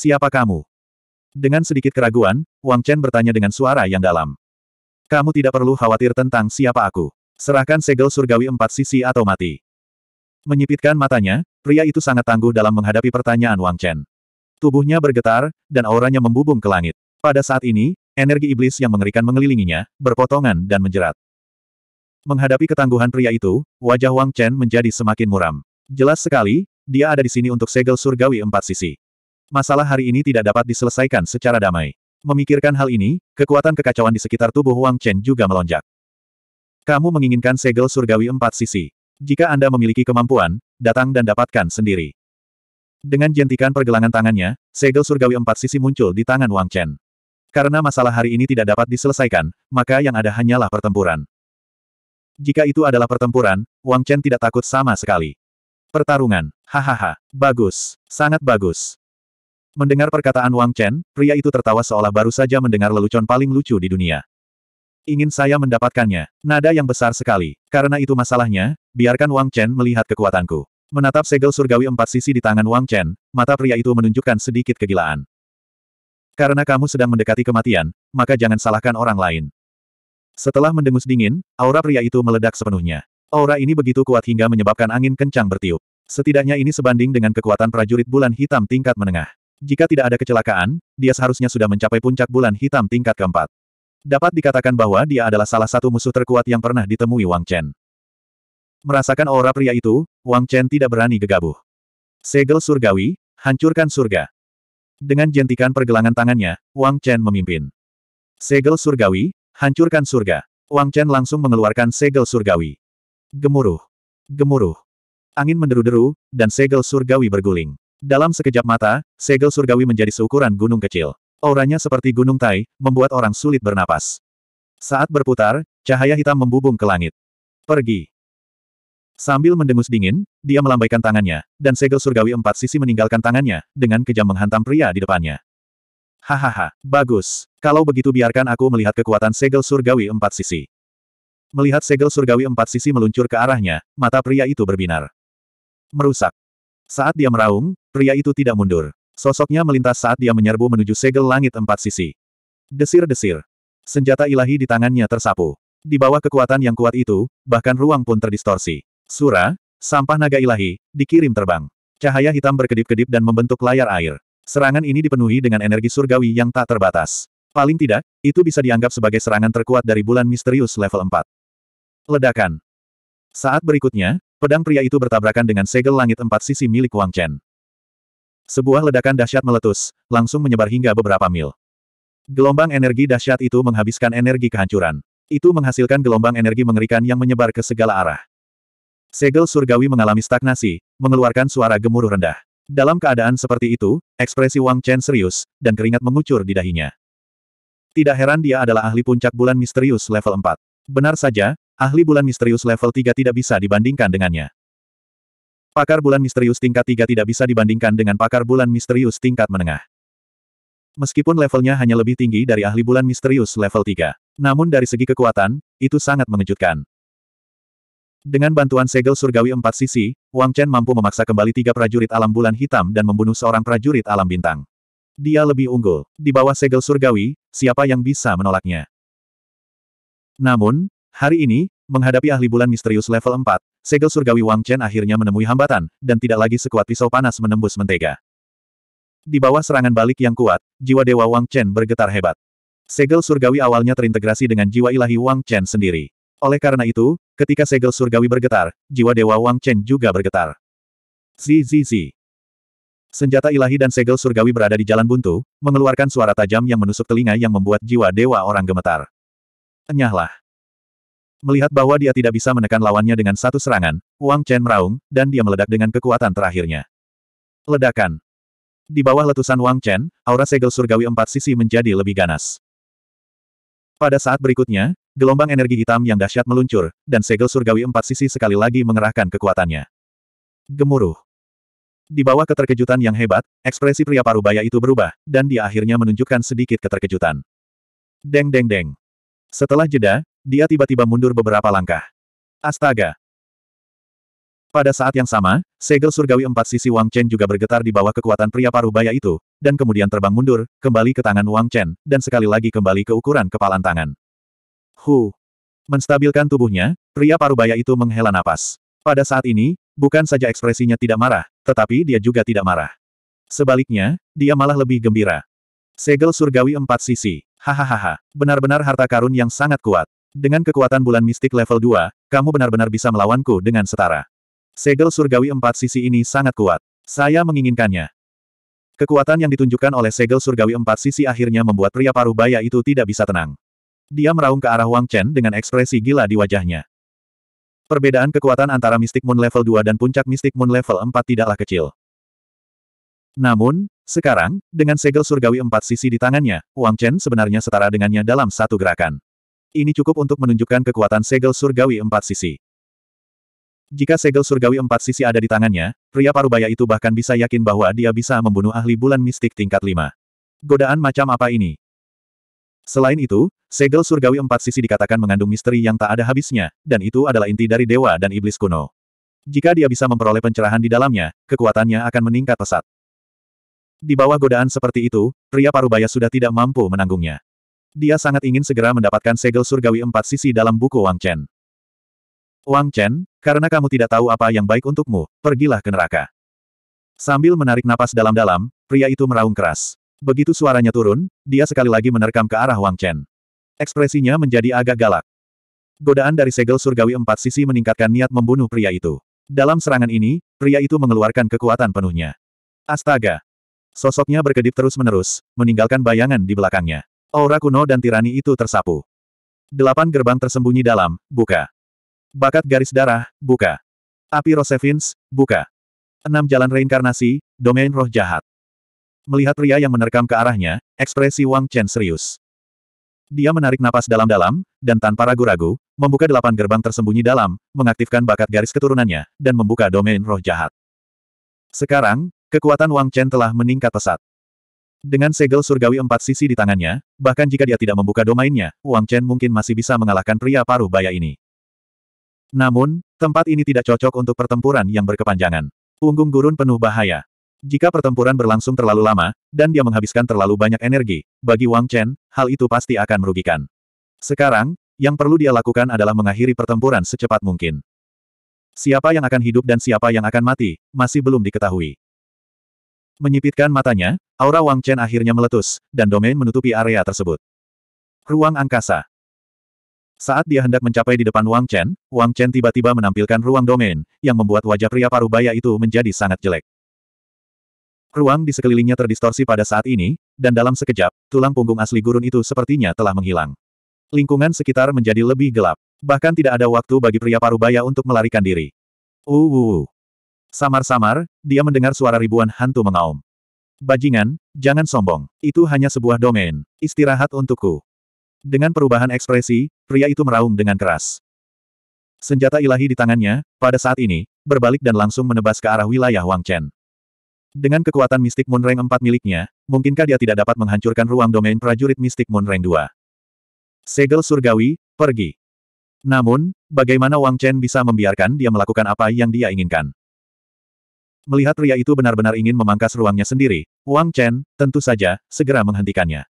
Siapa kamu? Dengan sedikit keraguan, Wang Chen bertanya dengan suara yang dalam. Kamu tidak perlu khawatir tentang siapa aku. Serahkan segel surgawi empat sisi atau mati. Menyipitkan matanya, pria itu sangat tangguh dalam menghadapi pertanyaan Wang Chen. Tubuhnya bergetar, dan auranya membubung ke langit. Pada saat ini, energi iblis yang mengerikan mengelilinginya, berpotongan dan menjerat. Menghadapi ketangguhan pria itu, wajah Wang Chen menjadi semakin muram. Jelas sekali, dia ada di sini untuk segel surgawi empat sisi. Masalah hari ini tidak dapat diselesaikan secara damai. Memikirkan hal ini, kekuatan kekacauan di sekitar tubuh Wang Chen juga melonjak. Kamu menginginkan segel surgawi empat sisi. Jika Anda memiliki kemampuan, datang dan dapatkan sendiri. Dengan jentikan pergelangan tangannya, segel surgawi empat sisi muncul di tangan Wang Chen. Karena masalah hari ini tidak dapat diselesaikan, maka yang ada hanyalah pertempuran. Jika itu adalah pertempuran, Wang Chen tidak takut sama sekali. Pertarungan. Hahaha. Bagus. Sangat bagus. Mendengar perkataan Wang Chen, pria itu tertawa seolah baru saja mendengar lelucon paling lucu di dunia. Ingin saya mendapatkannya. Nada yang besar sekali. Karena itu masalahnya, biarkan Wang Chen melihat kekuatanku. Menatap segel surgawi empat sisi di tangan Wang Chen, mata pria itu menunjukkan sedikit kegilaan. Karena kamu sedang mendekati kematian, maka jangan salahkan orang lain. Setelah mendengus dingin, aura pria itu meledak sepenuhnya. Aura ini begitu kuat hingga menyebabkan angin kencang bertiup. Setidaknya ini sebanding dengan kekuatan prajurit bulan hitam tingkat menengah. Jika tidak ada kecelakaan, dia seharusnya sudah mencapai puncak bulan hitam tingkat keempat. Dapat dikatakan bahwa dia adalah salah satu musuh terkuat yang pernah ditemui Wang Chen. Merasakan aura pria itu, Wang Chen tidak berani gegabah. Segel surgawi, hancurkan surga. Dengan jentikan pergelangan tangannya, Wang Chen memimpin. Segel surgawi, hancurkan surga. Wang Chen langsung mengeluarkan segel surgawi. Gemuruh. Gemuruh. Angin menderu-deru, dan segel surgawi berguling. Dalam sekejap mata, segel surgawi menjadi seukuran gunung kecil. Auranya seperti gunung tai, membuat orang sulit bernapas. Saat berputar, cahaya hitam membubung ke langit. Pergi. Sambil mendengus dingin, dia melambaikan tangannya, dan segel surgawi empat sisi meninggalkan tangannya, dengan kejam menghantam pria di depannya. Hahaha, bagus. Kalau begitu biarkan aku melihat kekuatan segel surgawi empat sisi. Melihat segel surgawi empat sisi meluncur ke arahnya, mata pria itu berbinar. Merusak. Saat dia meraung, pria itu tidak mundur. Sosoknya melintas saat dia menyerbu menuju segel langit empat sisi. Desir-desir. Senjata ilahi di tangannya tersapu. Di bawah kekuatan yang kuat itu, bahkan ruang pun terdistorsi. Sura, sampah naga ilahi, dikirim terbang. Cahaya hitam berkedip-kedip dan membentuk layar air. Serangan ini dipenuhi dengan energi surgawi yang tak terbatas. Paling tidak, itu bisa dianggap sebagai serangan terkuat dari bulan misterius level 4. Ledakan. Saat berikutnya, Pedang pria itu bertabrakan dengan segel langit empat sisi milik Wang Chen. Sebuah ledakan dahsyat meletus, langsung menyebar hingga beberapa mil. Gelombang energi dahsyat itu menghabiskan energi kehancuran. Itu menghasilkan gelombang energi mengerikan yang menyebar ke segala arah. Segel surgawi mengalami stagnasi, mengeluarkan suara gemuruh rendah. Dalam keadaan seperti itu, ekspresi Wang Chen serius, dan keringat mengucur di dahinya. Tidak heran dia adalah ahli puncak bulan misterius level 4. Benar saja, ahli bulan misterius level 3 tidak bisa dibandingkan dengannya. Pakar bulan misterius tingkat 3 tidak bisa dibandingkan dengan pakar bulan misterius tingkat menengah. Meskipun levelnya hanya lebih tinggi dari ahli bulan misterius level 3. Namun dari segi kekuatan, itu sangat mengejutkan. Dengan bantuan segel surgawi empat sisi, Wang Chen mampu memaksa kembali tiga prajurit alam bulan hitam dan membunuh seorang prajurit alam bintang. Dia lebih unggul. Di bawah segel surgawi, siapa yang bisa menolaknya? Namun, Hari ini, menghadapi ahli bulan misterius level 4, segel surgawi Wang Chen akhirnya menemui hambatan, dan tidak lagi sekuat pisau panas menembus mentega. Di bawah serangan balik yang kuat, jiwa dewa Wang Chen bergetar hebat. Segel surgawi awalnya terintegrasi dengan jiwa ilahi Wang Chen sendiri. Oleh karena itu, ketika segel surgawi bergetar, jiwa dewa Wang Chen juga bergetar. Zi zi zi. Senjata ilahi dan segel surgawi berada di jalan buntu, mengeluarkan suara tajam yang menusuk telinga yang membuat jiwa dewa orang gemetar. Enyahlah. Melihat bahwa dia tidak bisa menekan lawannya dengan satu serangan, Wang Chen meraung, dan dia meledak dengan kekuatan terakhirnya. Ledakan. Di bawah letusan Wang Chen, aura segel surgawi empat sisi menjadi lebih ganas. Pada saat berikutnya, gelombang energi hitam yang dahsyat meluncur, dan segel surgawi empat sisi sekali lagi mengerahkan kekuatannya. Gemuruh. Di bawah keterkejutan yang hebat, ekspresi pria parubaya itu berubah, dan dia akhirnya menunjukkan sedikit keterkejutan. Deng deng deng. Setelah jeda, dia tiba-tiba mundur beberapa langkah. Astaga! Pada saat yang sama, segel surgawi empat sisi Wang Chen juga bergetar di bawah kekuatan pria parubaya itu, dan kemudian terbang mundur, kembali ke tangan Wang Chen, dan sekali lagi kembali ke ukuran kepalan tangan. Hu! Menstabilkan tubuhnya, pria parubaya itu menghela napas. Pada saat ini, bukan saja ekspresinya tidak marah, tetapi dia juga tidak marah. Sebaliknya, dia malah lebih gembira. Segel surgawi empat sisi. Hahaha, benar-benar harta karun yang sangat kuat. Dengan kekuatan bulan mistik level 2, kamu benar-benar bisa melawanku dengan setara. Segel surgawi empat sisi ini sangat kuat. Saya menginginkannya. Kekuatan yang ditunjukkan oleh segel surgawi empat sisi akhirnya membuat pria paruh baya itu tidak bisa tenang. Dia meraung ke arah Wang Chen dengan ekspresi gila di wajahnya. Perbedaan kekuatan antara Mystic Moon level 2 dan puncak Mystic Moon level 4 tidaklah kecil. Namun, sekarang, dengan segel surgawi empat sisi di tangannya, Wang Chen sebenarnya setara dengannya dalam satu gerakan. Ini cukup untuk menunjukkan kekuatan segel surgawi empat sisi. Jika segel surgawi empat sisi ada di tangannya, pria parubaya itu bahkan bisa yakin bahwa dia bisa membunuh ahli bulan mistik tingkat lima. Godaan macam apa ini? Selain itu, segel surgawi empat sisi dikatakan mengandung misteri yang tak ada habisnya, dan itu adalah inti dari dewa dan iblis kuno. Jika dia bisa memperoleh pencerahan di dalamnya, kekuatannya akan meningkat pesat. Di bawah godaan seperti itu, pria parubaya sudah tidak mampu menanggungnya. Dia sangat ingin segera mendapatkan segel surgawi empat sisi dalam buku Wang Chen. Wang Chen, karena kamu tidak tahu apa yang baik untukmu, pergilah ke neraka. Sambil menarik napas dalam-dalam, pria itu meraung keras. Begitu suaranya turun, dia sekali lagi menerkam ke arah Wang Chen. Ekspresinya menjadi agak galak. Godaan dari segel surgawi empat sisi meningkatkan niat membunuh pria itu. Dalam serangan ini, pria itu mengeluarkan kekuatan penuhnya. Astaga! Sosoknya berkedip terus-menerus, meninggalkan bayangan di belakangnya. Aura kuno dan tirani itu tersapu. Delapan gerbang tersembunyi dalam, buka. Bakat garis darah, buka. Api Rosevins, buka. Enam jalan reinkarnasi, domain roh jahat. Melihat pria yang menerkam ke arahnya, ekspresi Wang Chen serius. Dia menarik napas dalam-dalam, dan tanpa ragu-ragu, membuka delapan gerbang tersembunyi dalam, mengaktifkan bakat garis keturunannya, dan membuka domain roh jahat. Sekarang, Kekuatan Wang Chen telah meningkat pesat. Dengan segel surgawi empat sisi di tangannya, bahkan jika dia tidak membuka domainnya, Wang Chen mungkin masih bisa mengalahkan pria paruh baya ini. Namun, tempat ini tidak cocok untuk pertempuran yang berkepanjangan. Punggung gurun penuh bahaya. Jika pertempuran berlangsung terlalu lama, dan dia menghabiskan terlalu banyak energi, bagi Wang Chen, hal itu pasti akan merugikan. Sekarang, yang perlu dia lakukan adalah mengakhiri pertempuran secepat mungkin. Siapa yang akan hidup dan siapa yang akan mati, masih belum diketahui. Menyipitkan matanya, aura Wang Chen akhirnya meletus, dan domain menutupi area tersebut. Ruang angkasa. Saat dia hendak mencapai di depan Wang Chen, Wang Chen tiba-tiba menampilkan ruang domain, yang membuat wajah pria Parubaya itu menjadi sangat jelek. Ruang di sekelilingnya terdistorsi pada saat ini, dan dalam sekejap, tulang punggung asli gurun itu sepertinya telah menghilang. Lingkungan sekitar menjadi lebih gelap. Bahkan tidak ada waktu bagi pria parubaya untuk melarikan diri. uh. Samar-samar, dia mendengar suara ribuan hantu mengaum. Bajingan, jangan sombong. Itu hanya sebuah domain. Istirahat untukku. Dengan perubahan ekspresi, pria itu meraung dengan keras. Senjata ilahi di tangannya, pada saat ini, berbalik dan langsung menebas ke arah wilayah Wang Chen. Dengan kekuatan mistik Moon 4 miliknya, mungkinkah dia tidak dapat menghancurkan ruang domain prajurit mistik Moon 2? Segel surgawi, pergi. Namun, bagaimana Wang Chen bisa membiarkan dia melakukan apa yang dia inginkan? Melihat pria itu benar-benar ingin memangkas ruangnya sendiri, Wang Chen, tentu saja, segera menghentikannya.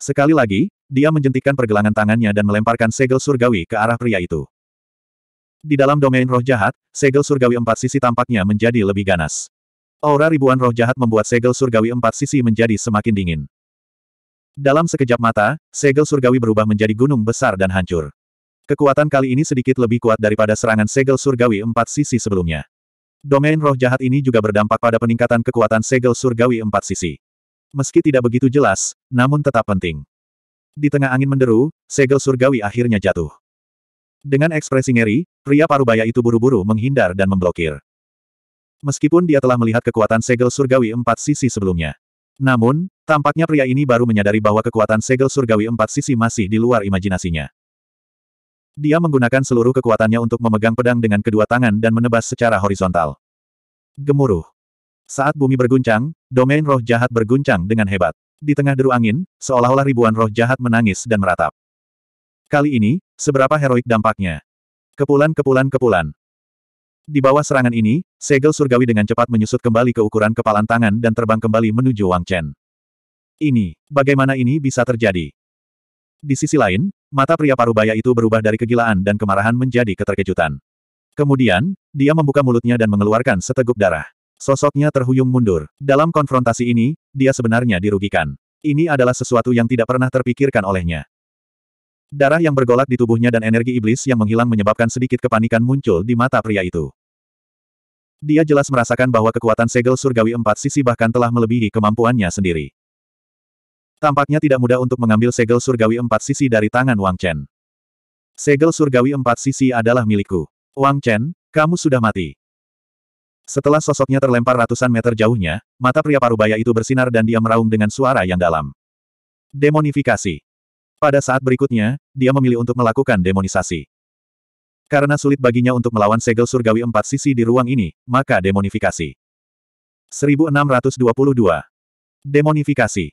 Sekali lagi, dia menjentikkan pergelangan tangannya dan melemparkan segel surgawi ke arah pria itu. Di dalam domain roh jahat, segel surgawi empat sisi tampaknya menjadi lebih ganas. Aura ribuan roh jahat membuat segel surgawi empat sisi menjadi semakin dingin. Dalam sekejap mata, segel surgawi berubah menjadi gunung besar dan hancur. Kekuatan kali ini sedikit lebih kuat daripada serangan segel surgawi empat sisi sebelumnya. Domain roh jahat ini juga berdampak pada peningkatan kekuatan segel surgawi empat sisi. Meski tidak begitu jelas, namun tetap penting. Di tengah angin menderu, segel surgawi akhirnya jatuh. Dengan ekspresi ngeri, pria parubaya itu buru-buru menghindar dan memblokir. Meskipun dia telah melihat kekuatan segel surgawi empat sisi sebelumnya. Namun, tampaknya pria ini baru menyadari bahwa kekuatan segel surgawi empat sisi masih di luar imajinasinya. Dia menggunakan seluruh kekuatannya untuk memegang pedang dengan kedua tangan dan menebas secara horizontal. Gemuruh. Saat bumi berguncang, domain roh jahat berguncang dengan hebat. Di tengah deru angin, seolah-olah ribuan roh jahat menangis dan meratap. Kali ini, seberapa heroik dampaknya. Kepulan-kepulan-kepulan. Di bawah serangan ini, segel surgawi dengan cepat menyusut kembali ke ukuran kepalan tangan dan terbang kembali menuju Wang Chen. Ini, bagaimana ini bisa terjadi? Di sisi lain, mata pria parubaya itu berubah dari kegilaan dan kemarahan menjadi keterkejutan. Kemudian, dia membuka mulutnya dan mengeluarkan seteguk darah. Sosoknya terhuyung mundur. Dalam konfrontasi ini, dia sebenarnya dirugikan. Ini adalah sesuatu yang tidak pernah terpikirkan olehnya. Darah yang bergolak di tubuhnya dan energi iblis yang menghilang menyebabkan sedikit kepanikan muncul di mata pria itu. Dia jelas merasakan bahwa kekuatan segel surgawi empat sisi bahkan telah melebihi kemampuannya sendiri. Tampaknya tidak mudah untuk mengambil segel surgawi empat sisi dari tangan Wang Chen. Segel surgawi empat sisi adalah milikku. Wang Chen, kamu sudah mati. Setelah sosoknya terlempar ratusan meter jauhnya, mata pria parubaya itu bersinar dan dia meraung dengan suara yang dalam. Demonifikasi. Pada saat berikutnya, dia memilih untuk melakukan demonisasi. Karena sulit baginya untuk melawan segel surgawi empat sisi di ruang ini, maka demonifikasi. 1622. Demonifikasi.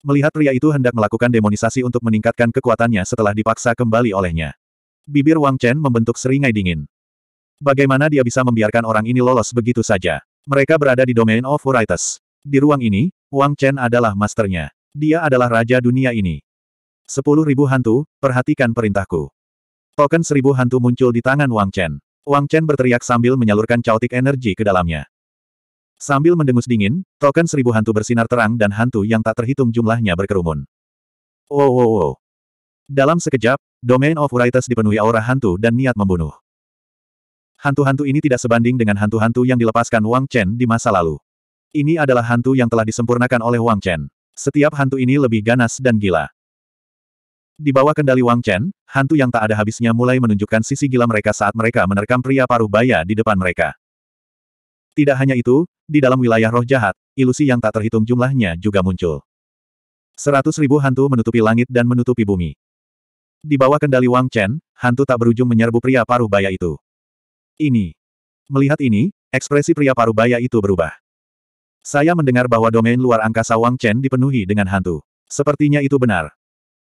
Melihat pria itu hendak melakukan demonisasi untuk meningkatkan kekuatannya setelah dipaksa kembali olehnya. Bibir Wang Chen membentuk seringai dingin. Bagaimana dia bisa membiarkan orang ini lolos begitu saja? Mereka berada di Domain of Veritas. Di ruang ini, Wang Chen adalah masternya. Dia adalah raja dunia ini. Sepuluh ribu hantu, perhatikan perintahku. Token seribu hantu muncul di tangan Wang Chen. Wang Chen berteriak sambil menyalurkan caotik energi ke dalamnya. Sambil mendengus dingin, token seribu hantu bersinar terang dan hantu yang tak terhitung jumlahnya berkerumun. Wow oh, wow oh, wow. Oh. Dalam sekejap, domain of Writers dipenuhi aura hantu dan niat membunuh. Hantu-hantu ini tidak sebanding dengan hantu-hantu yang dilepaskan Wang Chen di masa lalu. Ini adalah hantu yang telah disempurnakan oleh Wang Chen. Setiap hantu ini lebih ganas dan gila. Di bawah kendali Wang Chen, hantu yang tak ada habisnya mulai menunjukkan sisi gila mereka saat mereka menerkam pria paruh baya di depan mereka. Tidak hanya itu, di dalam wilayah roh jahat, ilusi yang tak terhitung jumlahnya juga muncul. Seratus ribu hantu menutupi langit dan menutupi bumi. Di bawah kendali Wang Chen, hantu tak berujung menyerbu pria paruh baya itu. Ini. Melihat ini, ekspresi pria paruh baya itu berubah. Saya mendengar bahwa domain luar angkasa Wang Chen dipenuhi dengan hantu. Sepertinya itu benar.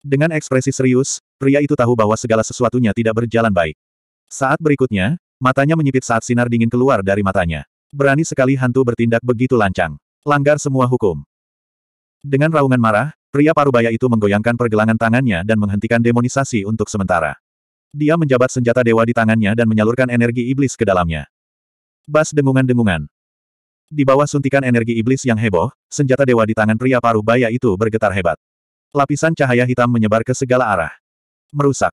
Dengan ekspresi serius, pria itu tahu bahwa segala sesuatunya tidak berjalan baik. Saat berikutnya, matanya menyipit saat sinar dingin keluar dari matanya. Berani sekali hantu bertindak begitu lancang. Langgar semua hukum. Dengan raungan marah, pria parubaya itu menggoyangkan pergelangan tangannya dan menghentikan demonisasi untuk sementara. Dia menjabat senjata dewa di tangannya dan menyalurkan energi iblis ke dalamnya. Bas dengungan-dengungan. Di bawah suntikan energi iblis yang heboh, senjata dewa di tangan pria parubaya itu bergetar hebat. Lapisan cahaya hitam menyebar ke segala arah. Merusak.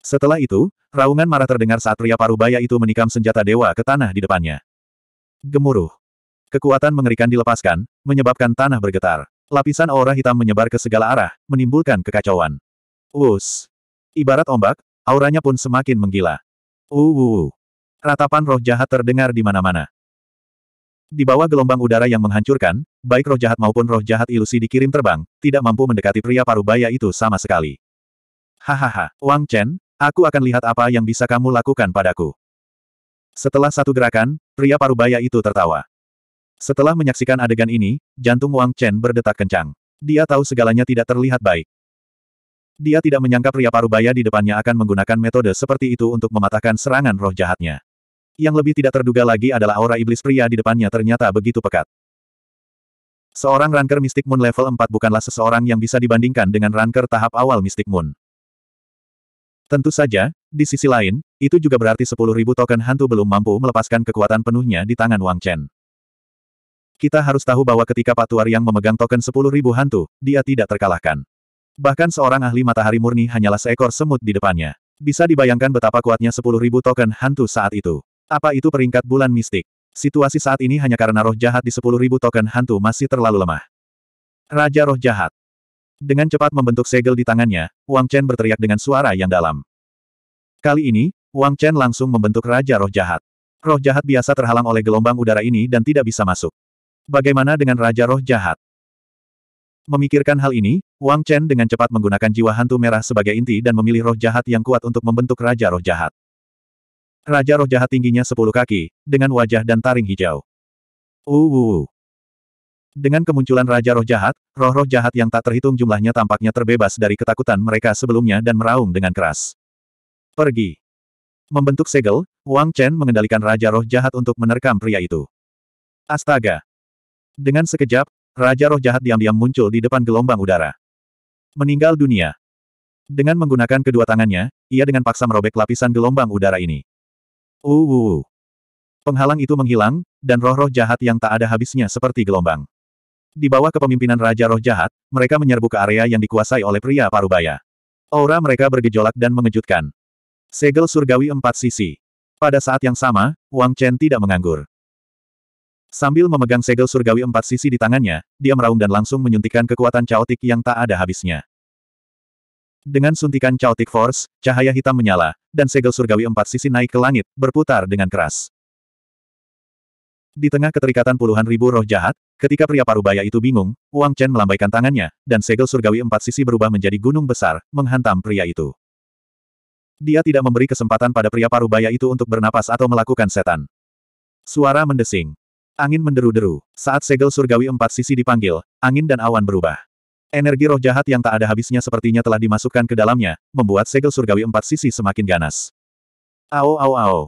Setelah itu, raungan marah terdengar saat pria parubaya itu menikam senjata dewa ke tanah di depannya. Gemuruh. Kekuatan mengerikan dilepaskan, menyebabkan tanah bergetar. Lapisan aura hitam menyebar ke segala arah, menimbulkan kekacauan. Wus. Ibarat ombak, auranya pun semakin menggila. Uwu. Ratapan roh jahat terdengar di mana-mana. Di bawah gelombang udara yang menghancurkan, baik roh jahat maupun roh jahat ilusi dikirim terbang, tidak mampu mendekati pria parubaya itu sama sekali. Hahaha, Wang Chen, aku akan lihat apa yang bisa kamu lakukan padaku. Setelah satu gerakan, pria parubaya itu tertawa. Setelah menyaksikan adegan ini, jantung Wang Chen berdetak kencang. Dia tahu segalanya tidak terlihat baik. Dia tidak menyangka pria parubaya di depannya akan menggunakan metode seperti itu untuk mematahkan serangan roh jahatnya. Yang lebih tidak terduga lagi adalah aura iblis pria di depannya ternyata begitu pekat. Seorang ranker mistik Moon level 4 bukanlah seseorang yang bisa dibandingkan dengan ranker tahap awal mistik Moon. Tentu saja, di sisi lain, itu juga berarti ribu token hantu belum mampu melepaskan kekuatan penuhnya di tangan Wang Chen. Kita harus tahu bahwa ketika Patuar yang memegang token ribu hantu, dia tidak terkalahkan. Bahkan seorang ahli matahari murni hanyalah seekor semut di depannya. Bisa dibayangkan betapa kuatnya ribu token hantu saat itu. Apa itu peringkat bulan mistik? Situasi saat ini hanya karena roh jahat di ribu token hantu masih terlalu lemah. Raja Roh Jahat dengan cepat membentuk segel di tangannya, Wang Chen berteriak dengan suara yang dalam. Kali ini, Wang Chen langsung membentuk Raja Roh Jahat. Roh jahat biasa terhalang oleh gelombang udara ini dan tidak bisa masuk. Bagaimana dengan Raja Roh Jahat? Memikirkan hal ini, Wang Chen dengan cepat menggunakan jiwa hantu merah sebagai inti dan memilih roh jahat yang kuat untuk membentuk Raja Roh Jahat. Raja Roh Jahat tingginya 10 kaki, dengan wajah dan taring hijau. uh. Dengan kemunculan Raja Roh Jahat, roh-roh jahat yang tak terhitung jumlahnya tampaknya terbebas dari ketakutan mereka sebelumnya dan meraung dengan keras. Pergi. Membentuk segel, Wang Chen mengendalikan Raja Roh Jahat untuk menerkam pria itu. Astaga. Dengan sekejap, Raja Roh Jahat diam-diam muncul di depan gelombang udara. Meninggal dunia. Dengan menggunakan kedua tangannya, ia dengan paksa merobek lapisan gelombang udara ini. uh. Penghalang itu menghilang, dan roh-roh jahat yang tak ada habisnya seperti gelombang. Di bawah kepemimpinan Raja Roh Jahat, mereka menyerbu ke area yang dikuasai oleh pria parubaya. Aura mereka bergejolak dan mengejutkan. Segel surgawi empat sisi. Pada saat yang sama, Wang Chen tidak menganggur. Sambil memegang segel surgawi empat sisi di tangannya, dia meraung dan langsung menyuntikkan kekuatan caotik yang tak ada habisnya. Dengan suntikan caotik force, cahaya hitam menyala, dan segel surgawi empat sisi naik ke langit, berputar dengan keras. Di tengah keterikatan puluhan ribu roh jahat, Ketika pria parubaya itu bingung, Wang Chen melambaikan tangannya, dan segel surgawi empat sisi berubah menjadi gunung besar, menghantam pria itu. Dia tidak memberi kesempatan pada pria parubaya itu untuk bernapas atau melakukan setan. Suara mendesing. Angin menderu-deru. Saat segel surgawi empat sisi dipanggil, angin dan awan berubah. Energi roh jahat yang tak ada habisnya sepertinya telah dimasukkan ke dalamnya, membuat segel surgawi empat sisi semakin ganas. Ao ao ao.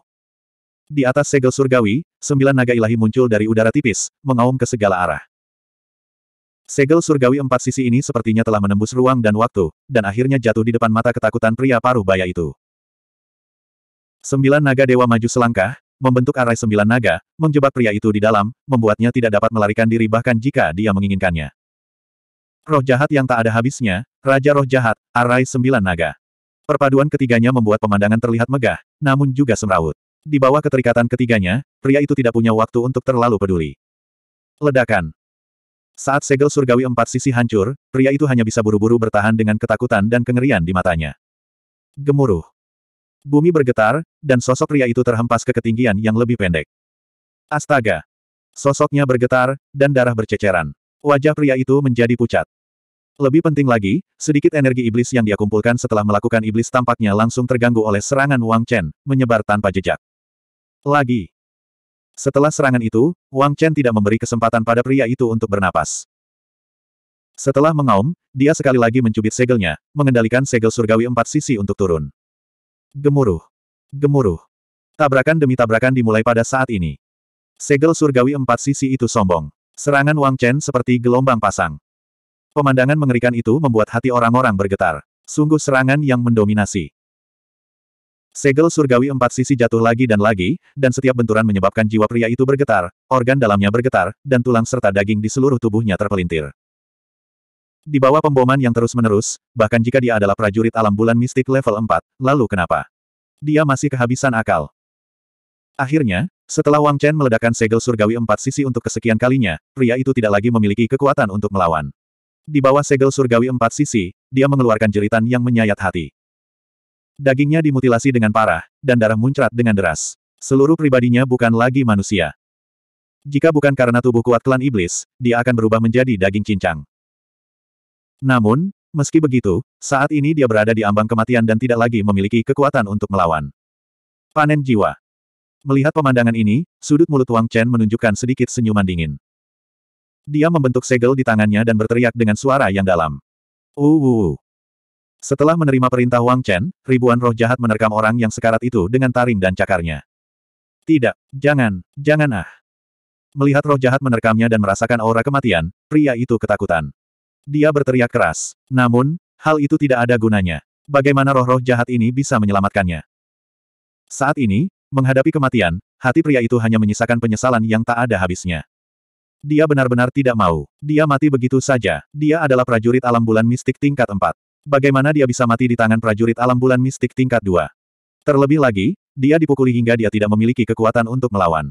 Di atas segel surgawi, sembilan naga ilahi muncul dari udara tipis, mengaum ke segala arah. Segel surgawi empat sisi ini sepertinya telah menembus ruang dan waktu, dan akhirnya jatuh di depan mata ketakutan pria paruh baya itu. Sembilan naga dewa maju selangkah, membentuk arai sembilan naga, menjebak pria itu di dalam, membuatnya tidak dapat melarikan diri bahkan jika dia menginginkannya. Roh jahat yang tak ada habisnya, Raja Roh Jahat, arai sembilan naga. Perpaduan ketiganya membuat pemandangan terlihat megah, namun juga semrawut. Di bawah keterikatan ketiganya, pria itu tidak punya waktu untuk terlalu peduli. Ledakan. Saat segel surgawi empat sisi hancur, pria itu hanya bisa buru-buru bertahan dengan ketakutan dan kengerian di matanya. Gemuruh. Bumi bergetar, dan sosok pria itu terhempas ke ketinggian yang lebih pendek. Astaga! Sosoknya bergetar, dan darah berceceran. Wajah pria itu menjadi pucat. Lebih penting lagi, sedikit energi iblis yang dia kumpulkan setelah melakukan iblis tampaknya langsung terganggu oleh serangan Wang Chen, menyebar tanpa jejak. Lagi. Setelah serangan itu, Wang Chen tidak memberi kesempatan pada pria itu untuk bernapas. Setelah mengaum, dia sekali lagi mencubit segelnya, mengendalikan segel surgawi empat sisi untuk turun. Gemuruh. Gemuruh. Tabrakan demi tabrakan dimulai pada saat ini. Segel surgawi empat sisi itu sombong. Serangan Wang Chen seperti gelombang pasang. Pemandangan mengerikan itu membuat hati orang-orang bergetar. Sungguh serangan yang mendominasi. Segel surgawi empat sisi jatuh lagi dan lagi, dan setiap benturan menyebabkan jiwa pria itu bergetar, organ dalamnya bergetar, dan tulang serta daging di seluruh tubuhnya terpelintir. Di bawah pemboman yang terus-menerus, bahkan jika dia adalah prajurit alam bulan mistik level 4, lalu kenapa? Dia masih kehabisan akal. Akhirnya, setelah Wang Chen meledakkan segel surgawi empat sisi untuk kesekian kalinya, pria itu tidak lagi memiliki kekuatan untuk melawan. Di bawah segel surgawi empat sisi, dia mengeluarkan jeritan yang menyayat hati. Dagingnya dimutilasi dengan parah, dan darah muncrat dengan deras. Seluruh pribadinya bukan lagi manusia. Jika bukan karena tubuh kuat klan iblis, dia akan berubah menjadi daging cincang. Namun, meski begitu, saat ini dia berada di ambang kematian dan tidak lagi memiliki kekuatan untuk melawan. Panen jiwa. Melihat pemandangan ini, sudut mulut Wang Chen menunjukkan sedikit senyuman dingin. Dia membentuk segel di tangannya dan berteriak dengan suara yang dalam. uh. Setelah menerima perintah Wang Chen, ribuan roh jahat menerkam orang yang sekarat itu dengan taring dan cakarnya. Tidak, jangan, jangan ah. Melihat roh jahat menerkamnya dan merasakan aura kematian, pria itu ketakutan. Dia berteriak keras. Namun, hal itu tidak ada gunanya. Bagaimana roh-roh jahat ini bisa menyelamatkannya? Saat ini, menghadapi kematian, hati pria itu hanya menyisakan penyesalan yang tak ada habisnya. Dia benar-benar tidak mau. Dia mati begitu saja. Dia adalah prajurit alam bulan mistik tingkat 4. Bagaimana dia bisa mati di tangan prajurit alam bulan mistik tingkat 2? Terlebih lagi, dia dipukuli hingga dia tidak memiliki kekuatan untuk melawan.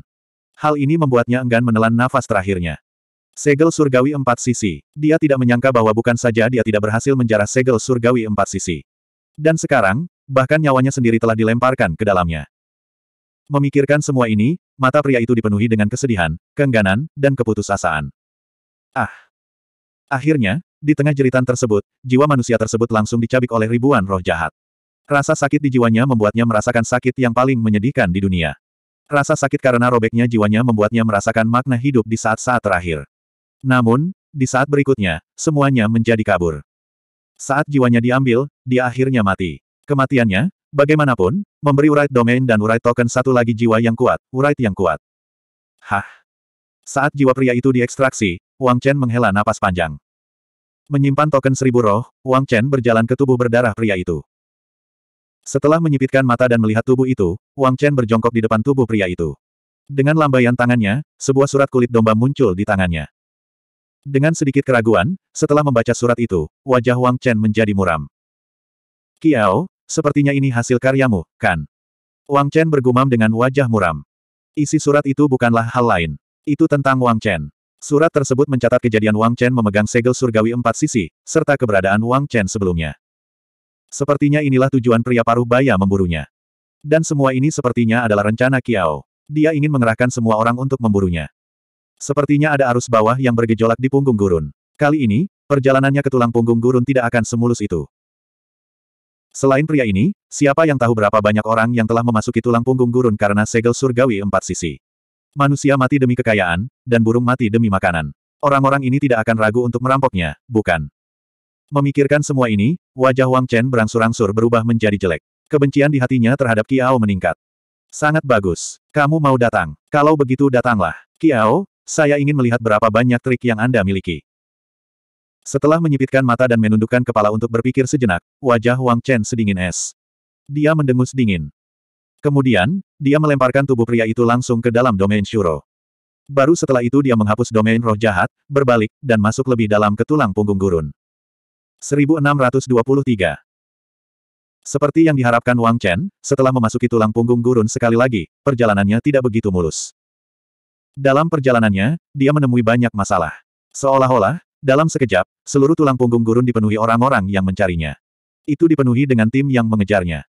Hal ini membuatnya enggan menelan nafas terakhirnya. Segel surgawi empat sisi. Dia tidak menyangka bahwa bukan saja dia tidak berhasil menjarah segel surgawi empat sisi. Dan sekarang, bahkan nyawanya sendiri telah dilemparkan ke dalamnya. Memikirkan semua ini, mata pria itu dipenuhi dengan kesedihan, keengganan, dan keputusasaan. Ah! Akhirnya, di tengah jeritan tersebut, jiwa manusia tersebut langsung dicabik oleh ribuan roh jahat. Rasa sakit di jiwanya membuatnya merasakan sakit yang paling menyedihkan di dunia. Rasa sakit karena robeknya jiwanya membuatnya merasakan makna hidup di saat-saat terakhir. Namun, di saat berikutnya, semuanya menjadi kabur. Saat jiwanya diambil, dia akhirnya mati. Kematiannya, bagaimanapun, memberi urat domain dan urat token satu lagi jiwa yang kuat, urat yang kuat. Hah. Saat jiwa pria itu diekstraksi, Wang Chen menghela napas panjang. Menyimpan token seribu roh, Wang Chen berjalan ke tubuh berdarah pria itu. Setelah menyipitkan mata dan melihat tubuh itu, Wang Chen berjongkok di depan tubuh pria itu. Dengan lambaian tangannya, sebuah surat kulit domba muncul di tangannya. Dengan sedikit keraguan, setelah membaca surat itu, wajah Wang Chen menjadi muram. Kiao, sepertinya ini hasil karyamu, kan? Wang Chen bergumam dengan wajah muram. Isi surat itu bukanlah hal lain. Itu tentang Wang Chen. Surat tersebut mencatat kejadian Wang Chen memegang segel surgawi empat sisi, serta keberadaan Wang Chen sebelumnya. Sepertinya inilah tujuan pria paruh baya memburunya. Dan semua ini sepertinya adalah rencana Kiao. Dia ingin mengerahkan semua orang untuk memburunya. Sepertinya ada arus bawah yang bergejolak di punggung gurun. Kali ini, perjalanannya ke tulang punggung gurun tidak akan semulus itu. Selain pria ini, siapa yang tahu berapa banyak orang yang telah memasuki tulang punggung gurun karena segel surgawi empat sisi. Manusia mati demi kekayaan, dan burung mati demi makanan. Orang-orang ini tidak akan ragu untuk merampoknya, bukan? Memikirkan semua ini, wajah Wang Chen berangsur-angsur berubah menjadi jelek. Kebencian di hatinya terhadap Kiao meningkat. Sangat bagus. Kamu mau datang. Kalau begitu datanglah. Kiao, saya ingin melihat berapa banyak trik yang Anda miliki. Setelah menyipitkan mata dan menundukkan kepala untuk berpikir sejenak, wajah Wang Chen sedingin es. Dia mendengus dingin. Kemudian, dia melemparkan tubuh pria itu langsung ke dalam domain Shuro. Baru setelah itu dia menghapus domain roh jahat, berbalik, dan masuk lebih dalam ke tulang punggung gurun. 1623 Seperti yang diharapkan Wang Chen, setelah memasuki tulang punggung gurun sekali lagi, perjalanannya tidak begitu mulus. Dalam perjalanannya, dia menemui banyak masalah. Seolah-olah, dalam sekejap, seluruh tulang punggung gurun dipenuhi orang-orang yang mencarinya. Itu dipenuhi dengan tim yang mengejarnya.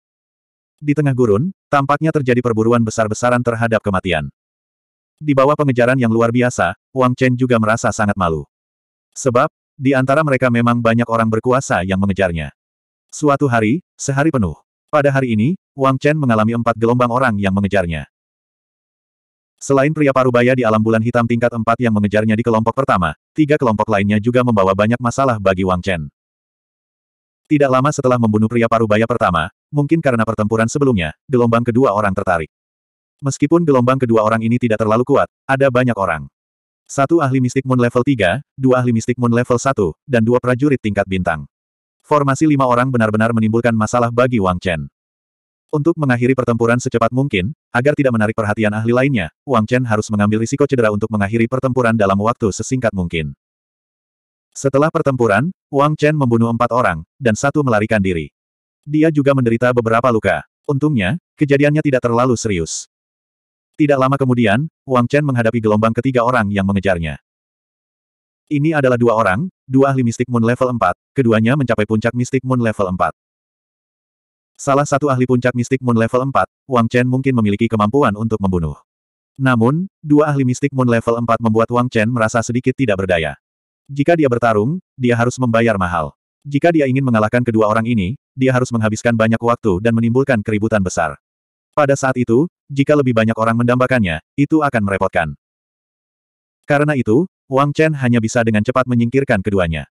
Di tengah gurun, tampaknya terjadi perburuan besar-besaran terhadap kematian. Di bawah pengejaran yang luar biasa, Wang Chen juga merasa sangat malu. Sebab, di antara mereka memang banyak orang berkuasa yang mengejarnya. Suatu hari, sehari penuh. Pada hari ini, Wang Chen mengalami empat gelombang orang yang mengejarnya. Selain pria parubaya di alam bulan hitam tingkat empat yang mengejarnya di kelompok pertama, tiga kelompok lainnya juga membawa banyak masalah bagi Wang Chen. Tidak lama setelah membunuh pria parubaya pertama, Mungkin karena pertempuran sebelumnya, gelombang kedua orang tertarik. Meskipun gelombang kedua orang ini tidak terlalu kuat, ada banyak orang. Satu ahli mistik moon level 3, dua ahli mistik moon level 1, dan dua prajurit tingkat bintang. Formasi lima orang benar-benar menimbulkan masalah bagi Wang Chen. Untuk mengakhiri pertempuran secepat mungkin, agar tidak menarik perhatian ahli lainnya, Wang Chen harus mengambil risiko cedera untuk mengakhiri pertempuran dalam waktu sesingkat mungkin. Setelah pertempuran, Wang Chen membunuh empat orang, dan satu melarikan diri. Dia juga menderita beberapa luka. Untungnya, kejadiannya tidak terlalu serius. Tidak lama kemudian, Wang Chen menghadapi gelombang ketiga orang yang mengejarnya. Ini adalah dua orang, dua ahli mistik Moon level 4, keduanya mencapai puncak mistik Moon level 4. Salah satu ahli puncak mistik Moon level 4, Wang Chen mungkin memiliki kemampuan untuk membunuh. Namun, dua ahli mistik Moon level 4 membuat Wang Chen merasa sedikit tidak berdaya. Jika dia bertarung, dia harus membayar mahal. Jika dia ingin mengalahkan kedua orang ini, dia harus menghabiskan banyak waktu dan menimbulkan keributan besar. Pada saat itu, jika lebih banyak orang mendambakannya, itu akan merepotkan. Karena itu, Wang Chen hanya bisa dengan cepat menyingkirkan keduanya.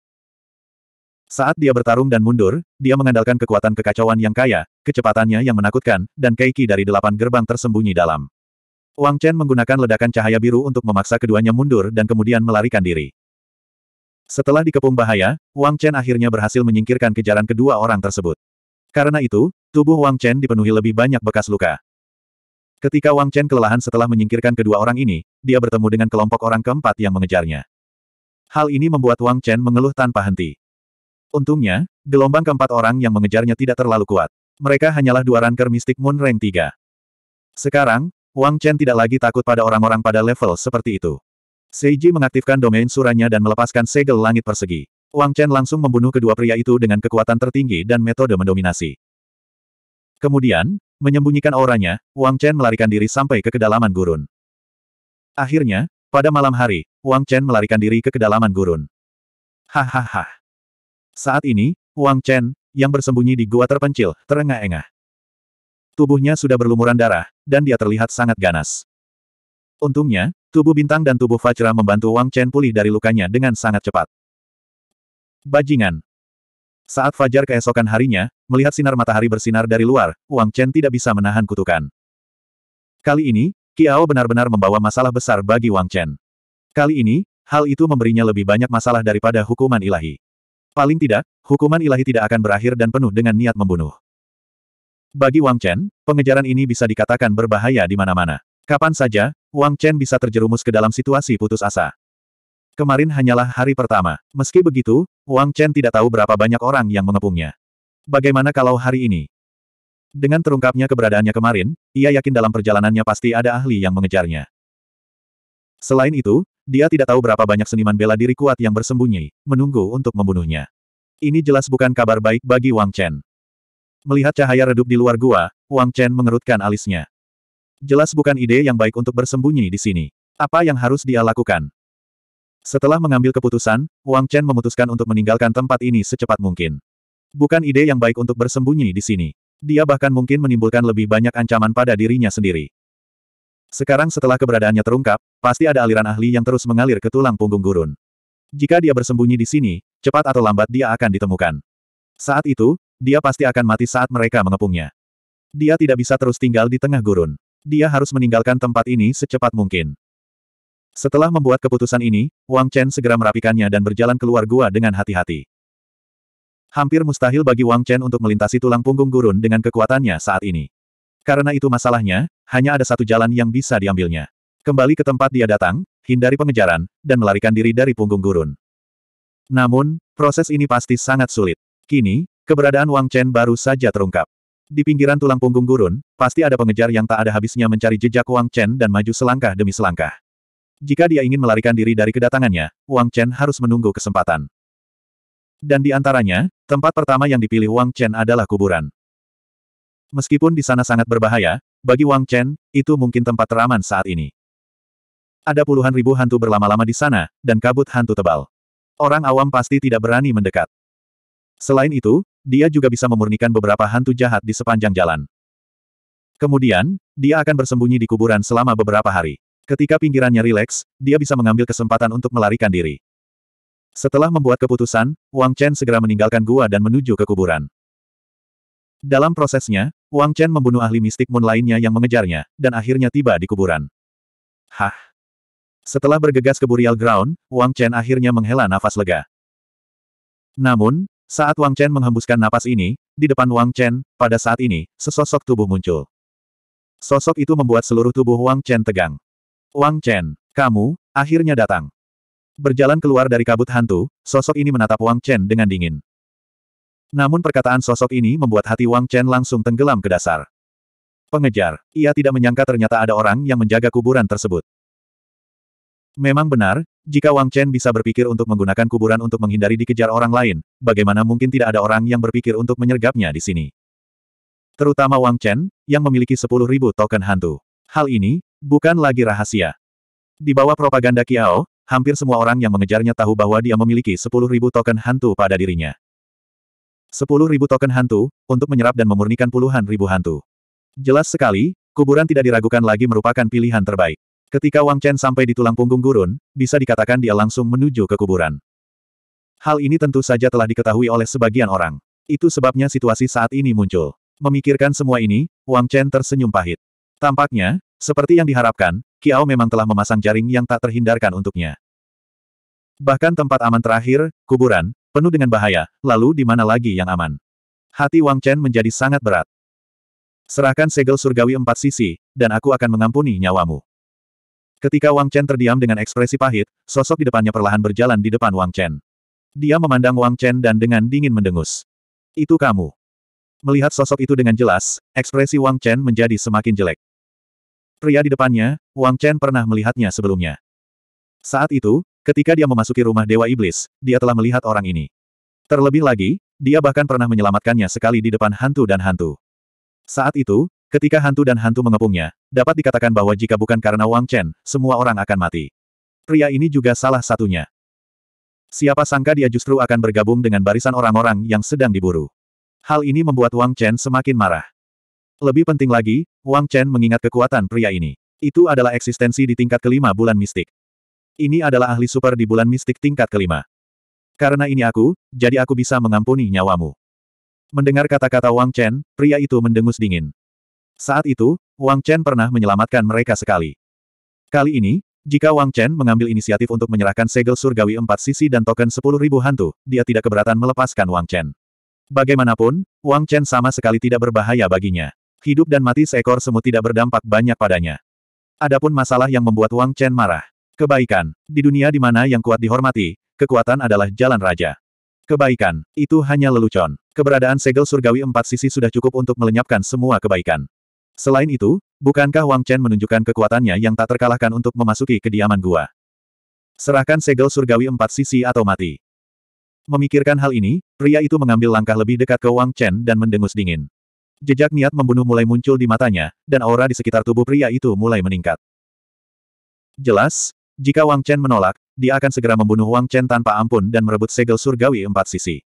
Saat dia bertarung dan mundur, dia mengandalkan kekuatan kekacauan yang kaya, kecepatannya yang menakutkan, dan keiki dari delapan gerbang tersembunyi dalam. Wang Chen menggunakan ledakan cahaya biru untuk memaksa keduanya mundur dan kemudian melarikan diri. Setelah dikepung bahaya, Wang Chen akhirnya berhasil menyingkirkan kejaran kedua orang tersebut. Karena itu, tubuh Wang Chen dipenuhi lebih banyak bekas luka. Ketika Wang Chen kelelahan setelah menyingkirkan kedua orang ini, dia bertemu dengan kelompok orang keempat yang mengejarnya. Hal ini membuat Wang Chen mengeluh tanpa henti. Untungnya, gelombang keempat orang yang mengejarnya tidak terlalu kuat. Mereka hanyalah dua ranker mistik Moon Rank 3. Sekarang, Wang Chen tidak lagi takut pada orang-orang pada level seperti itu. Seiji mengaktifkan domain suranya dan melepaskan segel langit persegi. Wang Chen langsung membunuh kedua pria itu dengan kekuatan tertinggi dan metode mendominasi. Kemudian, menyembunyikan auranya, Wang Chen melarikan diri sampai ke kedalaman gurun. Akhirnya, pada malam hari, Wang Chen melarikan diri ke kedalaman gurun. Hahaha. Saat ini, Wang Chen, yang bersembunyi di gua terpencil, terengah-engah. Tubuhnya sudah berlumuran darah, dan dia terlihat sangat ganas. Untungnya, Tubuh bintang dan tubuh Fajra membantu Wang Chen pulih dari lukanya dengan sangat cepat. Bajingan. Saat Fajar keesokan harinya, melihat sinar matahari bersinar dari luar, Wang Chen tidak bisa menahan kutukan. Kali ini, Kiao benar-benar membawa masalah besar bagi Wang Chen. Kali ini, hal itu memberinya lebih banyak masalah daripada hukuman ilahi. Paling tidak, hukuman ilahi tidak akan berakhir dan penuh dengan niat membunuh. Bagi Wang Chen, pengejaran ini bisa dikatakan berbahaya di mana-mana. Kapan saja, Wang Chen bisa terjerumus ke dalam situasi putus asa. Kemarin hanyalah hari pertama. Meski begitu, Wang Chen tidak tahu berapa banyak orang yang mengepungnya. Bagaimana kalau hari ini? Dengan terungkapnya keberadaannya kemarin, ia yakin dalam perjalanannya pasti ada ahli yang mengejarnya. Selain itu, dia tidak tahu berapa banyak seniman bela diri kuat yang bersembunyi, menunggu untuk membunuhnya. Ini jelas bukan kabar baik bagi Wang Chen. Melihat cahaya redup di luar gua, Wang Chen mengerutkan alisnya. Jelas bukan ide yang baik untuk bersembunyi di sini. Apa yang harus dia lakukan? Setelah mengambil keputusan, Wang Chen memutuskan untuk meninggalkan tempat ini secepat mungkin. Bukan ide yang baik untuk bersembunyi di sini. Dia bahkan mungkin menimbulkan lebih banyak ancaman pada dirinya sendiri. Sekarang setelah keberadaannya terungkap, pasti ada aliran ahli yang terus mengalir ke tulang punggung gurun. Jika dia bersembunyi di sini, cepat atau lambat dia akan ditemukan. Saat itu, dia pasti akan mati saat mereka mengepungnya. Dia tidak bisa terus tinggal di tengah gurun. Dia harus meninggalkan tempat ini secepat mungkin. Setelah membuat keputusan ini, Wang Chen segera merapikannya dan berjalan keluar gua dengan hati-hati. Hampir mustahil bagi Wang Chen untuk melintasi tulang punggung gurun dengan kekuatannya saat ini. Karena itu masalahnya, hanya ada satu jalan yang bisa diambilnya. Kembali ke tempat dia datang, hindari pengejaran, dan melarikan diri dari punggung gurun. Namun, proses ini pasti sangat sulit. Kini, keberadaan Wang Chen baru saja terungkap. Di pinggiran tulang punggung gurun, pasti ada pengejar yang tak ada habisnya mencari jejak Wang Chen dan maju selangkah demi selangkah. Jika dia ingin melarikan diri dari kedatangannya, Wang Chen harus menunggu kesempatan. Dan di antaranya, tempat pertama yang dipilih Wang Chen adalah kuburan. Meskipun di sana sangat berbahaya, bagi Wang Chen, itu mungkin tempat teraman saat ini. Ada puluhan ribu hantu berlama-lama di sana, dan kabut hantu tebal. Orang awam pasti tidak berani mendekat. Selain itu, dia juga bisa memurnikan beberapa hantu jahat di sepanjang jalan. Kemudian, dia akan bersembunyi di kuburan selama beberapa hari. Ketika pinggirannya rileks, dia bisa mengambil kesempatan untuk melarikan diri. Setelah membuat keputusan, Wang Chen segera meninggalkan gua dan menuju ke kuburan. Dalam prosesnya, Wang Chen membunuh ahli mistik Moon lainnya yang mengejarnya, dan akhirnya tiba di kuburan. Hah! Setelah bergegas ke burial ground, Wang Chen akhirnya menghela nafas lega. Namun, saat Wang Chen menghembuskan napas ini, di depan Wang Chen, pada saat ini, sesosok tubuh muncul. Sosok itu membuat seluruh tubuh Wang Chen tegang. Wang Chen, kamu, akhirnya datang. Berjalan keluar dari kabut hantu, sosok ini menatap Wang Chen dengan dingin. Namun perkataan sosok ini membuat hati Wang Chen langsung tenggelam ke dasar. Pengejar, ia tidak menyangka ternyata ada orang yang menjaga kuburan tersebut. Memang benar, jika Wang Chen bisa berpikir untuk menggunakan kuburan untuk menghindari dikejar orang lain, bagaimana mungkin tidak ada orang yang berpikir untuk menyergapnya di sini? Terutama Wang Chen, yang memiliki 10.000 token hantu. Hal ini, bukan lagi rahasia. Di bawah propaganda Kiao, hampir semua orang yang mengejarnya tahu bahwa dia memiliki 10.000 token hantu pada dirinya. 10.000 token hantu, untuk menyerap dan memurnikan puluhan ribu hantu. Jelas sekali, kuburan tidak diragukan lagi merupakan pilihan terbaik. Ketika Wang Chen sampai di tulang punggung gurun, bisa dikatakan dia langsung menuju ke kuburan. Hal ini tentu saja telah diketahui oleh sebagian orang. Itu sebabnya situasi saat ini muncul. Memikirkan semua ini, Wang Chen tersenyum pahit. Tampaknya, seperti yang diharapkan, Kiao memang telah memasang jaring yang tak terhindarkan untuknya. Bahkan tempat aman terakhir, kuburan, penuh dengan bahaya, lalu di mana lagi yang aman? Hati Wang Chen menjadi sangat berat. Serahkan segel surgawi empat sisi, dan aku akan mengampuni nyawamu. Ketika Wang Chen terdiam dengan ekspresi pahit, sosok di depannya perlahan berjalan di depan Wang Chen. Dia memandang Wang Chen dan dengan dingin mendengus. Itu kamu. Melihat sosok itu dengan jelas, ekspresi Wang Chen menjadi semakin jelek. Pria di depannya, Wang Chen pernah melihatnya sebelumnya. Saat itu, ketika dia memasuki rumah Dewa Iblis, dia telah melihat orang ini. Terlebih lagi, dia bahkan pernah menyelamatkannya sekali di depan hantu dan hantu. Saat itu, Ketika hantu dan hantu mengepungnya, dapat dikatakan bahwa jika bukan karena Wang Chen, semua orang akan mati. Pria ini juga salah satunya. Siapa sangka dia justru akan bergabung dengan barisan orang-orang yang sedang diburu. Hal ini membuat Wang Chen semakin marah. Lebih penting lagi, Wang Chen mengingat kekuatan pria ini. Itu adalah eksistensi di tingkat kelima bulan mistik. Ini adalah ahli super di bulan mistik tingkat kelima. Karena ini aku, jadi aku bisa mengampuni nyawamu. Mendengar kata-kata Wang Chen, pria itu mendengus dingin. Saat itu, Wang Chen pernah menyelamatkan mereka sekali. Kali ini, jika Wang Chen mengambil inisiatif untuk menyerahkan segel surgawi empat sisi dan token sepuluh ribu hantu, dia tidak keberatan melepaskan Wang Chen. Bagaimanapun, Wang Chen sama sekali tidak berbahaya baginya. Hidup dan mati seekor semut tidak berdampak banyak padanya. Adapun masalah yang membuat Wang Chen marah. Kebaikan. Di dunia di mana yang kuat dihormati, kekuatan adalah jalan raja. Kebaikan, itu hanya lelucon. Keberadaan segel surgawi empat sisi sudah cukup untuk melenyapkan semua kebaikan. Selain itu, bukankah Wang Chen menunjukkan kekuatannya yang tak terkalahkan untuk memasuki kediaman gua? Serahkan segel surgawi empat sisi atau mati. Memikirkan hal ini, pria itu mengambil langkah lebih dekat ke Wang Chen dan mendengus dingin. Jejak niat membunuh mulai muncul di matanya, dan aura di sekitar tubuh pria itu mulai meningkat. Jelas, jika Wang Chen menolak, dia akan segera membunuh Wang Chen tanpa ampun dan merebut segel surgawi empat sisi.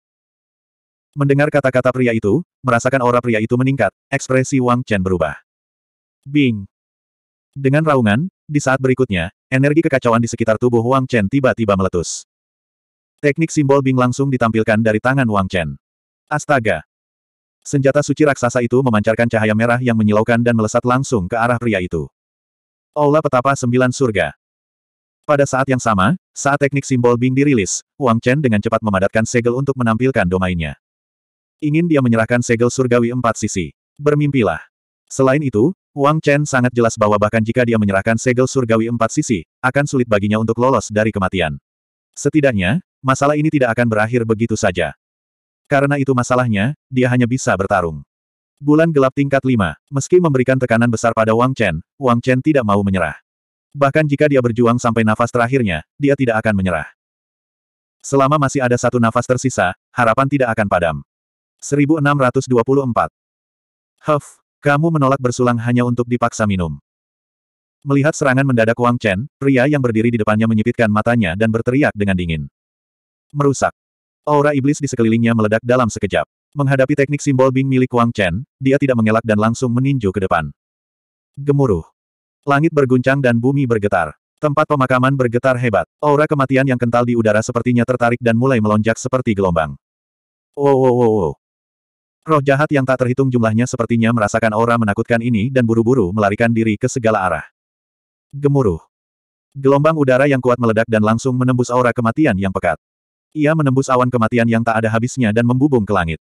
Mendengar kata-kata pria itu, merasakan aura pria itu meningkat, ekspresi Wang Chen berubah. Bing! Dengan raungan, di saat berikutnya, energi kekacauan di sekitar tubuh Wang Chen tiba-tiba meletus. Teknik simbol Bing langsung ditampilkan dari tangan Wang Chen. Astaga! Senjata suci raksasa itu memancarkan cahaya merah yang menyilaukan dan melesat langsung ke arah pria itu. Aula Petapa Sembilan Surga Pada saat yang sama, saat teknik simbol Bing dirilis, Wang Chen dengan cepat memadatkan segel untuk menampilkan domainnya. Ingin dia menyerahkan segel surgawi empat sisi. Bermimpilah. Selain itu, Wang Chen sangat jelas bahwa bahkan jika dia menyerahkan segel surgawi empat sisi, akan sulit baginya untuk lolos dari kematian. Setidaknya, masalah ini tidak akan berakhir begitu saja. Karena itu masalahnya, dia hanya bisa bertarung. Bulan gelap tingkat 5, meski memberikan tekanan besar pada Wang Chen, Wang Chen tidak mau menyerah. Bahkan jika dia berjuang sampai nafas terakhirnya, dia tidak akan menyerah. Selama masih ada satu nafas tersisa, harapan tidak akan padam. 1624. Huff, kamu menolak bersulang hanya untuk dipaksa minum. Melihat serangan mendadak Wang Chen, pria yang berdiri di depannya menyipitkan matanya dan berteriak dengan dingin. Merusak. Aura iblis di sekelilingnya meledak dalam sekejap. Menghadapi teknik simbol Bing milik Wang Chen, dia tidak mengelak dan langsung meninju ke depan. Gemuruh. Langit berguncang dan bumi bergetar. Tempat pemakaman bergetar hebat. Aura kematian yang kental di udara sepertinya tertarik dan mulai melonjak seperti gelombang. Wow oh, wow oh, wow oh, wow. Roh jahat yang tak terhitung jumlahnya sepertinya merasakan aura menakutkan ini dan buru-buru melarikan diri ke segala arah. Gemuruh. Gelombang udara yang kuat meledak dan langsung menembus aura kematian yang pekat. Ia menembus awan kematian yang tak ada habisnya dan membubung ke langit.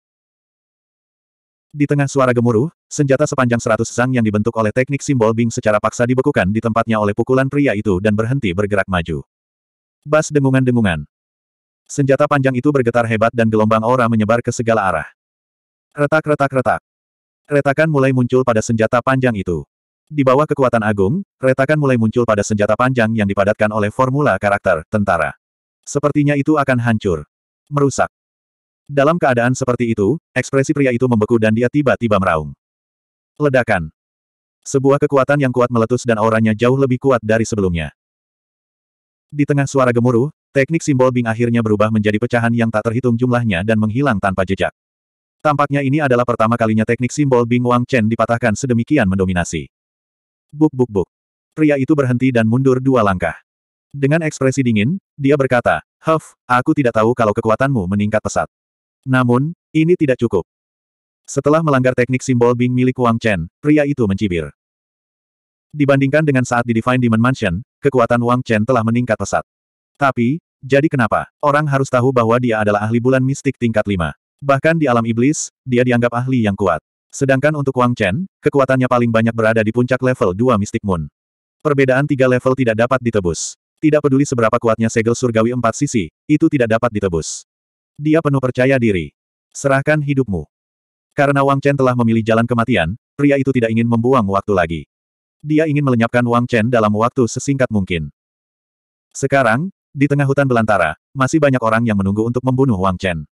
Di tengah suara gemuruh, senjata sepanjang seratus sang yang dibentuk oleh teknik simbol Bing secara paksa dibekukan di tempatnya oleh pukulan pria itu dan berhenti bergerak maju. Bas dengungan-dengungan. Senjata panjang itu bergetar hebat dan gelombang aura menyebar ke segala arah. Retak-retak-retak. Retakan mulai muncul pada senjata panjang itu. Di bawah kekuatan agung, retakan mulai muncul pada senjata panjang yang dipadatkan oleh formula karakter tentara. Sepertinya itu akan hancur. Merusak. Dalam keadaan seperti itu, ekspresi pria itu membeku dan dia tiba-tiba meraung. Ledakan. Sebuah kekuatan yang kuat meletus dan auranya jauh lebih kuat dari sebelumnya. Di tengah suara gemuruh, teknik simbol Bing akhirnya berubah menjadi pecahan yang tak terhitung jumlahnya dan menghilang tanpa jejak. Tampaknya ini adalah pertama kalinya teknik simbol Bing Wang Chen dipatahkan sedemikian mendominasi. Buk buk buk. Pria itu berhenti dan mundur dua langkah. Dengan ekspresi dingin, dia berkata, Huff, aku tidak tahu kalau kekuatanmu meningkat pesat. Namun, ini tidak cukup. Setelah melanggar teknik simbol Bing milik Wang Chen, pria itu mencibir. Dibandingkan dengan saat di Divine Demon Mansion, kekuatan Wang Chen telah meningkat pesat. Tapi, jadi kenapa? Orang harus tahu bahwa dia adalah ahli bulan mistik tingkat 5. Bahkan di alam iblis, dia dianggap ahli yang kuat. Sedangkan untuk Wang Chen, kekuatannya paling banyak berada di puncak level 2 Mystic Moon. Perbedaan tiga level tidak dapat ditebus. Tidak peduli seberapa kuatnya segel surgawi empat sisi, itu tidak dapat ditebus. Dia penuh percaya diri. Serahkan hidupmu. Karena Wang Chen telah memilih jalan kematian, pria itu tidak ingin membuang waktu lagi. Dia ingin melenyapkan Wang Chen dalam waktu sesingkat mungkin. Sekarang, di tengah hutan belantara, masih banyak orang yang menunggu untuk membunuh Wang Chen.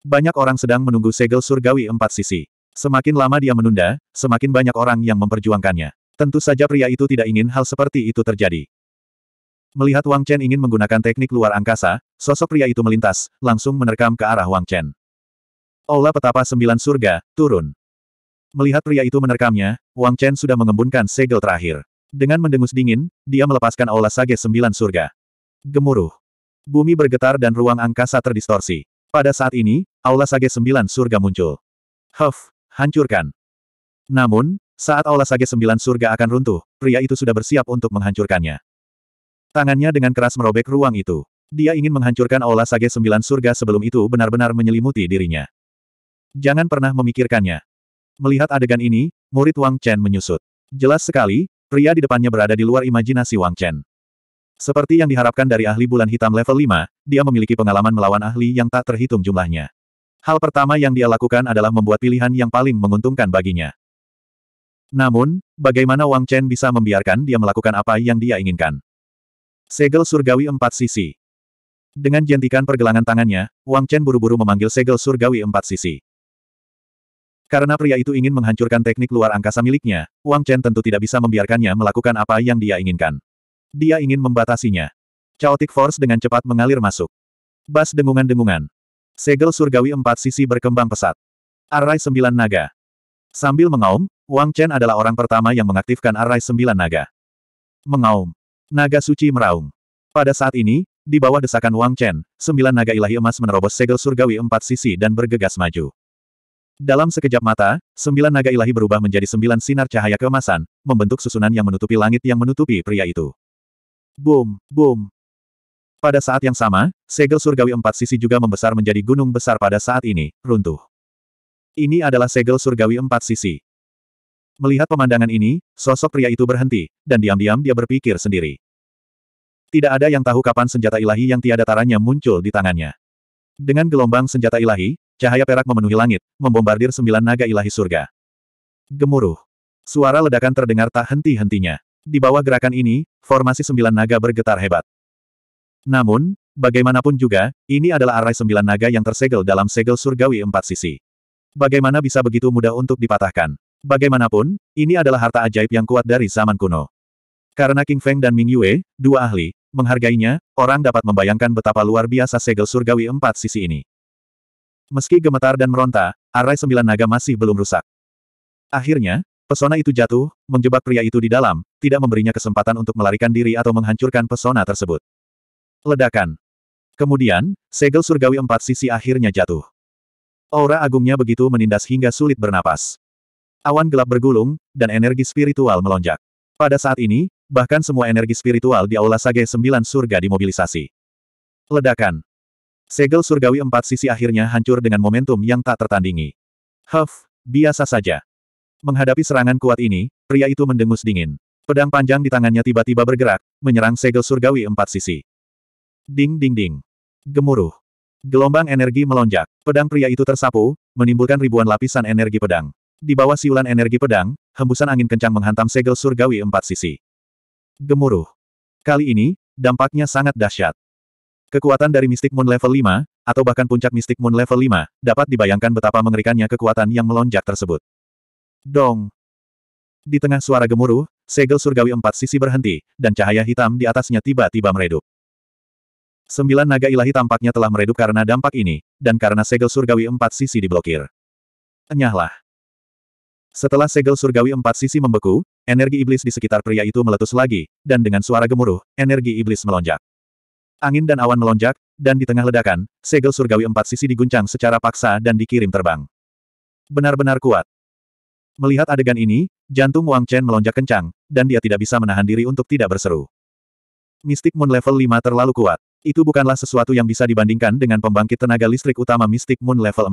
Banyak orang sedang menunggu segel surgawi empat sisi. Semakin lama dia menunda, semakin banyak orang yang memperjuangkannya. Tentu saja pria itu tidak ingin hal seperti itu terjadi. Melihat Wang Chen ingin menggunakan teknik luar angkasa, sosok pria itu melintas, langsung menerkam ke arah Wang Chen. Aula petapa sembilan surga, turun. Melihat pria itu menerkamnya, Wang Chen sudah mengembunkan segel terakhir. Dengan mendengus dingin, dia melepaskan aula sage sembilan surga. Gemuruh. Bumi bergetar dan ruang angkasa terdistorsi. Pada saat ini, Aula Sage Sembilan Surga muncul. Huff, hancurkan. Namun, saat Aula Sage Sembilan Surga akan runtuh, pria itu sudah bersiap untuk menghancurkannya. Tangannya dengan keras merobek ruang itu. Dia ingin menghancurkan Aula Sage Sembilan Surga sebelum itu benar-benar menyelimuti dirinya. Jangan pernah memikirkannya. Melihat adegan ini, murid Wang Chen menyusut. Jelas sekali, pria di depannya berada di luar imajinasi Wang Chen. Seperti yang diharapkan dari ahli bulan hitam level 5, dia memiliki pengalaman melawan ahli yang tak terhitung jumlahnya. Hal pertama yang dia lakukan adalah membuat pilihan yang paling menguntungkan baginya. Namun, bagaimana Wang Chen bisa membiarkan dia melakukan apa yang dia inginkan? Segel surgawi empat sisi. Dengan jentikan pergelangan tangannya, Wang Chen buru-buru memanggil segel surgawi empat sisi. Karena pria itu ingin menghancurkan teknik luar angkasa miliknya, Wang Chen tentu tidak bisa membiarkannya melakukan apa yang dia inginkan. Dia ingin membatasinya. Chaotic Force dengan cepat mengalir masuk. Bas dengungan-dengungan. Segel surgawi empat sisi berkembang pesat. Arai sembilan naga. Sambil mengaum, Wang Chen adalah orang pertama yang mengaktifkan arai sembilan naga. Mengaum. Naga suci meraung. Pada saat ini, di bawah desakan Wang Chen, sembilan naga ilahi emas menerobos segel surgawi empat sisi dan bergegas maju. Dalam sekejap mata, sembilan naga ilahi berubah menjadi sembilan sinar cahaya keemasan, membentuk susunan yang menutupi langit yang menutupi pria itu. Boom, boom. Pada saat yang sama, segel surgawi empat sisi juga membesar menjadi gunung besar pada saat ini, runtuh. Ini adalah segel surgawi empat sisi. Melihat pemandangan ini, sosok pria itu berhenti, dan diam-diam dia berpikir sendiri. Tidak ada yang tahu kapan senjata ilahi yang tiada taranya muncul di tangannya. Dengan gelombang senjata ilahi, cahaya perak memenuhi langit, membombardir sembilan naga ilahi surga. Gemuruh. Suara ledakan terdengar tak henti-hentinya. Di bawah gerakan ini, formasi sembilan naga bergetar hebat. Namun, bagaimanapun juga, ini adalah arai sembilan naga yang tersegel dalam segel surgawi empat sisi. Bagaimana bisa begitu mudah untuk dipatahkan? Bagaimanapun, ini adalah harta ajaib yang kuat dari zaman kuno. Karena King Feng dan Ming Yue, dua ahli, menghargainya, orang dapat membayangkan betapa luar biasa segel surgawi empat sisi ini. Meski gemetar dan meronta, arai sembilan naga masih belum rusak. Akhirnya, Pesona itu jatuh, menjebak pria itu di dalam, tidak memberinya kesempatan untuk melarikan diri atau menghancurkan pesona tersebut. Ledakan. Kemudian, segel surgawi empat sisi akhirnya jatuh. Aura agungnya begitu menindas hingga sulit bernapas. Awan gelap bergulung, dan energi spiritual melonjak. Pada saat ini, bahkan semua energi spiritual di Aula Sage Sembilan Surga dimobilisasi. Ledakan. Segel surgawi empat sisi akhirnya hancur dengan momentum yang tak tertandingi. Huff, biasa saja. Menghadapi serangan kuat ini, pria itu mendengus dingin. Pedang panjang di tangannya tiba-tiba bergerak, menyerang segel surgawi empat sisi. Ding ding ding. Gemuruh. Gelombang energi melonjak. Pedang pria itu tersapu, menimbulkan ribuan lapisan energi pedang. Di bawah siulan energi pedang, hembusan angin kencang menghantam segel surgawi empat sisi. Gemuruh. Kali ini, dampaknya sangat dahsyat. Kekuatan dari Mystic Moon level 5, atau bahkan puncak Mystic Moon level 5, dapat dibayangkan betapa mengerikannya kekuatan yang melonjak tersebut. Dong! Di tengah suara gemuruh, segel surgawi empat sisi berhenti, dan cahaya hitam di atasnya tiba-tiba meredup. Sembilan naga ilahi tampaknya telah meredup karena dampak ini, dan karena segel surgawi empat sisi diblokir. Enyahlah! Setelah segel surgawi empat sisi membeku, energi iblis di sekitar pria itu meletus lagi, dan dengan suara gemuruh, energi iblis melonjak. Angin dan awan melonjak, dan di tengah ledakan, segel surgawi empat sisi diguncang secara paksa dan dikirim terbang. Benar-benar kuat. Melihat adegan ini, jantung Wang Chen melonjak kencang, dan dia tidak bisa menahan diri untuk tidak berseru. Mistik Moon level 5 terlalu kuat. Itu bukanlah sesuatu yang bisa dibandingkan dengan pembangkit tenaga listrik utama Mistik Moon level 4.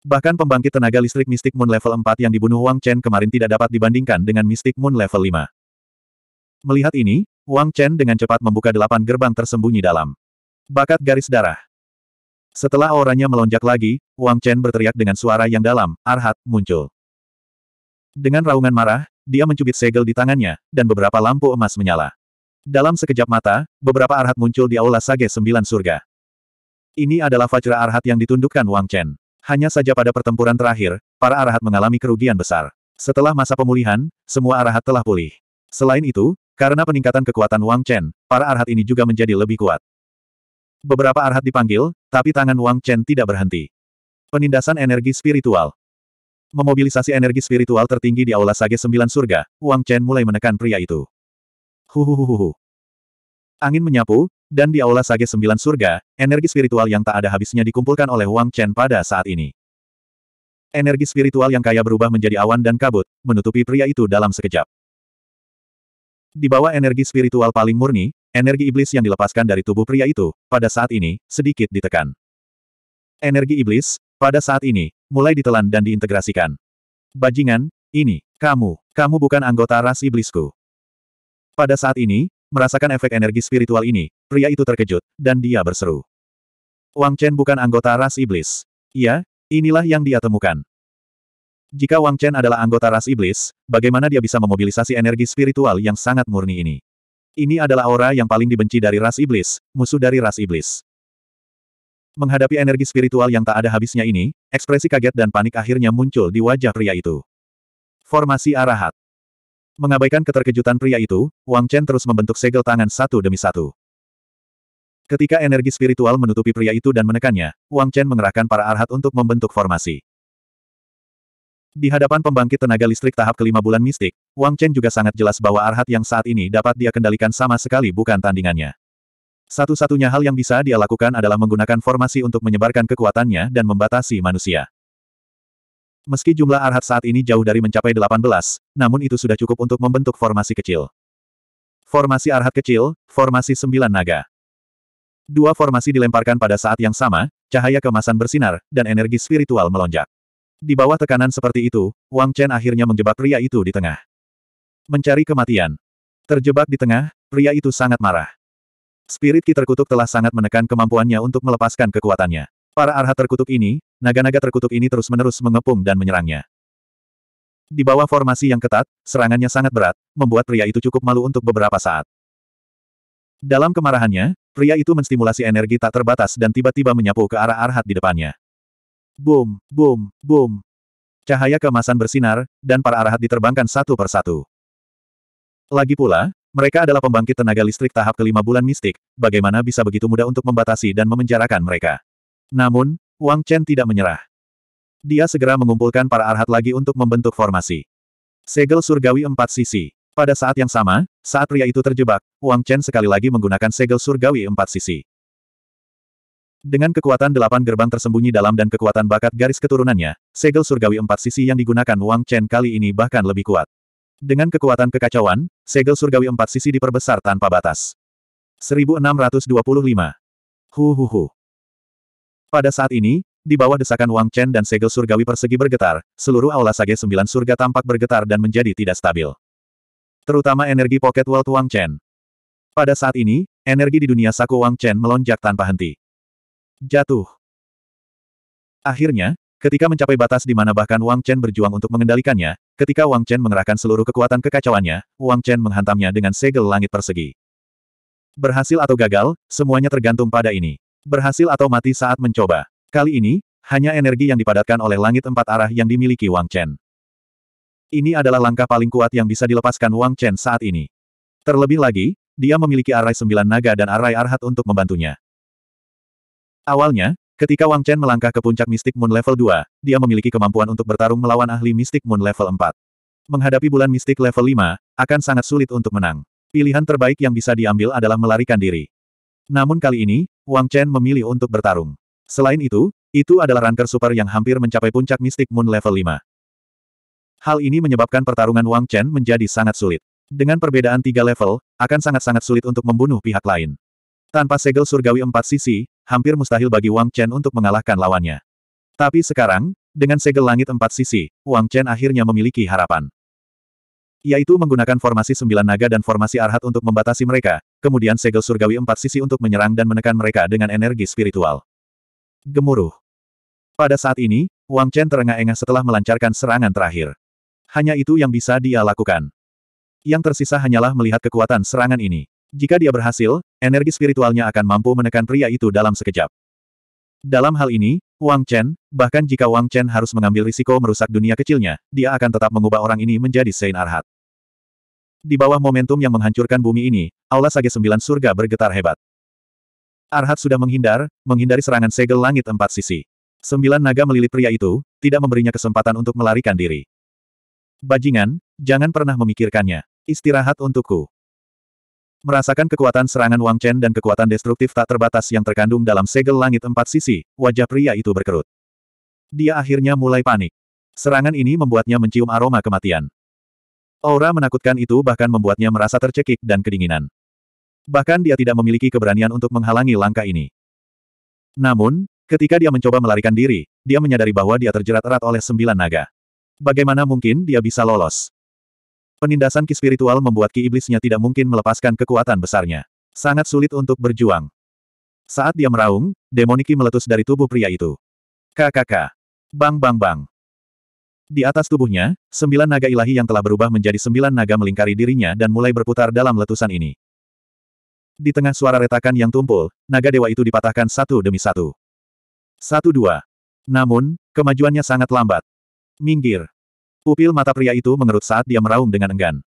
Bahkan pembangkit tenaga listrik Mistik Moon level 4 yang dibunuh Wang Chen kemarin tidak dapat dibandingkan dengan Mistik Moon level 5. Melihat ini, Wang Chen dengan cepat membuka delapan gerbang tersembunyi dalam bakat garis darah. Setelah auranya melonjak lagi, Wang Chen berteriak dengan suara yang dalam, Arhat, muncul. Dengan raungan marah, dia mencubit segel di tangannya, dan beberapa lampu emas menyala. Dalam sekejap mata, beberapa arhat muncul di aula Sage Sembilan Surga. Ini adalah Fajra Arhat yang ditundukkan Wang Chen. Hanya saja pada pertempuran terakhir, para arhat mengalami kerugian besar. Setelah masa pemulihan, semua arhat telah pulih. Selain itu, karena peningkatan kekuatan Wang Chen, para arhat ini juga menjadi lebih kuat. Beberapa arhat dipanggil, tapi tangan Wang Chen tidak berhenti. Penindasan energi spiritual. Memobilisasi energi spiritual tertinggi di Aula Sage Sembilan Surga, Wang Chen mulai menekan pria itu. Huhuhuhu. Angin menyapu, dan di Aula Sage Sembilan Surga, energi spiritual yang tak ada habisnya dikumpulkan oleh Wang Chen pada saat ini. Energi spiritual yang kaya berubah menjadi awan dan kabut, menutupi pria itu dalam sekejap. Di bawah energi spiritual paling murni, energi iblis yang dilepaskan dari tubuh pria itu, pada saat ini, sedikit ditekan. Energi iblis, pada saat ini, mulai ditelan dan diintegrasikan. Bajingan, ini, kamu, kamu bukan anggota ras iblisku. Pada saat ini, merasakan efek energi spiritual ini, pria itu terkejut, dan dia berseru. Wang Chen bukan anggota ras iblis. Iya, inilah yang dia temukan. Jika Wang Chen adalah anggota ras iblis, bagaimana dia bisa memobilisasi energi spiritual yang sangat murni ini? Ini adalah aura yang paling dibenci dari ras iblis, musuh dari ras iblis. Menghadapi energi spiritual yang tak ada habisnya ini, Ekspresi kaget dan panik akhirnya muncul di wajah pria itu. Formasi arahat. Mengabaikan keterkejutan pria itu, Wang Chen terus membentuk segel tangan satu demi satu. Ketika energi spiritual menutupi pria itu dan menekannya, Wang Chen mengerahkan para arhat untuk membentuk formasi. Di hadapan pembangkit tenaga listrik tahap kelima bulan mistik, Wang Chen juga sangat jelas bahwa arhat yang saat ini dapat dia kendalikan sama sekali bukan tandingannya. Satu-satunya hal yang bisa dia lakukan adalah menggunakan formasi untuk menyebarkan kekuatannya dan membatasi manusia. Meski jumlah arhat saat ini jauh dari mencapai 18, namun itu sudah cukup untuk membentuk formasi kecil. Formasi arhat kecil, formasi sembilan naga. Dua formasi dilemparkan pada saat yang sama, cahaya kemasan bersinar, dan energi spiritual melonjak. Di bawah tekanan seperti itu, Wang Chen akhirnya menjebak pria itu di tengah. Mencari kematian. Terjebak di tengah, pria itu sangat marah. Spirit Ki terkutuk telah sangat menekan kemampuannya untuk melepaskan kekuatannya. Para arhat terkutuk ini, naga-naga terkutuk ini terus-menerus mengepung dan menyerangnya. Di bawah formasi yang ketat, serangannya sangat berat, membuat pria itu cukup malu untuk beberapa saat. Dalam kemarahannya, pria itu menstimulasi energi tak terbatas dan tiba-tiba menyapu ke arah arhat di depannya. Boom, boom, boom. Cahaya kemasan bersinar, dan para arhat diterbangkan satu persatu. Lagi pula, mereka adalah pembangkit tenaga listrik tahap kelima bulan mistik, bagaimana bisa begitu mudah untuk membatasi dan memenjarakan mereka. Namun, Wang Chen tidak menyerah. Dia segera mengumpulkan para arhat lagi untuk membentuk formasi. Segel surgawi empat sisi. Pada saat yang sama, saat pria itu terjebak, Wang Chen sekali lagi menggunakan segel surgawi empat sisi. Dengan kekuatan delapan gerbang tersembunyi dalam dan kekuatan bakat garis keturunannya, segel surgawi empat sisi yang digunakan Wang Chen kali ini bahkan lebih kuat. Dengan kekuatan kekacauan, segel surgawi empat sisi diperbesar tanpa batas. 1625. Hu hu hu. Pada saat ini, di bawah desakan Wang Chen dan segel surgawi persegi bergetar, seluruh aula sage sembilan surga tampak bergetar dan menjadi tidak stabil. Terutama energi pocket world Wang Chen. Pada saat ini, energi di dunia saku Wang Chen melonjak tanpa henti. Jatuh. Akhirnya, Ketika mencapai batas di mana bahkan Wang Chen berjuang untuk mengendalikannya, ketika Wang Chen mengerahkan seluruh kekuatan kekacauannya, Wang Chen menghantamnya dengan segel langit persegi. Berhasil atau gagal, semuanya tergantung pada ini. Berhasil atau mati saat mencoba. Kali ini, hanya energi yang dipadatkan oleh langit empat arah yang dimiliki Wang Chen. Ini adalah langkah paling kuat yang bisa dilepaskan Wang Chen saat ini. Terlebih lagi, dia memiliki arai sembilan naga dan arai arhat untuk membantunya. Awalnya, Ketika Wang Chen melangkah ke puncak Mystic Moon level 2, dia memiliki kemampuan untuk bertarung melawan ahli Mystic Moon level 4. Menghadapi bulan Mystic level 5, akan sangat sulit untuk menang. Pilihan terbaik yang bisa diambil adalah melarikan diri. Namun kali ini, Wang Chen memilih untuk bertarung. Selain itu, itu adalah ranker super yang hampir mencapai puncak Mystic Moon level 5. Hal ini menyebabkan pertarungan Wang Chen menjadi sangat sulit. Dengan perbedaan tiga level, akan sangat-sangat sulit untuk membunuh pihak lain. Tanpa segel surgawi empat sisi, hampir mustahil bagi Wang Chen untuk mengalahkan lawannya. Tapi sekarang, dengan segel langit empat sisi, Wang Chen akhirnya memiliki harapan. Yaitu menggunakan formasi sembilan naga dan formasi arhat untuk membatasi mereka, kemudian segel surgawi empat sisi untuk menyerang dan menekan mereka dengan energi spiritual. Gemuruh. Pada saat ini, Wang Chen terengah-engah setelah melancarkan serangan terakhir. Hanya itu yang bisa dia lakukan. Yang tersisa hanyalah melihat kekuatan serangan ini. Jika dia berhasil, energi spiritualnya akan mampu menekan pria itu dalam sekejap. Dalam hal ini, Wang Chen, bahkan jika Wang Chen harus mengambil risiko merusak dunia kecilnya, dia akan tetap mengubah orang ini menjadi Saint Arhat. Di bawah momentum yang menghancurkan bumi ini, Aula Sage Sembilan Surga bergetar hebat. Arhat sudah menghindar, menghindari serangan segel langit empat sisi. Sembilan naga melilit pria itu, tidak memberinya kesempatan untuk melarikan diri. Bajingan, jangan pernah memikirkannya. Istirahat untukku. Merasakan kekuatan serangan Wang Chen dan kekuatan destruktif tak terbatas yang terkandung dalam segel langit empat sisi, wajah pria itu berkerut. Dia akhirnya mulai panik. Serangan ini membuatnya mencium aroma kematian. Aura menakutkan itu bahkan membuatnya merasa tercekik dan kedinginan. Bahkan dia tidak memiliki keberanian untuk menghalangi langkah ini. Namun, ketika dia mencoba melarikan diri, dia menyadari bahwa dia terjerat erat oleh sembilan naga. Bagaimana mungkin dia bisa lolos? Penindasan ki spiritual membuat ki iblisnya tidak mungkin melepaskan kekuatan besarnya. Sangat sulit untuk berjuang. Saat dia meraung, demoniki meletus dari tubuh pria itu. KKK. Bang bang bang. Di atas tubuhnya, sembilan naga ilahi yang telah berubah menjadi sembilan naga melingkari dirinya dan mulai berputar dalam letusan ini. Di tengah suara retakan yang tumpul, naga dewa itu dipatahkan satu demi satu. Satu dua. Namun, kemajuannya sangat lambat. Minggir. Pupil mata pria itu mengerut saat dia meraung dengan enggan.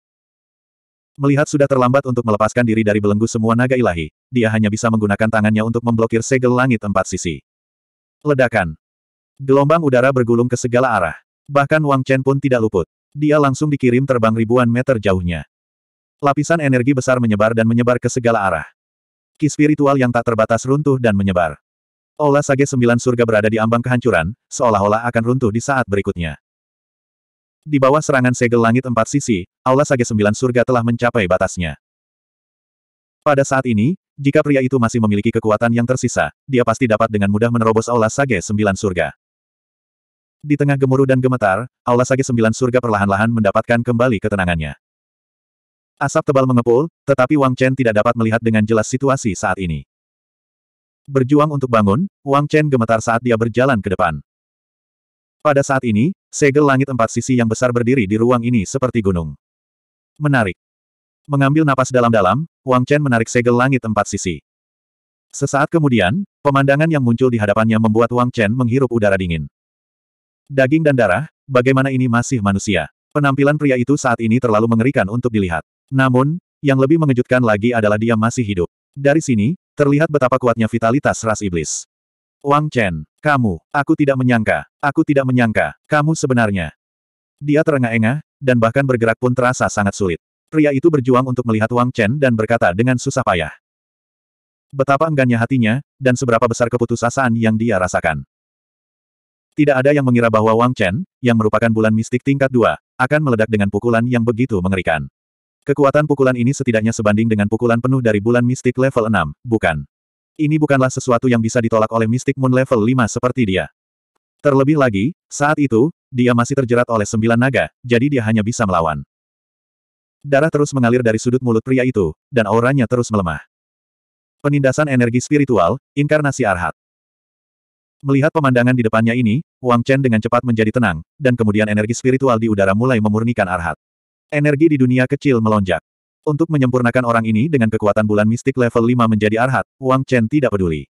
Melihat sudah terlambat untuk melepaskan diri dari belenggu semua naga ilahi, dia hanya bisa menggunakan tangannya untuk memblokir segel langit empat sisi. Ledakan. Gelombang udara bergulung ke segala arah. Bahkan Wang Chen pun tidak luput. Dia langsung dikirim terbang ribuan meter jauhnya. Lapisan energi besar menyebar dan menyebar ke segala arah. Ki spiritual yang tak terbatas runtuh dan menyebar. Olah Sage Sembilan Surga berada di ambang kehancuran, seolah-olah akan runtuh di saat berikutnya. Di bawah serangan segel langit empat sisi, aula sage sembilan surga telah mencapai batasnya. Pada saat ini, jika pria itu masih memiliki kekuatan yang tersisa, dia pasti dapat dengan mudah menerobos aula sage sembilan surga. Di tengah gemuruh dan gemetar, aula sage sembilan surga perlahan-lahan mendapatkan kembali ketenangannya. Asap tebal mengepul, tetapi Wang Chen tidak dapat melihat dengan jelas situasi saat ini. Berjuang untuk bangun, Wang Chen gemetar saat dia berjalan ke depan. Pada saat ini, segel langit empat sisi yang besar berdiri di ruang ini seperti gunung. Menarik. Mengambil napas dalam-dalam, Wang Chen menarik segel langit empat sisi. Sesaat kemudian, pemandangan yang muncul di hadapannya membuat Wang Chen menghirup udara dingin. Daging dan darah, bagaimana ini masih manusia? Penampilan pria itu saat ini terlalu mengerikan untuk dilihat. Namun, yang lebih mengejutkan lagi adalah dia masih hidup. Dari sini, terlihat betapa kuatnya vitalitas ras iblis. Wang Chen, kamu, aku tidak menyangka, aku tidak menyangka, kamu sebenarnya. Dia terengah-engah, dan bahkan bergerak pun terasa sangat sulit. Pria itu berjuang untuk melihat Wang Chen dan berkata dengan susah payah. Betapa enggannya hatinya, dan seberapa besar keputusasaan yang dia rasakan. Tidak ada yang mengira bahwa Wang Chen, yang merupakan bulan mistik tingkat dua, akan meledak dengan pukulan yang begitu mengerikan. Kekuatan pukulan ini setidaknya sebanding dengan pukulan penuh dari bulan mistik level 6, bukan? Ini bukanlah sesuatu yang bisa ditolak oleh Mystic Moon level 5 seperti dia. Terlebih lagi, saat itu, dia masih terjerat oleh sembilan naga, jadi dia hanya bisa melawan. Darah terus mengalir dari sudut mulut pria itu, dan auranya terus melemah. Penindasan energi spiritual, inkarnasi arhat. Melihat pemandangan di depannya ini, Wang Chen dengan cepat menjadi tenang, dan kemudian energi spiritual di udara mulai memurnikan arhat. Energi di dunia kecil melonjak. Untuk menyempurnakan orang ini dengan kekuatan bulan mistik level 5 menjadi arhat, Wang Chen tidak peduli.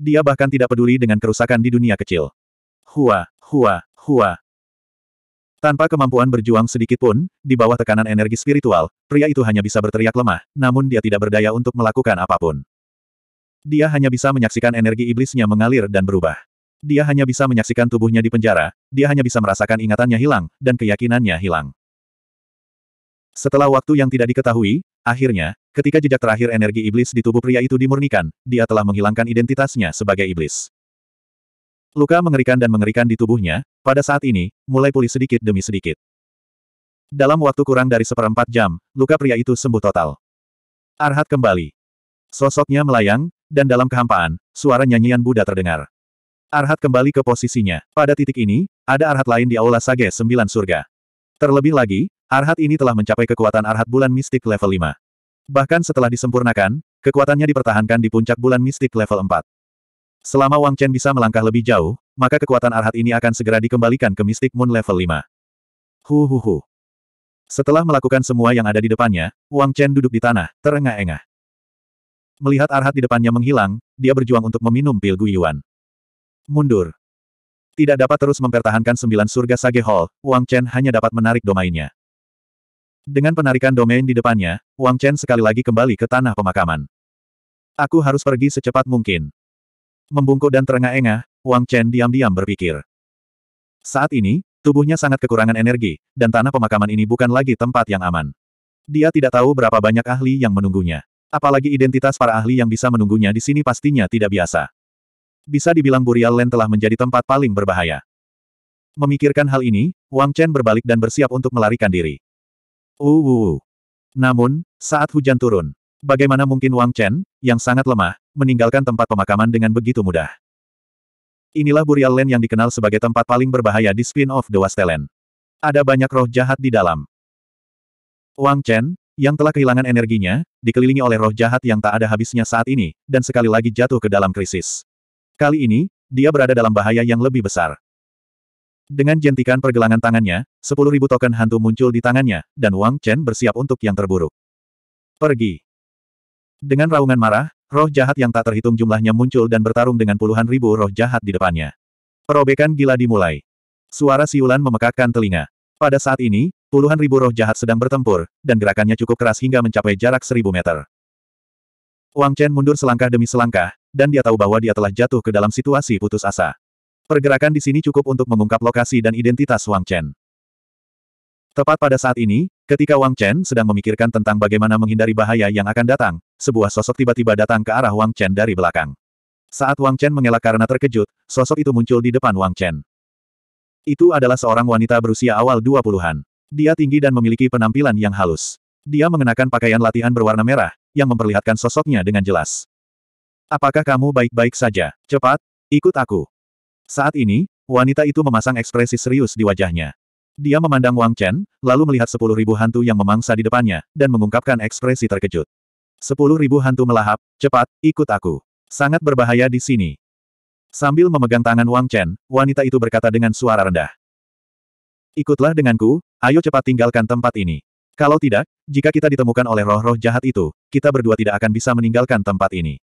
Dia bahkan tidak peduli dengan kerusakan di dunia kecil. Hua, hua, hua. Tanpa kemampuan berjuang sedikit pun, di bawah tekanan energi spiritual, pria itu hanya bisa berteriak lemah, namun dia tidak berdaya untuk melakukan apapun. Dia hanya bisa menyaksikan energi iblisnya mengalir dan berubah. Dia hanya bisa menyaksikan tubuhnya di penjara, dia hanya bisa merasakan ingatannya hilang, dan keyakinannya hilang. Setelah waktu yang tidak diketahui, akhirnya, ketika jejak terakhir energi iblis di tubuh pria itu dimurnikan, dia telah menghilangkan identitasnya sebagai iblis. Luka mengerikan dan mengerikan di tubuhnya, pada saat ini, mulai pulih sedikit demi sedikit. Dalam waktu kurang dari seperempat jam, luka pria itu sembuh total. Arhat kembali. Sosoknya melayang, dan dalam kehampaan, suara nyanyian Buddha terdengar. Arhat kembali ke posisinya. Pada titik ini, ada arhat lain di Aula Sage Sembilan Surga. Terlebih lagi, Arhat ini telah mencapai kekuatan Arhat Bulan Mistik level 5. Bahkan setelah disempurnakan, kekuatannya dipertahankan di puncak Bulan Mistik level 4. Selama Wang Chen bisa melangkah lebih jauh, maka kekuatan Arhat ini akan segera dikembalikan ke mistik Moon level 5. Hu hu hu. Setelah melakukan semua yang ada di depannya, Wang Chen duduk di tanah, terengah-engah. Melihat Arhat di depannya menghilang, dia berjuang untuk meminum pil Guyuan. Mundur. Tidak dapat terus mempertahankan sembilan surga Sage Hall, Wang Chen hanya dapat menarik domainnya. Dengan penarikan domain di depannya, Wang Chen sekali lagi kembali ke tanah pemakaman. Aku harus pergi secepat mungkin. Membungkuk dan terengah-engah, Wang Chen diam-diam berpikir. Saat ini, tubuhnya sangat kekurangan energi, dan tanah pemakaman ini bukan lagi tempat yang aman. Dia tidak tahu berapa banyak ahli yang menunggunya. Apalagi identitas para ahli yang bisa menunggunya di sini pastinya tidak biasa. Bisa dibilang Burial Land telah menjadi tempat paling berbahaya. Memikirkan hal ini, Wang Chen berbalik dan bersiap untuk melarikan diri. Uh, Namun, saat hujan turun, bagaimana mungkin Wang Chen, yang sangat lemah, meninggalkan tempat pemakaman dengan begitu mudah? Inilah Burial Land yang dikenal sebagai tempat paling berbahaya di spin-off The Wasteland. Ada banyak roh jahat di dalam. Wang Chen, yang telah kehilangan energinya, dikelilingi oleh roh jahat yang tak ada habisnya saat ini, dan sekali lagi jatuh ke dalam krisis. Kali ini, dia berada dalam bahaya yang lebih besar. Dengan jentikan pergelangan tangannya, sepuluh ribu token hantu muncul di tangannya, dan Wang Chen bersiap untuk yang terburuk. Pergi. Dengan raungan marah, roh jahat yang tak terhitung jumlahnya muncul dan bertarung dengan puluhan ribu roh jahat di depannya. Perobekan gila dimulai. Suara siulan memekakkan telinga. Pada saat ini, puluhan ribu roh jahat sedang bertempur, dan gerakannya cukup keras hingga mencapai jarak seribu meter. Wang Chen mundur selangkah demi selangkah, dan dia tahu bahwa dia telah jatuh ke dalam situasi putus asa. Pergerakan di sini cukup untuk mengungkap lokasi dan identitas Wang Chen. Tepat pada saat ini, ketika Wang Chen sedang memikirkan tentang bagaimana menghindari bahaya yang akan datang, sebuah sosok tiba-tiba datang ke arah Wang Chen dari belakang. Saat Wang Chen mengelak karena terkejut, sosok itu muncul di depan Wang Chen. Itu adalah seorang wanita berusia awal 20-an. Dia tinggi dan memiliki penampilan yang halus. Dia mengenakan pakaian latihan berwarna merah, yang memperlihatkan sosoknya dengan jelas. Apakah kamu baik-baik saja? Cepat, ikut aku. Saat ini, wanita itu memasang ekspresi serius di wajahnya. Dia memandang Wang Chen, lalu melihat sepuluh ribu hantu yang memangsa di depannya, dan mengungkapkan ekspresi terkejut. Sepuluh ribu hantu melahap, cepat, ikut aku. Sangat berbahaya di sini. Sambil memegang tangan Wang Chen, wanita itu berkata dengan suara rendah. Ikutlah denganku, ayo cepat tinggalkan tempat ini. Kalau tidak, jika kita ditemukan oleh roh-roh jahat itu, kita berdua tidak akan bisa meninggalkan tempat ini.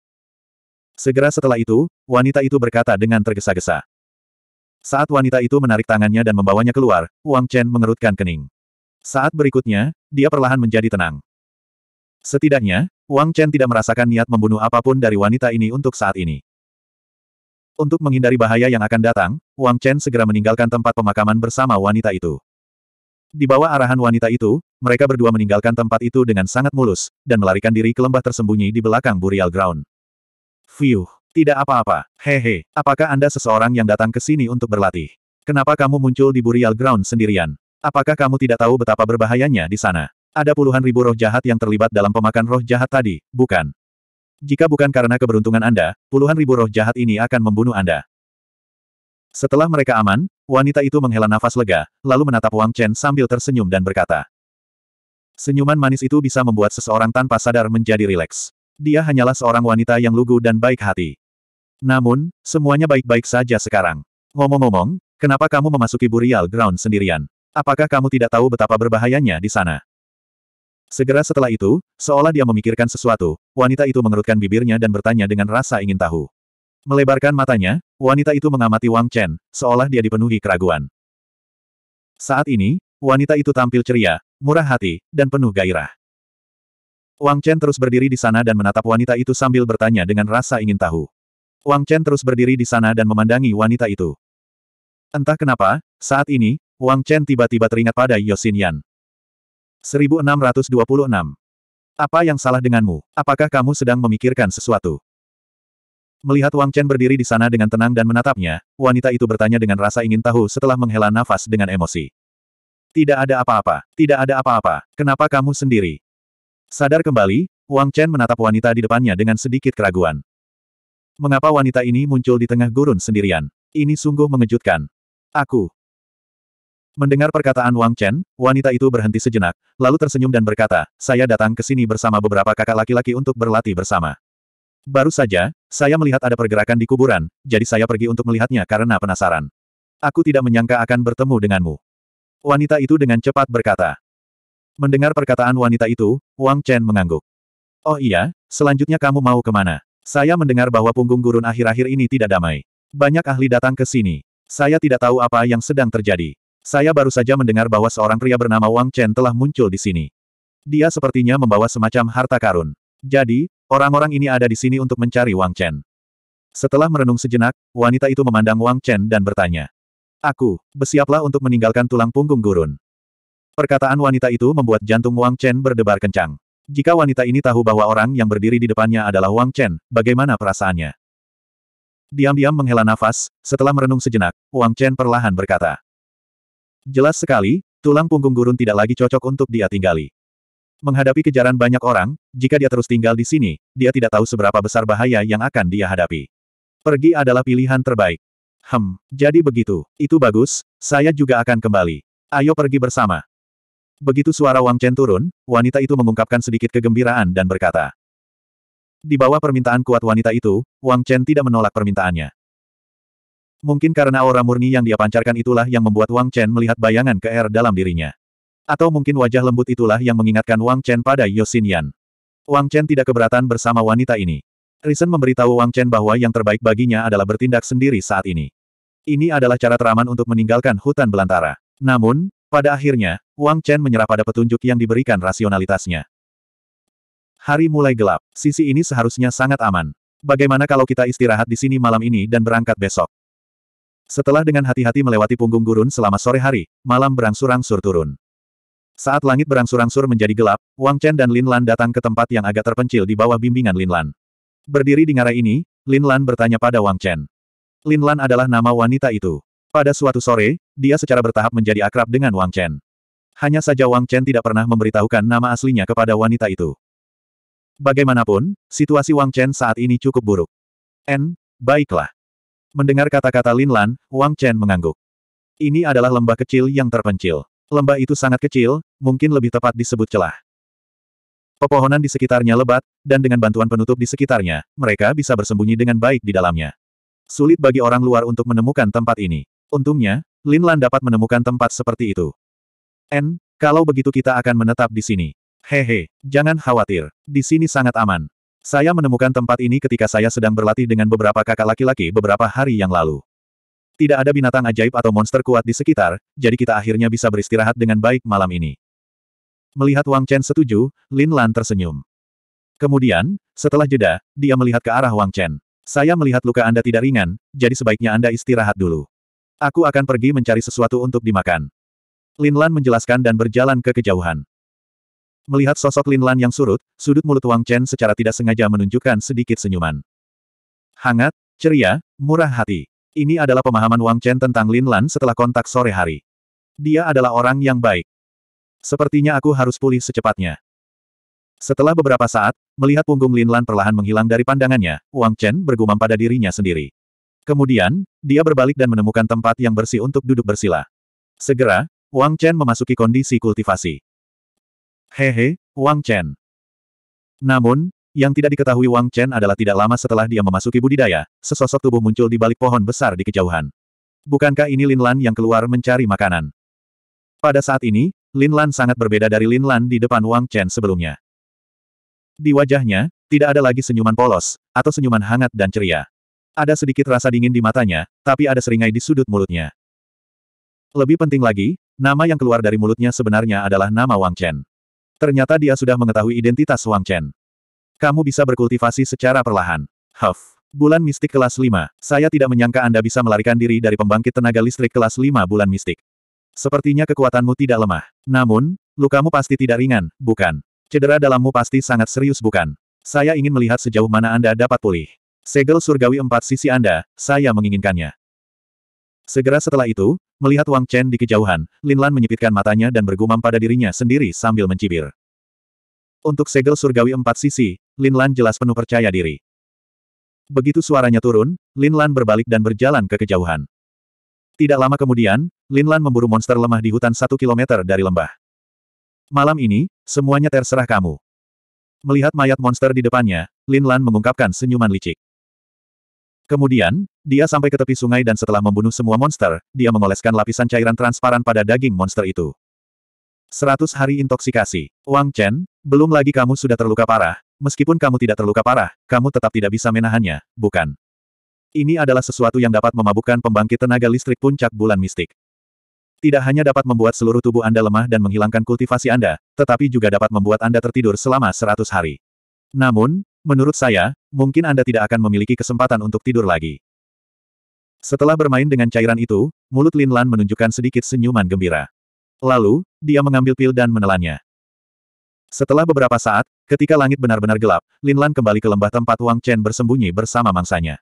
Segera setelah itu, wanita itu berkata dengan tergesa-gesa. Saat wanita itu menarik tangannya dan membawanya keluar, Wang Chen mengerutkan kening. Saat berikutnya, dia perlahan menjadi tenang. Setidaknya, Wang Chen tidak merasakan niat membunuh apapun dari wanita ini untuk saat ini. Untuk menghindari bahaya yang akan datang, Wang Chen segera meninggalkan tempat pemakaman bersama wanita itu. Di bawah arahan wanita itu, mereka berdua meninggalkan tempat itu dengan sangat mulus, dan melarikan diri ke lembah tersembunyi di belakang burial ground. Fiuh! Tidak apa-apa. Hehe, apakah Anda seseorang yang datang ke sini untuk berlatih? Kenapa kamu muncul di Burial Ground sendirian? Apakah kamu tidak tahu betapa berbahayanya di sana? Ada puluhan ribu roh jahat yang terlibat dalam pemakan roh jahat tadi, bukan? Jika bukan karena keberuntungan Anda, puluhan ribu roh jahat ini akan membunuh Anda. Setelah mereka aman, wanita itu menghela nafas lega, lalu menatap Wang Chen sambil tersenyum dan berkata. Senyuman manis itu bisa membuat seseorang tanpa sadar menjadi rileks. Dia hanyalah seorang wanita yang lugu dan baik hati. Namun, semuanya baik-baik saja sekarang. Ngomong-ngomong, kenapa kamu memasuki Burial Ground sendirian? Apakah kamu tidak tahu betapa berbahayanya di sana? Segera setelah itu, seolah dia memikirkan sesuatu, wanita itu mengerutkan bibirnya dan bertanya dengan rasa ingin tahu. Melebarkan matanya, wanita itu mengamati Wang Chen, seolah dia dipenuhi keraguan. Saat ini, wanita itu tampil ceria, murah hati, dan penuh gairah. Wang Chen terus berdiri di sana dan menatap wanita itu sambil bertanya dengan rasa ingin tahu. Wang Chen terus berdiri di sana dan memandangi wanita itu. Entah kenapa, saat ini, Wang Chen tiba-tiba teringat pada Yosin Yan. 1626. Apa yang salah denganmu? Apakah kamu sedang memikirkan sesuatu? Melihat Wang Chen berdiri di sana dengan tenang dan menatapnya, wanita itu bertanya dengan rasa ingin tahu setelah menghela nafas dengan emosi. Tidak ada apa-apa, tidak ada apa-apa, kenapa kamu sendiri? Sadar kembali, Wang Chen menatap wanita di depannya dengan sedikit keraguan. Mengapa wanita ini muncul di tengah gurun sendirian? Ini sungguh mengejutkan. Aku. Mendengar perkataan Wang Chen, wanita itu berhenti sejenak, lalu tersenyum dan berkata, saya datang ke sini bersama beberapa kakak laki-laki untuk berlatih bersama. Baru saja, saya melihat ada pergerakan di kuburan, jadi saya pergi untuk melihatnya karena penasaran. Aku tidak menyangka akan bertemu denganmu. Wanita itu dengan cepat berkata. Mendengar perkataan wanita itu, Wang Chen mengangguk. Oh iya, selanjutnya kamu mau kemana? Saya mendengar bahwa punggung gurun akhir-akhir ini tidak damai. Banyak ahli datang ke sini. Saya tidak tahu apa yang sedang terjadi. Saya baru saja mendengar bahwa seorang pria bernama Wang Chen telah muncul di sini. Dia sepertinya membawa semacam harta karun. Jadi, orang-orang ini ada di sini untuk mencari Wang Chen. Setelah merenung sejenak, wanita itu memandang Wang Chen dan bertanya. Aku, bersiaplah untuk meninggalkan tulang punggung gurun. Perkataan wanita itu membuat jantung Wang Chen berdebar kencang. Jika wanita ini tahu bahwa orang yang berdiri di depannya adalah Wang Chen, bagaimana perasaannya? Diam-diam menghela nafas, setelah merenung sejenak, Wang Chen perlahan berkata. Jelas sekali, tulang punggung gurun tidak lagi cocok untuk dia tinggali. Menghadapi kejaran banyak orang, jika dia terus tinggal di sini, dia tidak tahu seberapa besar bahaya yang akan dia hadapi. Pergi adalah pilihan terbaik. Hem, jadi begitu. Itu bagus, saya juga akan kembali. Ayo pergi bersama. Begitu suara Wang Chen turun, wanita itu mengungkapkan sedikit kegembiraan dan berkata. Di bawah permintaan kuat wanita itu, Wang Chen tidak menolak permintaannya. Mungkin karena aura murni yang dia pancarkan itulah yang membuat Wang Chen melihat bayangan ke air dalam dirinya. Atau mungkin wajah lembut itulah yang mengingatkan Wang Chen pada Yosin Yan. Wang Chen tidak keberatan bersama wanita ini. Risen memberitahu Wang Chen bahwa yang terbaik baginya adalah bertindak sendiri saat ini. Ini adalah cara teraman untuk meninggalkan hutan belantara. Namun, pada akhirnya, Wang Chen menyerah pada petunjuk yang diberikan rasionalitasnya. Hari mulai gelap, sisi ini seharusnya sangat aman. Bagaimana kalau kita istirahat di sini malam ini dan berangkat besok? Setelah dengan hati-hati melewati punggung gurun selama sore hari, malam berangsur-angsur turun. Saat langit berangsur-angsur menjadi gelap, Wang Chen dan Lin Lan datang ke tempat yang agak terpencil di bawah bimbingan Lin Lan. Berdiri di ngarai ini, Lin Lan bertanya pada Wang Chen. Lin Lan adalah nama wanita itu. Pada suatu sore, dia secara bertahap menjadi akrab dengan Wang Chen. Hanya saja Wang Chen tidak pernah memberitahukan nama aslinya kepada wanita itu. Bagaimanapun, situasi Wang Chen saat ini cukup buruk. N, baiklah. Mendengar kata-kata Lin Lan, Wang Chen mengangguk. Ini adalah lembah kecil yang terpencil. Lembah itu sangat kecil, mungkin lebih tepat disebut celah. Pepohonan di sekitarnya lebat, dan dengan bantuan penutup di sekitarnya, mereka bisa bersembunyi dengan baik di dalamnya. Sulit bagi orang luar untuk menemukan tempat ini. Untungnya, Lin Lan dapat menemukan tempat seperti itu. N, kalau begitu kita akan menetap di sini. Hehe, jangan khawatir, di sini sangat aman. Saya menemukan tempat ini ketika saya sedang berlatih dengan beberapa kakak laki-laki beberapa hari yang lalu. Tidak ada binatang ajaib atau monster kuat di sekitar, jadi kita akhirnya bisa beristirahat dengan baik malam ini. Melihat Wang Chen setuju, Lin Lan tersenyum. Kemudian, setelah jeda, dia melihat ke arah Wang Chen. Saya melihat luka Anda tidak ringan, jadi sebaiknya Anda istirahat dulu. Aku akan pergi mencari sesuatu untuk dimakan. Lin Lan menjelaskan dan berjalan ke kejauhan. Melihat sosok Lin Lan yang surut, sudut mulut Wang Chen secara tidak sengaja menunjukkan sedikit senyuman. Hangat, ceria, murah hati. Ini adalah pemahaman Wang Chen tentang Lin Lan setelah kontak sore hari. Dia adalah orang yang baik. Sepertinya aku harus pulih secepatnya. Setelah beberapa saat, melihat punggung Lin Lan perlahan menghilang dari pandangannya, Wang Chen bergumam pada dirinya sendiri. Kemudian, dia berbalik dan menemukan tempat yang bersih untuk duduk bersila. Segera, Wang Chen memasuki kondisi kultivasi. Hehe, Wang Chen. Namun, yang tidak diketahui Wang Chen adalah tidak lama setelah dia memasuki budidaya, sesosok tubuh muncul di balik pohon besar di kejauhan. Bukankah ini Lin Lan yang keluar mencari makanan? Pada saat ini, Lin Lan sangat berbeda dari Lin Lan di depan Wang Chen sebelumnya. Di wajahnya, tidak ada lagi senyuman polos, atau senyuman hangat dan ceria. Ada sedikit rasa dingin di matanya, tapi ada seringai di sudut mulutnya. Lebih penting lagi, nama yang keluar dari mulutnya sebenarnya adalah nama Wang Chen. Ternyata dia sudah mengetahui identitas Wang Chen. Kamu bisa berkultivasi secara perlahan. Huff. Bulan mistik kelas 5. Saya tidak menyangka Anda bisa melarikan diri dari pembangkit tenaga listrik kelas 5 bulan mistik. Sepertinya kekuatanmu tidak lemah. Namun, lukamu pasti tidak ringan, bukan? Cedera dalammu pasti sangat serius bukan? Saya ingin melihat sejauh mana Anda dapat pulih. Segel surgawi empat sisi Anda, saya menginginkannya. Segera setelah itu, melihat Wang Chen di kejauhan, Lin Lan menyipitkan matanya dan bergumam pada dirinya sendiri sambil mencibir. Untuk segel surgawi empat sisi, Lin Lan jelas penuh percaya diri. Begitu suaranya turun, Lin Lan berbalik dan berjalan ke kejauhan. Tidak lama kemudian, Lin Lan memburu monster lemah di hutan satu kilometer dari lembah. Malam ini, semuanya terserah kamu. Melihat mayat monster di depannya, Lin Lan mengungkapkan senyuman licik. Kemudian, dia sampai ke tepi sungai dan setelah membunuh semua monster, dia mengoleskan lapisan cairan transparan pada daging monster itu. 100 hari intoksikasi. Wang Chen, belum lagi kamu sudah terluka parah, meskipun kamu tidak terluka parah, kamu tetap tidak bisa menahannya, bukan? Ini adalah sesuatu yang dapat memabukkan pembangkit tenaga listrik puncak bulan mistik. Tidak hanya dapat membuat seluruh tubuh Anda lemah dan menghilangkan kultivasi Anda, tetapi juga dapat membuat Anda tertidur selama 100 hari. Namun, Menurut saya, mungkin Anda tidak akan memiliki kesempatan untuk tidur lagi. Setelah bermain dengan cairan itu, mulut Lin Lan menunjukkan sedikit senyuman gembira. Lalu, dia mengambil pil dan menelannya. Setelah beberapa saat, ketika langit benar-benar gelap, Lin Lan kembali ke lembah tempat Wang Chen bersembunyi bersama mangsanya.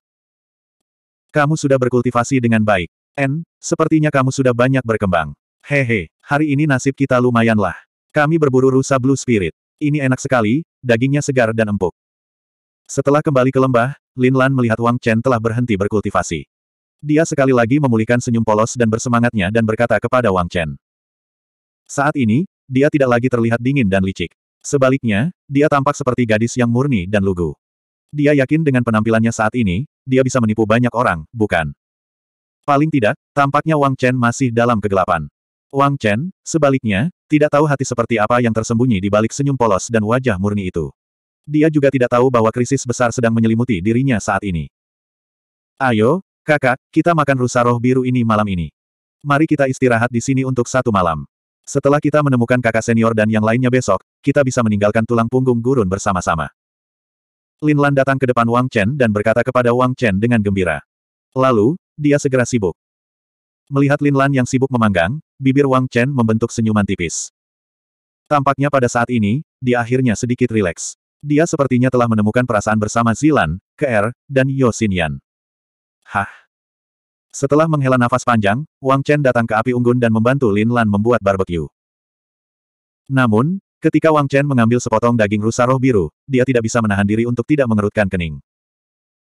Kamu sudah berkultivasi dengan baik. N, sepertinya kamu sudah banyak berkembang. Hehe, hari ini nasib kita lumayanlah. Kami berburu rusa blue spirit. Ini enak sekali, dagingnya segar dan empuk. Setelah kembali ke lembah, Lin Lan melihat Wang Chen telah berhenti berkultivasi. Dia sekali lagi memulihkan senyum polos dan bersemangatnya dan berkata kepada Wang Chen. Saat ini, dia tidak lagi terlihat dingin dan licik. Sebaliknya, dia tampak seperti gadis yang murni dan lugu. Dia yakin dengan penampilannya saat ini, dia bisa menipu banyak orang, bukan? Paling tidak, tampaknya Wang Chen masih dalam kegelapan. Wang Chen, sebaliknya, tidak tahu hati seperti apa yang tersembunyi di balik senyum polos dan wajah murni itu. Dia juga tidak tahu bahwa krisis besar sedang menyelimuti dirinya saat ini. Ayo, kakak, kita makan rusa roh biru ini malam ini. Mari kita istirahat di sini untuk satu malam. Setelah kita menemukan kakak senior dan yang lainnya besok, kita bisa meninggalkan tulang punggung gurun bersama-sama. Lin Lan datang ke depan Wang Chen dan berkata kepada Wang Chen dengan gembira. Lalu, dia segera sibuk. Melihat Lin Lan yang sibuk memanggang, bibir Wang Chen membentuk senyuman tipis. Tampaknya pada saat ini, dia akhirnya sedikit rileks. Dia sepertinya telah menemukan perasaan bersama Zilan, Ke'er, dan Yosinyan. Hah? Setelah menghela nafas panjang, Wang Chen datang ke api unggun dan membantu Lin Lan membuat barbeque. Namun, ketika Wang Chen mengambil sepotong daging rusa roh biru, dia tidak bisa menahan diri untuk tidak mengerutkan kening.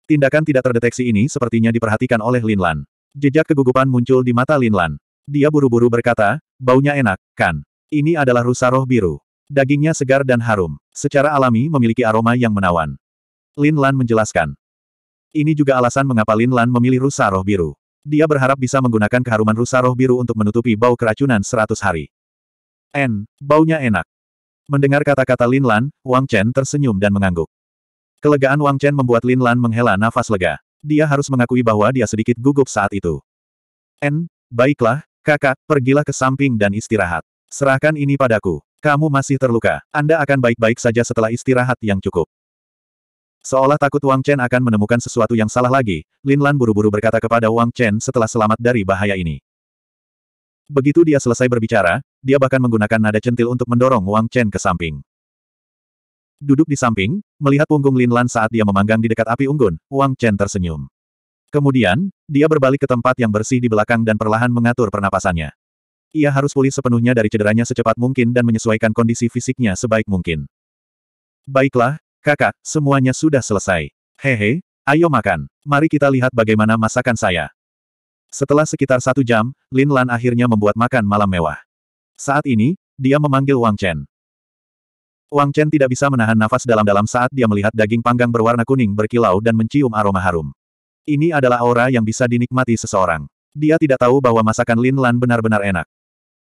Tindakan tidak terdeteksi ini sepertinya diperhatikan oleh Lin Lan. Jejak kegugupan muncul di mata Lin Lan. Dia buru-buru berkata, baunya enak, kan? Ini adalah rusa roh biru. Dagingnya segar dan harum. Secara alami memiliki aroma yang menawan. Lin Lan menjelaskan. Ini juga alasan mengapa Lin Lan memilih rusa roh biru. Dia berharap bisa menggunakan keharuman rusa roh biru untuk menutupi bau keracunan seratus hari. En, baunya enak. Mendengar kata-kata Lin Lan, Wang Chen tersenyum dan mengangguk. Kelegaan Wang Chen membuat Lin Lan menghela nafas lega. Dia harus mengakui bahwa dia sedikit gugup saat itu. En, baiklah, kakak, pergilah ke samping dan istirahat. Serahkan ini padaku. Kamu masih terluka. Anda akan baik-baik saja setelah istirahat yang cukup. Seolah takut Wang Chen akan menemukan sesuatu yang salah lagi, Lin Lan buru-buru berkata kepada Wang Chen setelah selamat dari bahaya ini. Begitu dia selesai berbicara, dia bahkan menggunakan nada centil untuk mendorong Wang Chen ke samping. Duduk di samping, melihat punggung Lin Lan saat dia memanggang di dekat api unggun, Wang Chen tersenyum. Kemudian, dia berbalik ke tempat yang bersih di belakang dan perlahan mengatur pernapasannya ia harus pulih sepenuhnya dari cederanya secepat mungkin dan menyesuaikan kondisi fisiknya sebaik mungkin. Baiklah, kakak, semuanya sudah selesai. Hehe, ayo makan. Mari kita lihat bagaimana masakan saya. Setelah sekitar satu jam, Lin Lan akhirnya membuat makan malam mewah. Saat ini, dia memanggil Wang Chen. Wang Chen tidak bisa menahan nafas dalam-dalam saat dia melihat daging panggang berwarna kuning berkilau dan mencium aroma harum. Ini adalah aura yang bisa dinikmati seseorang. Dia tidak tahu bahwa masakan Lin Lan benar-benar enak.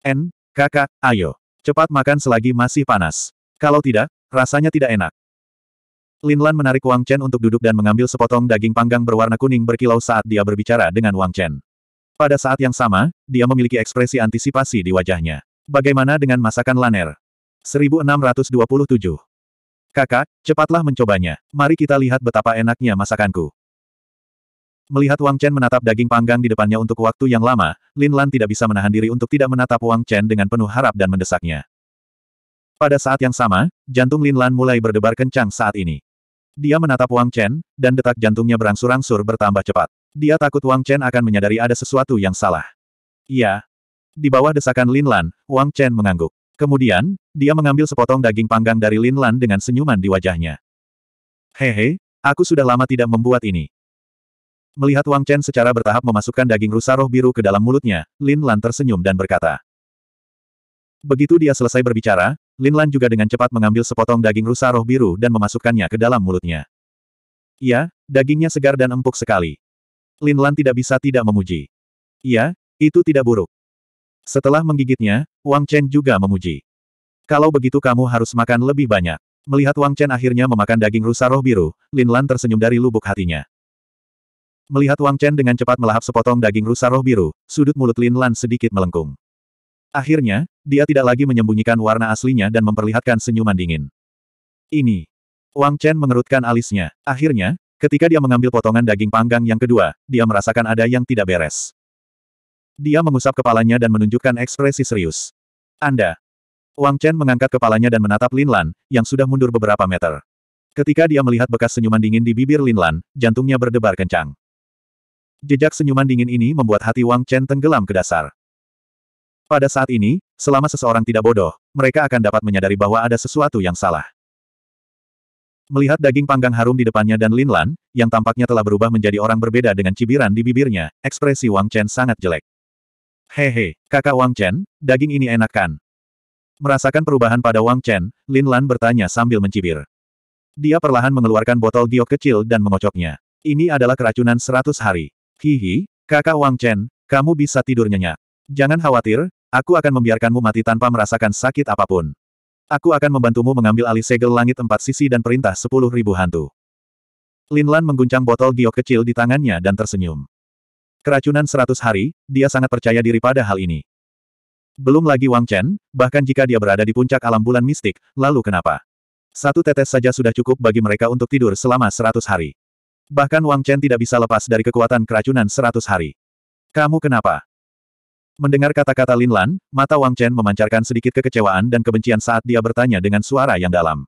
N, kakak, ayo. Cepat makan selagi masih panas. Kalau tidak, rasanya tidak enak. Lin Lan menarik Wang Chen untuk duduk dan mengambil sepotong daging panggang berwarna kuning berkilau saat dia berbicara dengan Wang Chen. Pada saat yang sama, dia memiliki ekspresi antisipasi di wajahnya. Bagaimana dengan masakan laner? 1627. Kakak, cepatlah mencobanya. Mari kita lihat betapa enaknya masakanku. Melihat Wang Chen menatap daging panggang di depannya untuk waktu yang lama, Lin Lan tidak bisa menahan diri untuk tidak menatap Wang Chen dengan penuh harap dan mendesaknya. Pada saat yang sama, jantung Lin Lan mulai berdebar kencang saat ini. Dia menatap Wang Chen, dan detak jantungnya berangsur-angsur bertambah cepat. Dia takut Wang Chen akan menyadari ada sesuatu yang salah. Iya. Di bawah desakan Lin Lan, Wang Chen mengangguk. Kemudian, dia mengambil sepotong daging panggang dari Lin Lan dengan senyuman di wajahnya. Hehe, aku sudah lama tidak membuat ini. Melihat Wang Chen secara bertahap memasukkan daging rusa roh biru ke dalam mulutnya, Lin Lan tersenyum dan berkata. Begitu dia selesai berbicara, Lin Lan juga dengan cepat mengambil sepotong daging rusa roh biru dan memasukkannya ke dalam mulutnya. Iya, dagingnya segar dan empuk sekali. Lin Lan tidak bisa tidak memuji. Iya, itu tidak buruk. Setelah menggigitnya, Wang Chen juga memuji. Kalau begitu kamu harus makan lebih banyak. Melihat Wang Chen akhirnya memakan daging rusa roh biru, Lin Lan tersenyum dari lubuk hatinya. Melihat Wang Chen dengan cepat melahap sepotong daging rusa roh biru, sudut mulut Lin Lan sedikit melengkung. Akhirnya, dia tidak lagi menyembunyikan warna aslinya dan memperlihatkan senyuman dingin. Ini. Wang Chen mengerutkan alisnya. Akhirnya, ketika dia mengambil potongan daging panggang yang kedua, dia merasakan ada yang tidak beres. Dia mengusap kepalanya dan menunjukkan ekspresi serius. Anda. Wang Chen mengangkat kepalanya dan menatap Lin Lan, yang sudah mundur beberapa meter. Ketika dia melihat bekas senyuman dingin di bibir Lin Lan, jantungnya berdebar kencang. Jejak senyuman dingin ini membuat hati Wang Chen tenggelam ke dasar. Pada saat ini, selama seseorang tidak bodoh, mereka akan dapat menyadari bahwa ada sesuatu yang salah. Melihat daging panggang harum di depannya dan Lin Lan, yang tampaknya telah berubah menjadi orang berbeda dengan cibiran di bibirnya, ekspresi Wang Chen sangat jelek. Hehe, kakak Wang Chen, daging ini enak kan? Merasakan perubahan pada Wang Chen, Lin Lan bertanya sambil mencibir. Dia perlahan mengeluarkan botol giok kecil dan mengocoknya. Ini adalah keracunan seratus hari. Hihi, kakak Wang Chen, kamu bisa tidur nyenyak. Jangan khawatir, aku akan membiarkanmu mati tanpa merasakan sakit apapun. Aku akan membantumu mengambil alih segel langit empat sisi dan perintah sepuluh ribu hantu. Lin Lan mengguncang botol giok kecil di tangannya dan tersenyum. Keracunan seratus hari, dia sangat percaya diri pada hal ini. Belum lagi Wang Chen, bahkan jika dia berada di puncak alam bulan mistik, lalu kenapa? Satu tetes saja sudah cukup bagi mereka untuk tidur selama seratus hari. Bahkan Wang Chen tidak bisa lepas dari kekuatan keracunan seratus hari. Kamu kenapa? Mendengar kata-kata Lin Lan, mata Wang Chen memancarkan sedikit kekecewaan dan kebencian saat dia bertanya dengan suara yang dalam.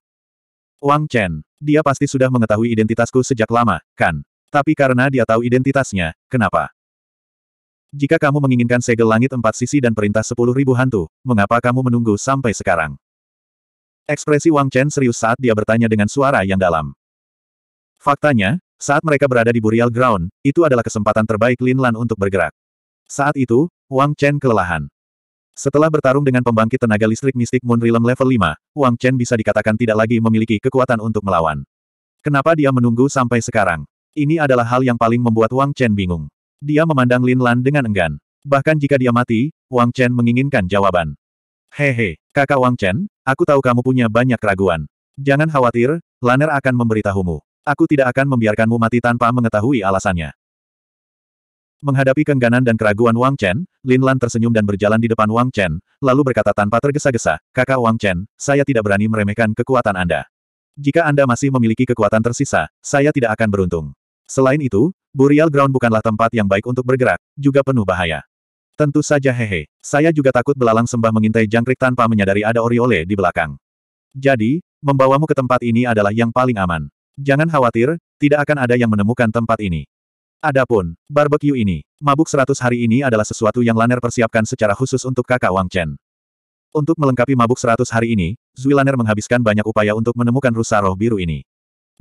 Wang Chen, dia pasti sudah mengetahui identitasku sejak lama, kan? Tapi karena dia tahu identitasnya, kenapa? Jika kamu menginginkan segel langit empat sisi dan perintah sepuluh ribu hantu, mengapa kamu menunggu sampai sekarang? Ekspresi Wang Chen serius saat dia bertanya dengan suara yang dalam. Faktanya, saat mereka berada di Burial Ground, itu adalah kesempatan terbaik Lin Lan untuk bergerak. Saat itu, Wang Chen kelelahan. Setelah bertarung dengan pembangkit tenaga listrik mistik Moon Realm level 5, Wang Chen bisa dikatakan tidak lagi memiliki kekuatan untuk melawan. Kenapa dia menunggu sampai sekarang? Ini adalah hal yang paling membuat Wang Chen bingung. Dia memandang Lin Lan dengan enggan. Bahkan jika dia mati, Wang Chen menginginkan jawaban. Hehe, kakak Wang Chen, aku tahu kamu punya banyak keraguan. Jangan khawatir, Laner akan memberitahumu. Aku tidak akan membiarkanmu mati tanpa mengetahui alasannya. Menghadapi kengganan dan keraguan Wang Chen, Lin Lan tersenyum dan berjalan di depan Wang Chen, lalu berkata tanpa tergesa-gesa, Kakak Wang Chen, saya tidak berani meremehkan kekuatan Anda. Jika Anda masih memiliki kekuatan tersisa, saya tidak akan beruntung. Selain itu, Burial Ground bukanlah tempat yang baik untuk bergerak, juga penuh bahaya. Tentu saja hehe, saya juga takut belalang sembah mengintai jangkrik tanpa menyadari ada oriole di belakang. Jadi, membawamu ke tempat ini adalah yang paling aman. Jangan khawatir, tidak akan ada yang menemukan tempat ini. Adapun, barbeque ini, mabuk seratus hari ini adalah sesuatu yang Laner persiapkan secara khusus untuk kakak Wang Chen. Untuk melengkapi mabuk seratus hari ini, Zui Laner menghabiskan banyak upaya untuk menemukan rusa roh biru ini.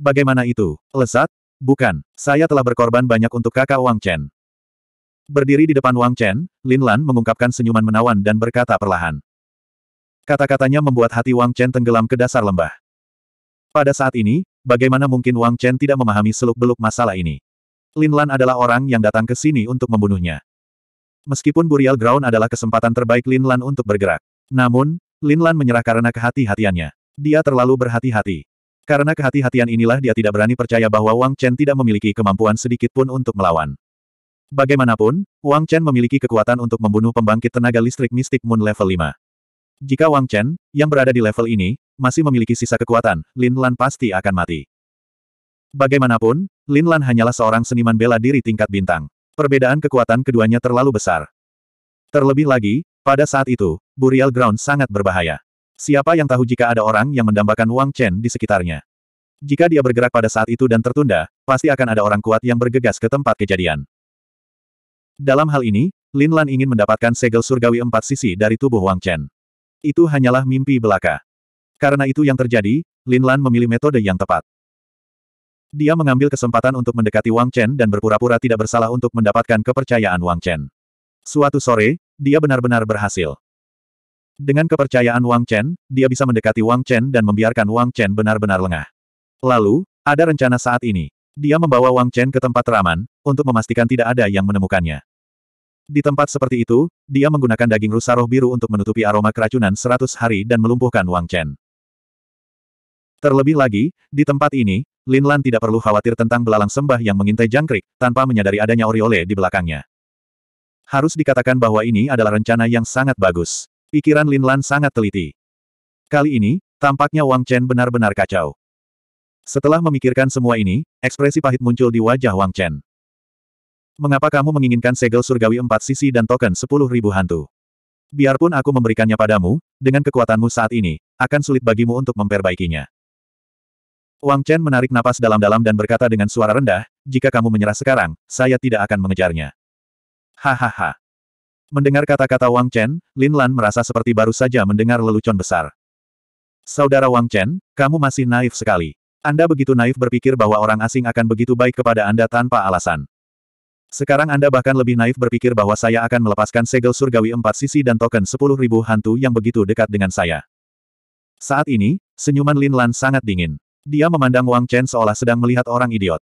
Bagaimana itu, lesat? Bukan, saya telah berkorban banyak untuk kakak Wang Chen. Berdiri di depan Wang Chen, Lin Lan mengungkapkan senyuman menawan dan berkata perlahan. Kata-katanya membuat hati Wang Chen tenggelam ke dasar lembah. Pada saat ini, bagaimana mungkin Wang Chen tidak memahami seluk-beluk masalah ini? Lin Lan adalah orang yang datang ke sini untuk membunuhnya. Meskipun Burial Ground adalah kesempatan terbaik Lin Lan untuk bergerak. Namun, Lin Lan menyerah karena kehati-hatiannya. Dia terlalu berhati-hati. Karena kehati-hatian inilah dia tidak berani percaya bahwa Wang Chen tidak memiliki kemampuan sedikit pun untuk melawan. Bagaimanapun, Wang Chen memiliki kekuatan untuk membunuh pembangkit tenaga listrik mistik Moon level 5. Jika Wang Chen, yang berada di level ini, masih memiliki sisa kekuatan, Lin Lan pasti akan mati. Bagaimanapun, Lin Lan hanyalah seorang seniman bela diri tingkat bintang. Perbedaan kekuatan keduanya terlalu besar. Terlebih lagi, pada saat itu, Burial Ground sangat berbahaya. Siapa yang tahu jika ada orang yang mendambakan Wang Chen di sekitarnya. Jika dia bergerak pada saat itu dan tertunda, pasti akan ada orang kuat yang bergegas ke tempat kejadian. Dalam hal ini, Lin Lan ingin mendapatkan segel surgawi empat sisi dari tubuh Wang Chen. Itu hanyalah mimpi belaka. Karena itu yang terjadi, Lin Lan memilih metode yang tepat. Dia mengambil kesempatan untuk mendekati Wang Chen dan berpura-pura tidak bersalah untuk mendapatkan kepercayaan Wang Chen. Suatu sore, dia benar-benar berhasil. Dengan kepercayaan Wang Chen, dia bisa mendekati Wang Chen dan membiarkan Wang Chen benar-benar lengah. Lalu, ada rencana saat ini. Dia membawa Wang Chen ke tempat teraman, untuk memastikan tidak ada yang menemukannya. Di tempat seperti itu, dia menggunakan daging rusa roh biru untuk menutupi aroma keracunan seratus hari dan melumpuhkan Wang Chen. Terlebih lagi, di tempat ini, Lin Lan tidak perlu khawatir tentang belalang sembah yang mengintai jangkrik, tanpa menyadari adanya Oriole di belakangnya. Harus dikatakan bahwa ini adalah rencana yang sangat bagus. Pikiran Lin Lan sangat teliti. Kali ini, tampaknya Wang Chen benar-benar kacau. Setelah memikirkan semua ini, ekspresi pahit muncul di wajah Wang Chen. Mengapa kamu menginginkan segel surgawi empat sisi dan token sepuluh ribu hantu? Biarpun aku memberikannya padamu, dengan kekuatanmu saat ini, akan sulit bagimu untuk memperbaikinya. Wang Chen menarik napas dalam-dalam dan berkata dengan suara rendah, jika kamu menyerah sekarang, saya tidak akan mengejarnya. Hahaha. Mendengar kata-kata Wang Chen, Lin Lan merasa seperti baru saja mendengar lelucon besar. Saudara Wang Chen, kamu masih naif sekali. Anda begitu naif berpikir bahwa orang asing akan begitu baik kepada Anda tanpa alasan. Sekarang Anda bahkan lebih naif berpikir bahwa saya akan melepaskan segel surgawi empat sisi dan token sepuluh ribu hantu yang begitu dekat dengan saya. Saat ini, senyuman Lin Lan sangat dingin. Dia memandang Wang Chen seolah sedang melihat orang idiot.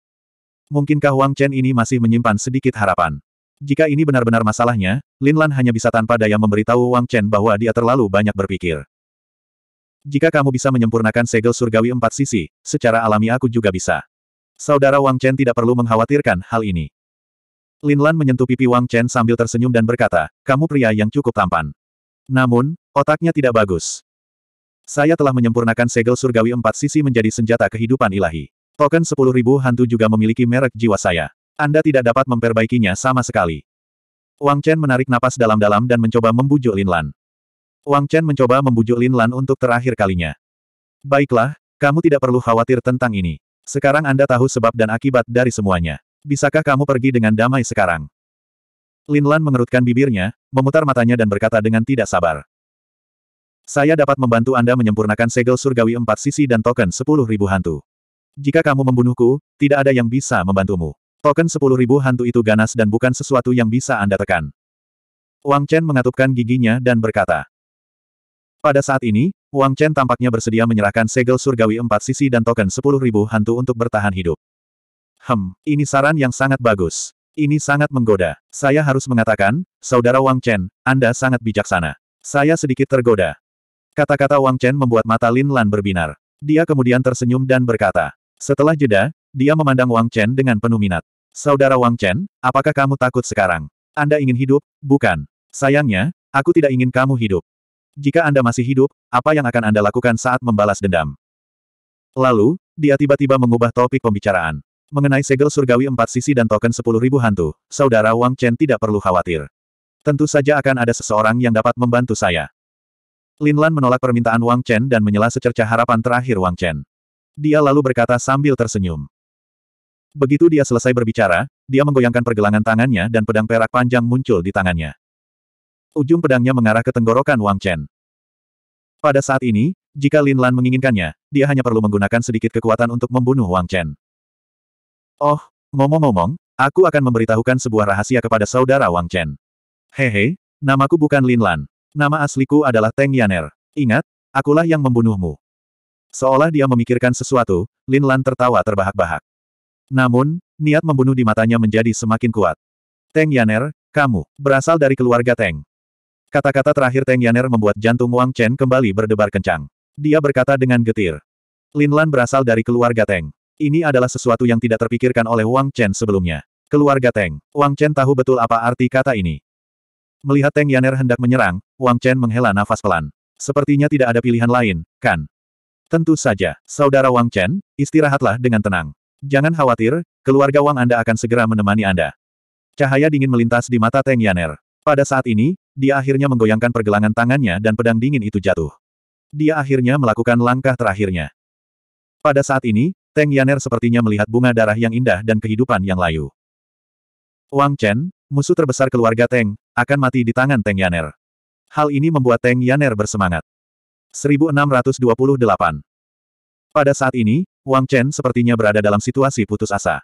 Mungkinkah Wang Chen ini masih menyimpan sedikit harapan? Jika ini benar-benar masalahnya, Lin Lan hanya bisa tanpa daya memberitahu Wang Chen bahwa dia terlalu banyak berpikir. Jika kamu bisa menyempurnakan segel surgawi empat sisi, secara alami aku juga bisa. Saudara Wang Chen tidak perlu mengkhawatirkan hal ini. Lin Lan menyentuh pipi Wang Chen sambil tersenyum dan berkata, kamu pria yang cukup tampan. Namun, otaknya tidak bagus. Saya telah menyempurnakan segel surgawi empat sisi menjadi senjata kehidupan ilahi. Token ribu hantu juga memiliki merek jiwa saya. Anda tidak dapat memperbaikinya sama sekali. Wang Chen menarik napas dalam-dalam dan mencoba membujuk Lin Lan. Wang Chen mencoba membujuk Lin Lan untuk terakhir kalinya. Baiklah, kamu tidak perlu khawatir tentang ini. Sekarang Anda tahu sebab dan akibat dari semuanya. Bisakah kamu pergi dengan damai sekarang? Lin Lan mengerutkan bibirnya, memutar matanya dan berkata dengan tidak sabar. Saya dapat membantu Anda menyempurnakan segel surgawi empat sisi dan token sepuluh ribu hantu. Jika kamu membunuhku, tidak ada yang bisa membantumu. Token sepuluh ribu hantu itu ganas dan bukan sesuatu yang bisa Anda tekan. Wang Chen mengatupkan giginya dan berkata. Pada saat ini, Wang Chen tampaknya bersedia menyerahkan segel surgawi empat sisi dan token sepuluh ribu hantu untuk bertahan hidup. Hem, ini saran yang sangat bagus. Ini sangat menggoda. Saya harus mengatakan, Saudara Wang Chen, Anda sangat bijaksana. Saya sedikit tergoda. Kata-kata Wang Chen membuat mata Lin Lan berbinar. Dia kemudian tersenyum dan berkata. Setelah jeda, dia memandang Wang Chen dengan penuh minat. Saudara Wang Chen, apakah kamu takut sekarang? Anda ingin hidup? Bukan. Sayangnya, aku tidak ingin kamu hidup. Jika Anda masih hidup, apa yang akan Anda lakukan saat membalas dendam? Lalu, dia tiba-tiba mengubah topik pembicaraan. Mengenai segel surgawi empat sisi dan token sepuluh ribu hantu, saudara Wang Chen tidak perlu khawatir. Tentu saja akan ada seseorang yang dapat membantu saya. Lin Lan menolak permintaan Wang Chen dan menyela secerca harapan terakhir Wang Chen. Dia lalu berkata sambil tersenyum. Begitu dia selesai berbicara, dia menggoyangkan pergelangan tangannya dan pedang perak panjang muncul di tangannya. Ujung pedangnya mengarah ke tenggorokan Wang Chen. Pada saat ini, jika Lin Lan menginginkannya, dia hanya perlu menggunakan sedikit kekuatan untuk membunuh Wang Chen. Oh, ngomong-ngomong, aku akan memberitahukan sebuah rahasia kepada saudara Wang Chen. Hehe, namaku bukan Lin Lan. Nama asliku adalah Teng Yaner. Ingat, akulah yang membunuhmu. Seolah dia memikirkan sesuatu, Lin Lan tertawa terbahak-bahak. Namun, niat membunuh di matanya menjadi semakin kuat. Teng Yaner, kamu, berasal dari keluarga Teng. Kata-kata terakhir Teng Yaner membuat jantung Wang Chen kembali berdebar kencang. Dia berkata dengan getir. Lin Lan berasal dari keluarga Teng. Ini adalah sesuatu yang tidak terpikirkan oleh Wang Chen sebelumnya. Keluarga Teng. Wang Chen tahu betul apa arti kata ini. Melihat Teng Yaner hendak menyerang, Wang Chen menghela nafas pelan. Sepertinya tidak ada pilihan lain, kan? Tentu saja, saudara Wang Chen, istirahatlah dengan tenang. Jangan khawatir, keluarga Wang Anda akan segera menemani Anda. Cahaya dingin melintas di mata Teng Yaner. Pada saat ini, dia akhirnya menggoyangkan pergelangan tangannya dan pedang dingin itu jatuh. Dia akhirnya melakukan langkah terakhirnya. Pada saat ini, Teng Yaner sepertinya melihat bunga darah yang indah dan kehidupan yang layu. Wang Chen, musuh terbesar keluarga Teng, akan mati di tangan Teng Yaner. Hal ini membuat Teng Yaner bersemangat. 1628 Pada saat ini, Wang Chen sepertinya berada dalam situasi putus asa.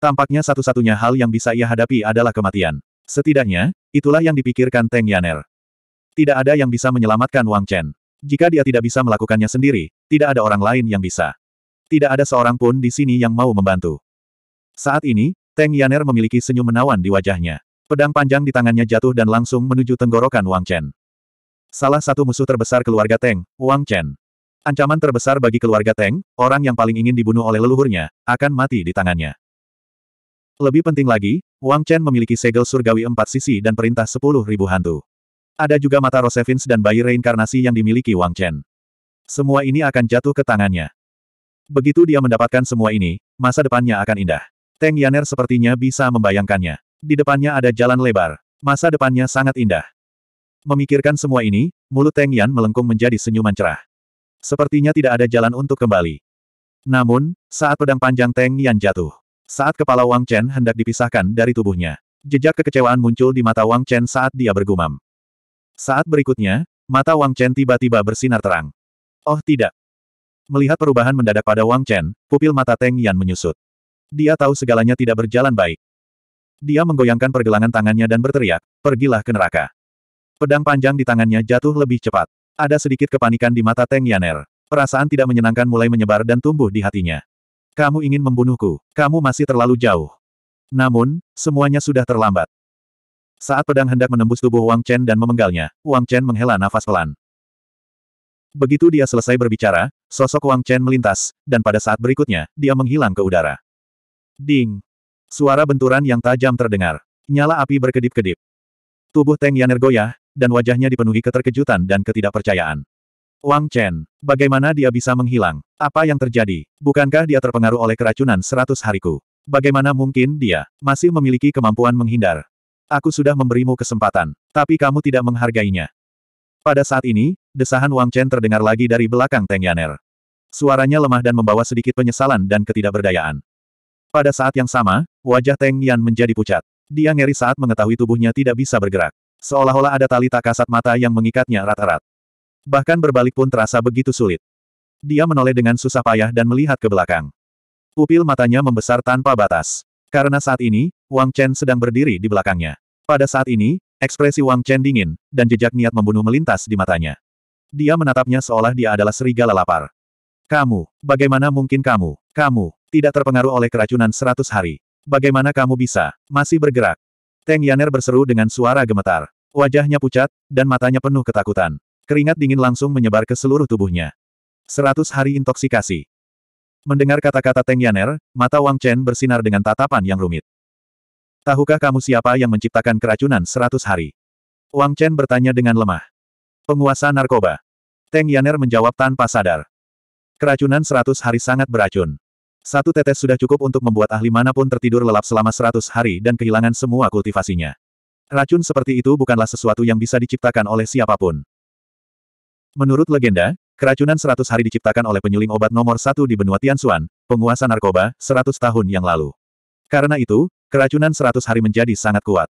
Tampaknya satu-satunya hal yang bisa ia hadapi adalah kematian. Setidaknya, itulah yang dipikirkan Teng Yaner. Tidak ada yang bisa menyelamatkan Wang Chen. Jika dia tidak bisa melakukannya sendiri, tidak ada orang lain yang bisa. Tidak ada seorang pun di sini yang mau membantu. Saat ini, Teng Yaner memiliki senyum menawan di wajahnya. Pedang panjang di tangannya jatuh dan langsung menuju tenggorokan Wang Chen. Salah satu musuh terbesar keluarga Teng, Wang Chen. Ancaman terbesar bagi keluarga Teng, orang yang paling ingin dibunuh oleh leluhurnya, akan mati di tangannya. Lebih penting lagi, Wang Chen memiliki segel surgawi empat sisi dan perintah sepuluh ribu hantu. Ada juga mata Rosevins dan bayi reinkarnasi yang dimiliki Wang Chen. Semua ini akan jatuh ke tangannya. Begitu dia mendapatkan semua ini, masa depannya akan indah. Teng Yaner sepertinya bisa membayangkannya di depannya ada jalan lebar. Masa depannya sangat indah. Memikirkan semua ini, mulut Teng Yan melengkung menjadi senyuman cerah. Sepertinya tidak ada jalan untuk kembali. Namun, saat pedang panjang Teng Yan jatuh, saat kepala Wang Chen hendak dipisahkan dari tubuhnya, jejak kekecewaan muncul di mata Wang Chen saat dia bergumam. Saat berikutnya, mata Wang Chen tiba-tiba bersinar terang. Oh tidak. Melihat perubahan mendadak pada Wang Chen, pupil mata Teng Yan menyusut. Dia tahu segalanya tidak berjalan baik. Dia menggoyangkan pergelangan tangannya dan berteriak, pergilah ke neraka. Pedang panjang di tangannya jatuh lebih cepat. Ada sedikit kepanikan di mata Teng Yaner. Perasaan tidak menyenangkan mulai menyebar dan tumbuh di hatinya. Kamu ingin membunuhku, kamu masih terlalu jauh. Namun, semuanya sudah terlambat. Saat pedang hendak menembus tubuh Wang Chen dan memenggalnya, Wang Chen menghela nafas pelan. Begitu dia selesai berbicara, sosok Wang Chen melintas, dan pada saat berikutnya, dia menghilang ke udara. Ding! Suara benturan yang tajam terdengar. Nyala api berkedip-kedip. Tubuh Teng Yaner goyah, dan wajahnya dipenuhi keterkejutan dan ketidakpercayaan. Wang Chen, bagaimana dia bisa menghilang? Apa yang terjadi? Bukankah dia terpengaruh oleh keracunan seratus hariku? Bagaimana mungkin dia masih memiliki kemampuan menghindar? Aku sudah memberimu kesempatan, tapi kamu tidak menghargainya. Pada saat ini, desahan Wang Chen terdengar lagi dari belakang Teng Yaner. Suaranya lemah dan membawa sedikit penyesalan dan ketidakberdayaan. Pada saat yang sama, Wajah Teng Yan menjadi pucat. Dia ngeri saat mengetahui tubuhnya tidak bisa bergerak. Seolah-olah ada tali tak kasat mata yang mengikatnya erat-erat. Bahkan berbalik pun terasa begitu sulit. Dia menoleh dengan susah payah dan melihat ke belakang. Pupil matanya membesar tanpa batas. Karena saat ini, Wang Chen sedang berdiri di belakangnya. Pada saat ini, ekspresi Wang Chen dingin, dan jejak niat membunuh melintas di matanya. Dia menatapnya seolah dia adalah serigala lapar. Kamu, bagaimana mungkin kamu, kamu, tidak terpengaruh oleh keracunan seratus hari. Bagaimana kamu bisa? Masih bergerak. Teng Yaner berseru dengan suara gemetar. Wajahnya pucat, dan matanya penuh ketakutan. Keringat dingin langsung menyebar ke seluruh tubuhnya. Seratus hari intoksikasi. Mendengar kata-kata Teng Yaner, mata Wang Chen bersinar dengan tatapan yang rumit. Tahukah kamu siapa yang menciptakan keracunan seratus hari? Wang Chen bertanya dengan lemah. Penguasa narkoba. Teng Yaner menjawab tanpa sadar. Keracunan seratus hari sangat beracun. Satu tetes sudah cukup untuk membuat ahli manapun tertidur lelap selama seratus hari dan kehilangan semua kultivasinya. Racun seperti itu bukanlah sesuatu yang bisa diciptakan oleh siapapun. Menurut legenda, keracunan seratus hari diciptakan oleh penyuling obat nomor satu di benua Tianxuan, penguasa narkoba, seratus tahun yang lalu. Karena itu, keracunan seratus hari menjadi sangat kuat.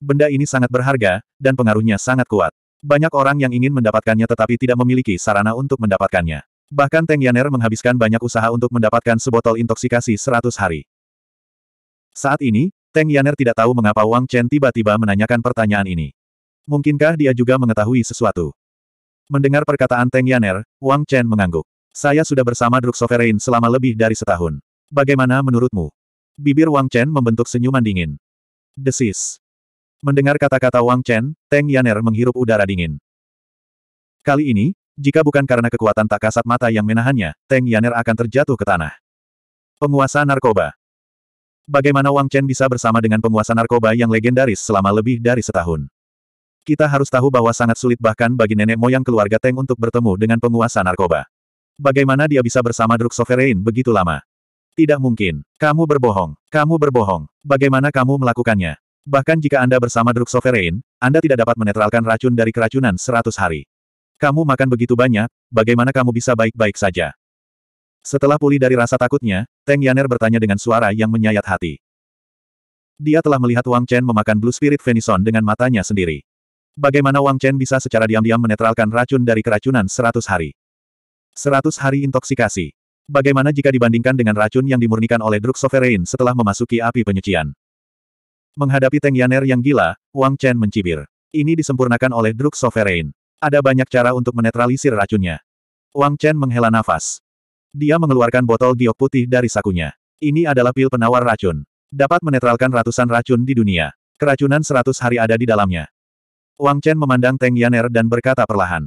Benda ini sangat berharga, dan pengaruhnya sangat kuat. Banyak orang yang ingin mendapatkannya tetapi tidak memiliki sarana untuk mendapatkannya. Bahkan Teng Yaner menghabiskan banyak usaha untuk mendapatkan sebotol intoksikasi 100 hari. Saat ini, Teng Yaner tidak tahu mengapa Wang Chen tiba-tiba menanyakan pertanyaan ini. Mungkinkah dia juga mengetahui sesuatu? Mendengar perkataan Teng Yaner, Wang Chen mengangguk. Saya sudah bersama Druk Sovereign selama lebih dari setahun. Bagaimana menurutmu? Bibir Wang Chen membentuk senyuman dingin. Desis. Mendengar kata-kata Wang Chen, Teng Yaner menghirup udara dingin. Kali ini, jika bukan karena kekuatan tak kasat mata yang menahannya, Teng Yaner akan terjatuh ke tanah. Penguasa narkoba. Bagaimana Wang Chen bisa bersama dengan penguasa narkoba yang legendaris selama lebih dari setahun? Kita harus tahu bahwa sangat sulit bahkan bagi nenek moyang keluarga Teng untuk bertemu dengan penguasa narkoba. Bagaimana dia bisa bersama Druk Sovereign begitu lama? Tidak mungkin. Kamu berbohong. Kamu berbohong. Bagaimana kamu melakukannya? Bahkan jika Anda bersama Druk Sovereign, Anda tidak dapat menetralkan racun dari keracunan 100 hari. Kamu makan begitu banyak, bagaimana kamu bisa baik-baik saja? Setelah pulih dari rasa takutnya, Teng Yaner bertanya dengan suara yang menyayat hati. Dia telah melihat Wang Chen memakan Blue Spirit Venison dengan matanya sendiri. Bagaimana Wang Chen bisa secara diam-diam menetralkan racun dari keracunan 100 hari? 100 hari intoksikasi. Bagaimana jika dibandingkan dengan racun yang dimurnikan oleh Druk Sovereign setelah memasuki api penyucian? Menghadapi Teng Yaner yang gila, Wang Chen mencibir. Ini disempurnakan oleh Druk Sovereign. Ada banyak cara untuk menetralisir racunnya. Wang Chen menghela nafas. Dia mengeluarkan botol giok putih dari sakunya. Ini adalah pil penawar racun. Dapat menetralkan ratusan racun di dunia. Keracunan seratus hari ada di dalamnya. Wang Chen memandang Teng Yaner dan berkata perlahan.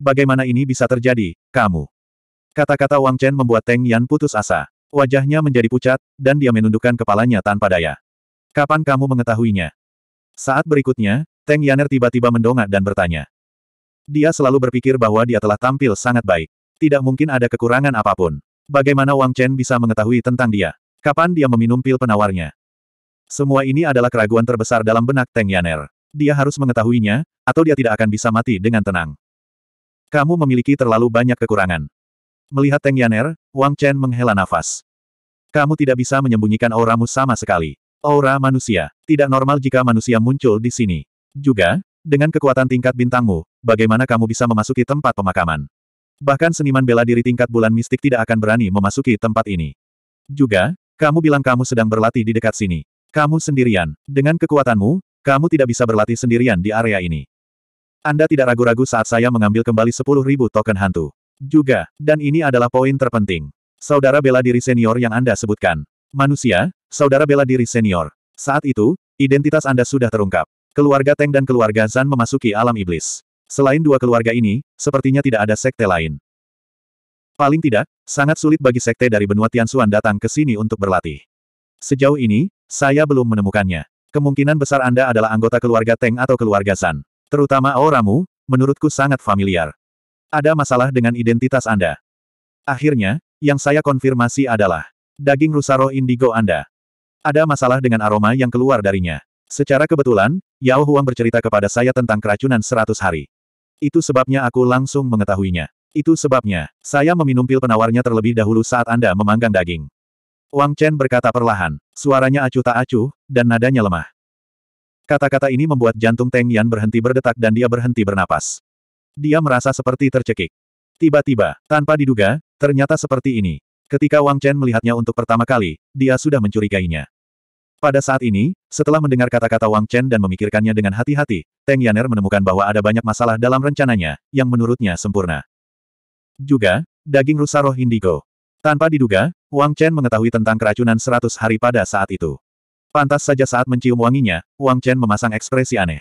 Bagaimana ini bisa terjadi, kamu? Kata-kata Wang Chen membuat Teng Yan putus asa. Wajahnya menjadi pucat, dan dia menundukkan kepalanya tanpa daya. Kapan kamu mengetahuinya? Saat berikutnya, Teng Yaner tiba-tiba mendongak dan bertanya. Dia selalu berpikir bahwa dia telah tampil sangat baik. Tidak mungkin ada kekurangan apapun. Bagaimana Wang Chen bisa mengetahui tentang dia? Kapan dia meminum pil penawarnya? Semua ini adalah keraguan terbesar dalam benak Teng Yaner. Dia harus mengetahuinya, atau dia tidak akan bisa mati dengan tenang. Kamu memiliki terlalu banyak kekurangan. Melihat Teng Yaner, Wang Chen menghela nafas. Kamu tidak bisa menyembunyikan auramu sama sekali. Aura manusia. Tidak normal jika manusia muncul di sini. Juga, dengan kekuatan tingkat bintangmu, bagaimana kamu bisa memasuki tempat pemakaman? Bahkan seniman bela diri tingkat bulan mistik tidak akan berani memasuki tempat ini. Juga, kamu bilang kamu sedang berlatih di dekat sini. Kamu sendirian. Dengan kekuatanmu, kamu tidak bisa berlatih sendirian di area ini. Anda tidak ragu-ragu saat saya mengambil kembali 10.000 token hantu. Juga, dan ini adalah poin terpenting. Saudara bela diri senior yang Anda sebutkan. Manusia, saudara bela diri senior. Saat itu, identitas Anda sudah terungkap. Keluarga Teng dan keluarga Zan memasuki alam iblis. Selain dua keluarga ini, sepertinya tidak ada sekte lain. Paling tidak, sangat sulit bagi sekte dari benua Tianxuan datang ke sini untuk berlatih. Sejauh ini, saya belum menemukannya. Kemungkinan besar Anda adalah anggota keluarga Teng atau keluarga Zan. Terutama auramu, menurutku sangat familiar. Ada masalah dengan identitas Anda. Akhirnya, yang saya konfirmasi adalah daging rusa roh indigo Anda. Ada masalah dengan aroma yang keluar darinya. Secara kebetulan, Yao Huang bercerita kepada saya tentang keracunan seratus hari. Itu sebabnya aku langsung mengetahuinya. Itu sebabnya, saya meminum pil penawarnya terlebih dahulu saat Anda memanggang daging. Wang Chen berkata perlahan, suaranya acuh tak acuh, dan nadanya lemah. Kata-kata ini membuat jantung Teng Yan berhenti berdetak dan dia berhenti bernapas. Dia merasa seperti tercekik. Tiba-tiba, tanpa diduga, ternyata seperti ini. Ketika Wang Chen melihatnya untuk pertama kali, dia sudah mencurigainya. Pada saat ini, setelah mendengar kata-kata Wang Chen dan memikirkannya dengan hati-hati, Teng Yaner menemukan bahwa ada banyak masalah dalam rencananya, yang menurutnya sempurna. Juga, daging rusa roh indigo. Tanpa diduga, Wang Chen mengetahui tentang keracunan seratus hari pada saat itu. Pantas saja saat mencium wanginya, Wang Chen memasang ekspresi aneh.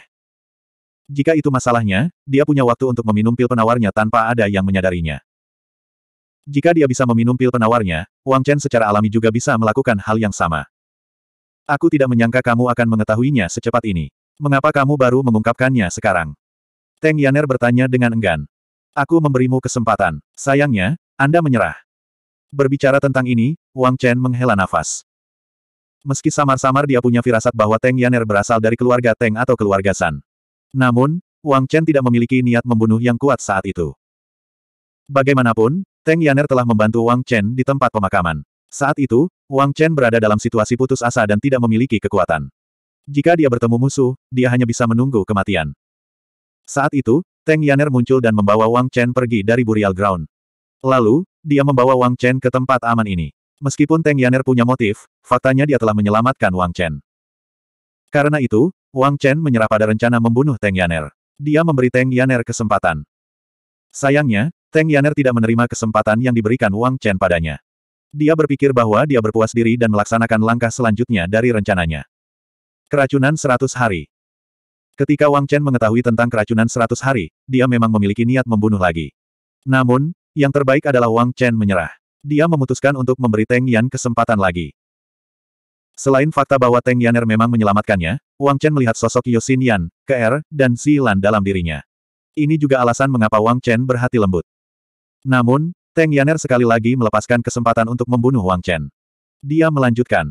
Jika itu masalahnya, dia punya waktu untuk meminum pil penawarnya tanpa ada yang menyadarinya. Jika dia bisa meminum pil penawarnya, Wang Chen secara alami juga bisa melakukan hal yang sama. Aku tidak menyangka kamu akan mengetahuinya secepat ini. Mengapa kamu baru mengungkapkannya sekarang? Teng Yaner bertanya dengan enggan. Aku memberimu kesempatan. Sayangnya, Anda menyerah. Berbicara tentang ini, Wang Chen menghela nafas. Meski samar-samar dia punya firasat bahwa Teng Yaner berasal dari keluarga Teng atau keluarga San. Namun, Wang Chen tidak memiliki niat membunuh yang kuat saat itu. Bagaimanapun, Teng Yaner telah membantu Wang Chen di tempat pemakaman. Saat itu, Wang Chen berada dalam situasi putus asa dan tidak memiliki kekuatan. Jika dia bertemu musuh, dia hanya bisa menunggu kematian. Saat itu, Tang Yaner muncul dan membawa Wang Chen pergi dari Burial Ground. Lalu, dia membawa Wang Chen ke tempat aman ini. Meskipun Tang Yaner punya motif, faktanya dia telah menyelamatkan Wang Chen. Karena itu, Wang Chen menyerah pada rencana membunuh Tang Yaner. Dia memberi Tang Yaner kesempatan. Sayangnya, Tang Yaner tidak menerima kesempatan yang diberikan Wang Chen padanya. Dia berpikir bahwa dia berpuas diri dan melaksanakan langkah selanjutnya dari rencananya. Keracunan 100 hari. Ketika Wang Chen mengetahui tentang keracunan 100 hari, dia memang memiliki niat membunuh lagi. Namun, yang terbaik adalah Wang Chen menyerah. Dia memutuskan untuk memberi Teng Yan kesempatan lagi. Selain fakta bahwa Teng Yaner memang menyelamatkannya, Wang Chen melihat sosok Yosin Yan, KR, er, dan Si Lan dalam dirinya. Ini juga alasan mengapa Wang Chen berhati lembut. Namun, Teng Yaner sekali lagi melepaskan kesempatan untuk membunuh Wang Chen. Dia melanjutkan.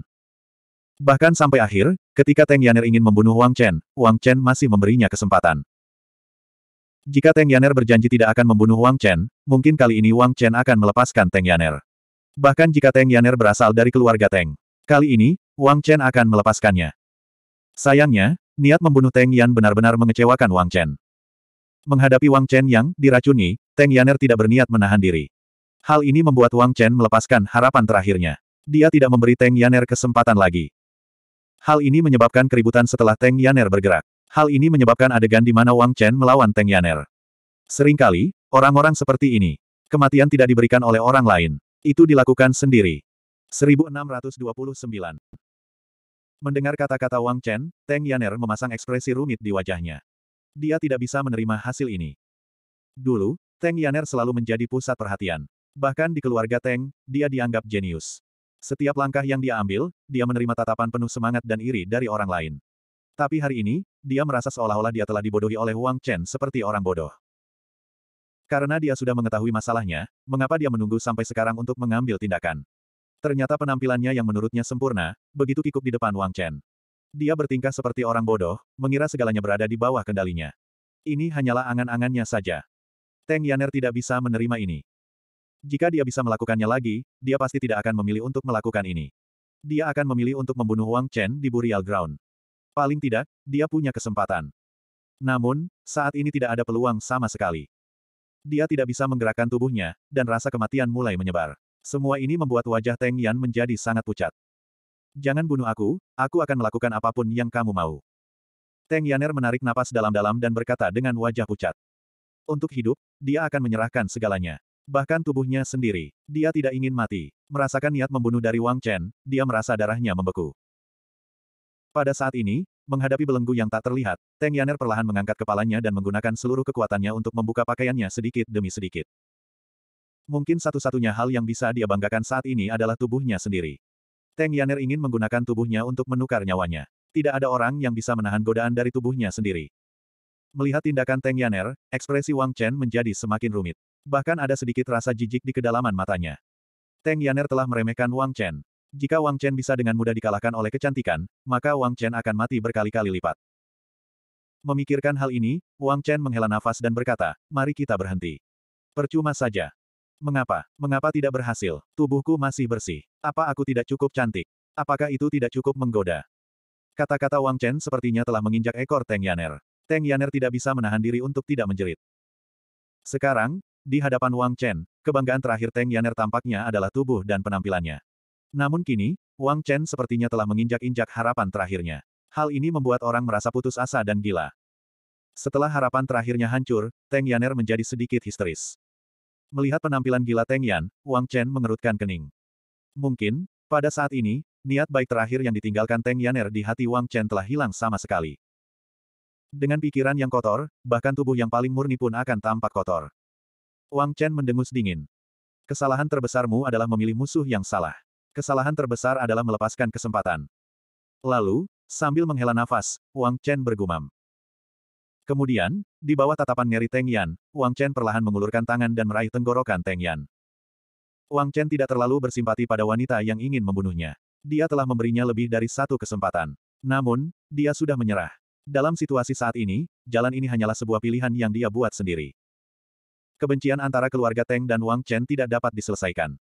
Bahkan sampai akhir, ketika Teng Yaner ingin membunuh Wang Chen, Wang Chen masih memberinya kesempatan. Jika Teng Yaner berjanji tidak akan membunuh Wang Chen, mungkin kali ini Wang Chen akan melepaskan Teng Yaner. Bahkan jika Teng Yaner berasal dari keluarga Teng, kali ini, Wang Chen akan melepaskannya. Sayangnya, niat membunuh Teng Yan benar-benar mengecewakan Wang Chen. Menghadapi Wang Chen yang diracuni, Teng Yaner tidak berniat menahan diri. Hal ini membuat Wang Chen melepaskan harapan terakhirnya. Dia tidak memberi Teng Yaner kesempatan lagi. Hal ini menyebabkan keributan setelah Teng Yaner bergerak. Hal ini menyebabkan adegan di mana Wang Chen melawan Teng Yaner. Seringkali, orang-orang seperti ini. Kematian tidak diberikan oleh orang lain. Itu dilakukan sendiri. 1629 Mendengar kata-kata Wang Chen, Teng Yaner memasang ekspresi rumit di wajahnya. Dia tidak bisa menerima hasil ini. Dulu, Teng Yaner selalu menjadi pusat perhatian. Bahkan di keluarga Teng, dia dianggap jenius. Setiap langkah yang dia ambil, dia menerima tatapan penuh semangat dan iri dari orang lain. Tapi hari ini, dia merasa seolah-olah dia telah dibodohi oleh Wang Chen seperti orang bodoh. Karena dia sudah mengetahui masalahnya, mengapa dia menunggu sampai sekarang untuk mengambil tindakan? Ternyata penampilannya yang menurutnya sempurna, begitu kikuk di depan Wang Chen. Dia bertingkah seperti orang bodoh, mengira segalanya berada di bawah kendalinya. Ini hanyalah angan-angannya saja. Teng Yaner tidak bisa menerima ini. Jika dia bisa melakukannya lagi, dia pasti tidak akan memilih untuk melakukan ini. Dia akan memilih untuk membunuh Wang Chen di Burial Ground. Paling tidak, dia punya kesempatan. Namun, saat ini tidak ada peluang sama sekali. Dia tidak bisa menggerakkan tubuhnya, dan rasa kematian mulai menyebar. Semua ini membuat wajah Teng Yan menjadi sangat pucat. Jangan bunuh aku, aku akan melakukan apapun yang kamu mau. Teng Yaner menarik napas dalam-dalam dan berkata dengan wajah pucat. Untuk hidup, dia akan menyerahkan segalanya. Bahkan tubuhnya sendiri, dia tidak ingin mati. Merasakan niat membunuh dari Wang Chen, dia merasa darahnya membeku. Pada saat ini, menghadapi belenggu yang tak terlihat, Teng Yaner perlahan mengangkat kepalanya dan menggunakan seluruh kekuatannya untuk membuka pakaiannya sedikit demi sedikit. Mungkin satu-satunya hal yang bisa dia banggakan saat ini adalah tubuhnya sendiri. Teng Yaner ingin menggunakan tubuhnya untuk menukar nyawanya. Tidak ada orang yang bisa menahan godaan dari tubuhnya sendiri. Melihat tindakan Teng Yaner, ekspresi Wang Chen menjadi semakin rumit. Bahkan ada sedikit rasa jijik di kedalaman matanya. Teng Yaner telah meremehkan Wang Chen. Jika Wang Chen bisa dengan mudah dikalahkan oleh kecantikan, maka Wang Chen akan mati berkali-kali lipat. Memikirkan hal ini, Wang Chen menghela nafas dan berkata, mari kita berhenti. Percuma saja. Mengapa? Mengapa tidak berhasil? Tubuhku masih bersih. Apa aku tidak cukup cantik? Apakah itu tidak cukup menggoda? Kata-kata Wang Chen sepertinya telah menginjak ekor Teng Yaner. Teng Yaner tidak bisa menahan diri untuk tidak menjerit. Sekarang, di hadapan Wang Chen, kebanggaan terakhir Teng Yaner tampaknya adalah tubuh dan penampilannya. Namun kini, Wang Chen sepertinya telah menginjak-injak harapan terakhirnya. Hal ini membuat orang merasa putus asa dan gila. Setelah harapan terakhirnya hancur, Teng Yaner menjadi sedikit histeris. Melihat penampilan gila Teng Yan, Wang Chen mengerutkan kening. Mungkin, pada saat ini, niat baik terakhir yang ditinggalkan Teng Yaner di hati Wang Chen telah hilang sama sekali. Dengan pikiran yang kotor, bahkan tubuh yang paling murni pun akan tampak kotor. Wang Chen mendengus dingin. Kesalahan terbesarmu adalah memilih musuh yang salah. Kesalahan terbesar adalah melepaskan kesempatan. Lalu, sambil menghela nafas, Wang Chen bergumam. Kemudian, di bawah tatapan ngeri Teng Yan, Wang Chen perlahan mengulurkan tangan dan meraih tenggorokan Teng Yan. Wang Chen tidak terlalu bersimpati pada wanita yang ingin membunuhnya. Dia telah memberinya lebih dari satu kesempatan. Namun, dia sudah menyerah. Dalam situasi saat ini, jalan ini hanyalah sebuah pilihan yang dia buat sendiri. Kebencian antara keluarga Teng dan Wang Chen tidak dapat diselesaikan.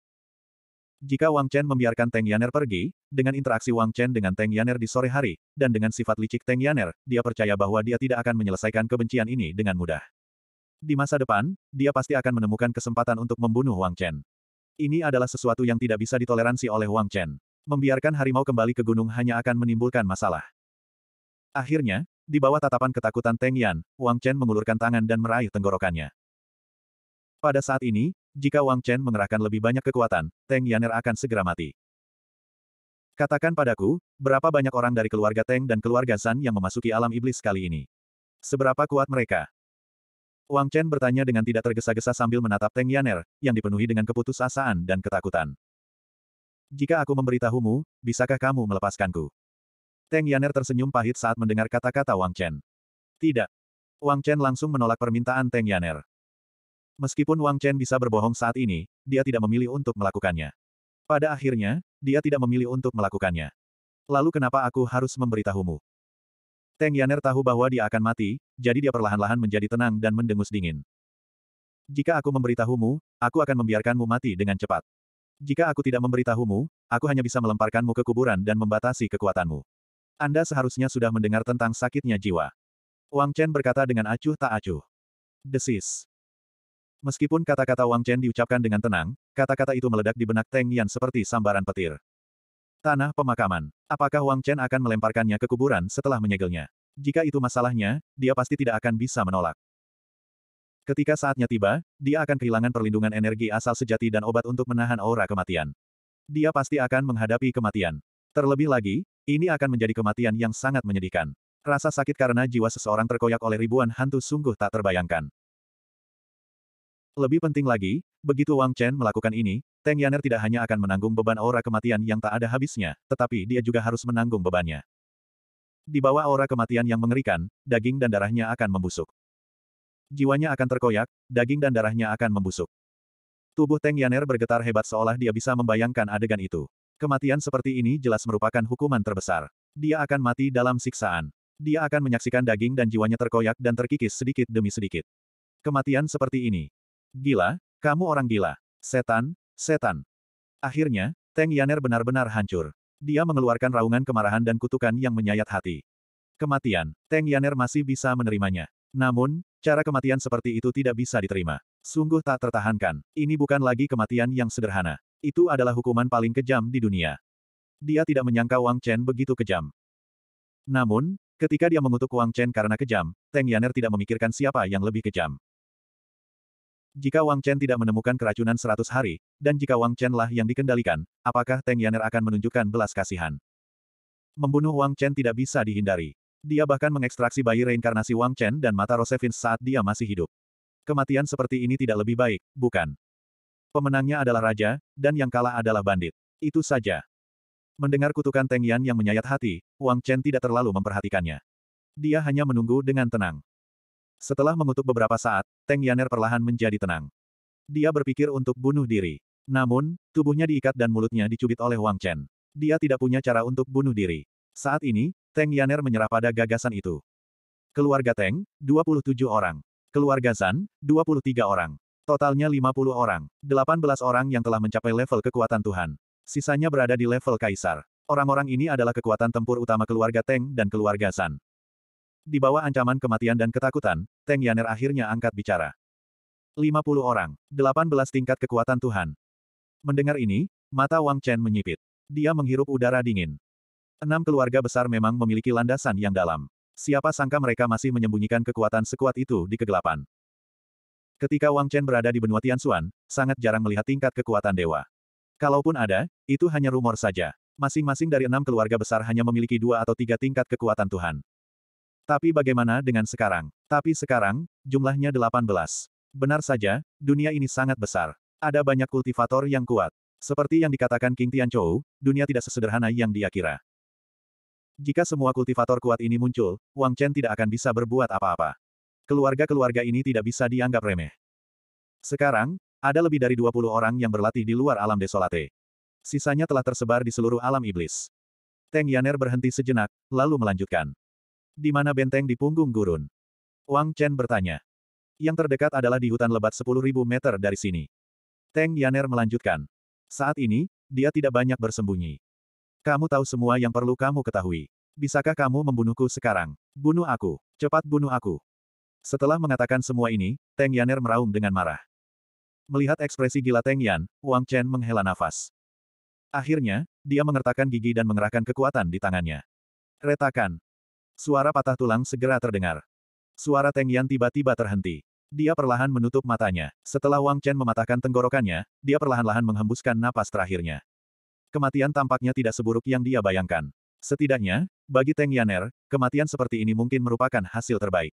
Jika Wang Chen membiarkan Teng Yaner pergi, dengan interaksi Wang Chen dengan Teng Yaner di sore hari, dan dengan sifat licik Teng Yaner, dia percaya bahwa dia tidak akan menyelesaikan kebencian ini dengan mudah. Di masa depan, dia pasti akan menemukan kesempatan untuk membunuh Wang Chen. Ini adalah sesuatu yang tidak bisa ditoleransi oleh Wang Chen. Membiarkan harimau kembali ke gunung hanya akan menimbulkan masalah. Akhirnya, di bawah tatapan ketakutan Teng Yan, Wang Chen mengulurkan tangan dan meraih tenggorokannya. Pada saat ini, jika Wang Chen mengerahkan lebih banyak kekuatan, Teng Yaner akan segera mati. Katakan padaku, berapa banyak orang dari keluarga Teng dan keluarga San yang memasuki alam iblis kali ini? Seberapa kuat mereka? Wang Chen bertanya dengan tidak tergesa-gesa sambil menatap Teng Yaner, yang dipenuhi dengan keputusasaan dan ketakutan. Jika aku memberitahumu, bisakah kamu melepaskanku? Teng Yaner tersenyum pahit saat mendengar kata-kata Wang Chen. Tidak. Wang Chen langsung menolak permintaan Teng Yaner. Meskipun Wang Chen bisa berbohong saat ini, dia tidak memilih untuk melakukannya. Pada akhirnya, dia tidak memilih untuk melakukannya. Lalu kenapa aku harus memberitahumu? Teng Yaner tahu bahwa dia akan mati, jadi dia perlahan-lahan menjadi tenang dan mendengus dingin. Jika aku memberitahumu, aku akan membiarkanmu mati dengan cepat. Jika aku tidak memberitahumu, aku hanya bisa melemparkanmu ke kuburan dan membatasi kekuatanmu. Anda seharusnya sudah mendengar tentang sakitnya jiwa. Wang Chen berkata dengan acuh tak acuh. Desis. Meskipun kata-kata Wang Chen diucapkan dengan tenang, kata-kata itu meledak di benak Teng Yan seperti sambaran petir. Tanah pemakaman. Apakah Wang Chen akan melemparkannya ke kuburan setelah menyegelnya? Jika itu masalahnya, dia pasti tidak akan bisa menolak. Ketika saatnya tiba, dia akan kehilangan perlindungan energi asal sejati dan obat untuk menahan aura kematian. Dia pasti akan menghadapi kematian. Terlebih lagi, ini akan menjadi kematian yang sangat menyedihkan. Rasa sakit karena jiwa seseorang terkoyak oleh ribuan hantu sungguh tak terbayangkan. Lebih penting lagi, begitu Wang Chen melakukan ini, Teng Yaner tidak hanya akan menanggung beban aura kematian yang tak ada habisnya, tetapi dia juga harus menanggung bebannya. Di bawah aura kematian yang mengerikan, daging dan darahnya akan membusuk. Jiwanya akan terkoyak, daging dan darahnya akan membusuk. Tubuh Teng Yaner bergetar hebat seolah dia bisa membayangkan adegan itu. Kematian seperti ini jelas merupakan hukuman terbesar. Dia akan mati dalam siksaan. Dia akan menyaksikan daging dan jiwanya terkoyak dan terkikis sedikit demi sedikit. Kematian seperti ini, Gila, kamu orang gila. Setan, setan. Akhirnya, Teng Yaner benar-benar hancur. Dia mengeluarkan raungan kemarahan dan kutukan yang menyayat hati. Kematian, Teng Yaner masih bisa menerimanya. Namun, cara kematian seperti itu tidak bisa diterima. Sungguh tak tertahankan. Ini bukan lagi kematian yang sederhana. Itu adalah hukuman paling kejam di dunia. Dia tidak menyangka Wang Chen begitu kejam. Namun, ketika dia mengutuk Wang Chen karena kejam, Teng Yaner tidak memikirkan siapa yang lebih kejam. Jika Wang Chen tidak menemukan keracunan 100 hari, dan jika Wang Chen lah yang dikendalikan, apakah Teng Yaner akan menunjukkan belas kasihan? Membunuh Wang Chen tidak bisa dihindari. Dia bahkan mengekstraksi bayi reinkarnasi Wang Chen dan mata Rosevins saat dia masih hidup. Kematian seperti ini tidak lebih baik, bukan? Pemenangnya adalah raja, dan yang kalah adalah bandit. Itu saja. Mendengar kutukan Teng Yan yang menyayat hati, Wang Chen tidak terlalu memperhatikannya. Dia hanya menunggu dengan tenang. Setelah mengutuk beberapa saat, Teng Yaner perlahan menjadi tenang. Dia berpikir untuk bunuh diri. Namun, tubuhnya diikat dan mulutnya dicubit oleh Wang Chen. Dia tidak punya cara untuk bunuh diri. Saat ini, Teng Yaner menyerah pada gagasan itu. Keluarga Teng, 27 orang. Keluarga Zan, 23 orang. Totalnya 50 orang. 18 orang yang telah mencapai level kekuatan Tuhan. Sisanya berada di level Kaisar. Orang-orang ini adalah kekuatan tempur utama keluarga Teng dan keluarga San. Di bawah ancaman kematian dan ketakutan, Teng Yaner akhirnya angkat bicara. 50 orang, 18 tingkat kekuatan Tuhan. Mendengar ini, mata Wang Chen menyipit. Dia menghirup udara dingin. Enam keluarga besar memang memiliki landasan yang dalam. Siapa sangka mereka masih menyembunyikan kekuatan sekuat itu di kegelapan. Ketika Wang Chen berada di benua Tianxuan, sangat jarang melihat tingkat kekuatan dewa. Kalaupun ada, itu hanya rumor saja. Masing-masing dari enam keluarga besar hanya memiliki dua atau tiga tingkat kekuatan Tuhan. Tapi bagaimana dengan sekarang? Tapi sekarang, jumlahnya 18. Benar saja, dunia ini sangat besar. Ada banyak kultivator yang kuat. Seperti yang dikatakan King Tianchou, dunia tidak sesederhana yang dia kira. Jika semua kultivator kuat ini muncul, Wang Chen tidak akan bisa berbuat apa-apa. Keluarga-keluarga ini tidak bisa dianggap remeh. Sekarang, ada lebih dari 20 orang yang berlatih di luar alam desolate. Sisanya telah tersebar di seluruh alam iblis. Teng Yaner berhenti sejenak, lalu melanjutkan. Di mana benteng di punggung gurun? Wang Chen bertanya. Yang terdekat adalah di hutan lebat 10.000 meter dari sini. Teng Yaner melanjutkan. Saat ini, dia tidak banyak bersembunyi. Kamu tahu semua yang perlu kamu ketahui. Bisakah kamu membunuhku sekarang? Bunuh aku. Cepat bunuh aku. Setelah mengatakan semua ini, Teng Yaner meraung dengan marah. Melihat ekspresi gila Teng Yan, Wang Chen menghela nafas. Akhirnya, dia mengertakkan gigi dan mengerahkan kekuatan di tangannya. Retakan. Suara patah tulang segera terdengar. Suara Teng Yan tiba-tiba terhenti. Dia perlahan menutup matanya. Setelah Wang Chen mematahkan tenggorokannya, dia perlahan-lahan menghembuskan napas terakhirnya. Kematian tampaknya tidak seburuk yang dia bayangkan. Setidaknya, bagi Teng Yaner, kematian seperti ini mungkin merupakan hasil terbaik.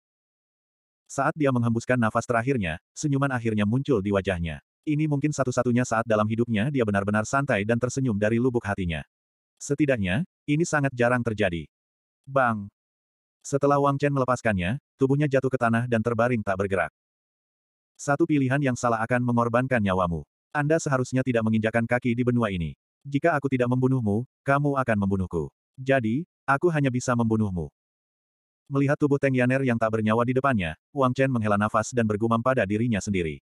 Saat dia menghembuskan nafas terakhirnya, senyuman akhirnya muncul di wajahnya. Ini mungkin satu-satunya saat dalam hidupnya dia benar-benar santai dan tersenyum dari lubuk hatinya. Setidaknya, ini sangat jarang terjadi. Bang! Setelah Wang Chen melepaskannya, tubuhnya jatuh ke tanah dan terbaring tak bergerak. Satu pilihan yang salah akan mengorbankan nyawamu. Anda seharusnya tidak menginjakan kaki di benua ini. Jika aku tidak membunuhmu, kamu akan membunuhku. Jadi, aku hanya bisa membunuhmu. Melihat tubuh Teng Yaner yang tak bernyawa di depannya, Wang Chen menghela nafas dan bergumam pada dirinya sendiri.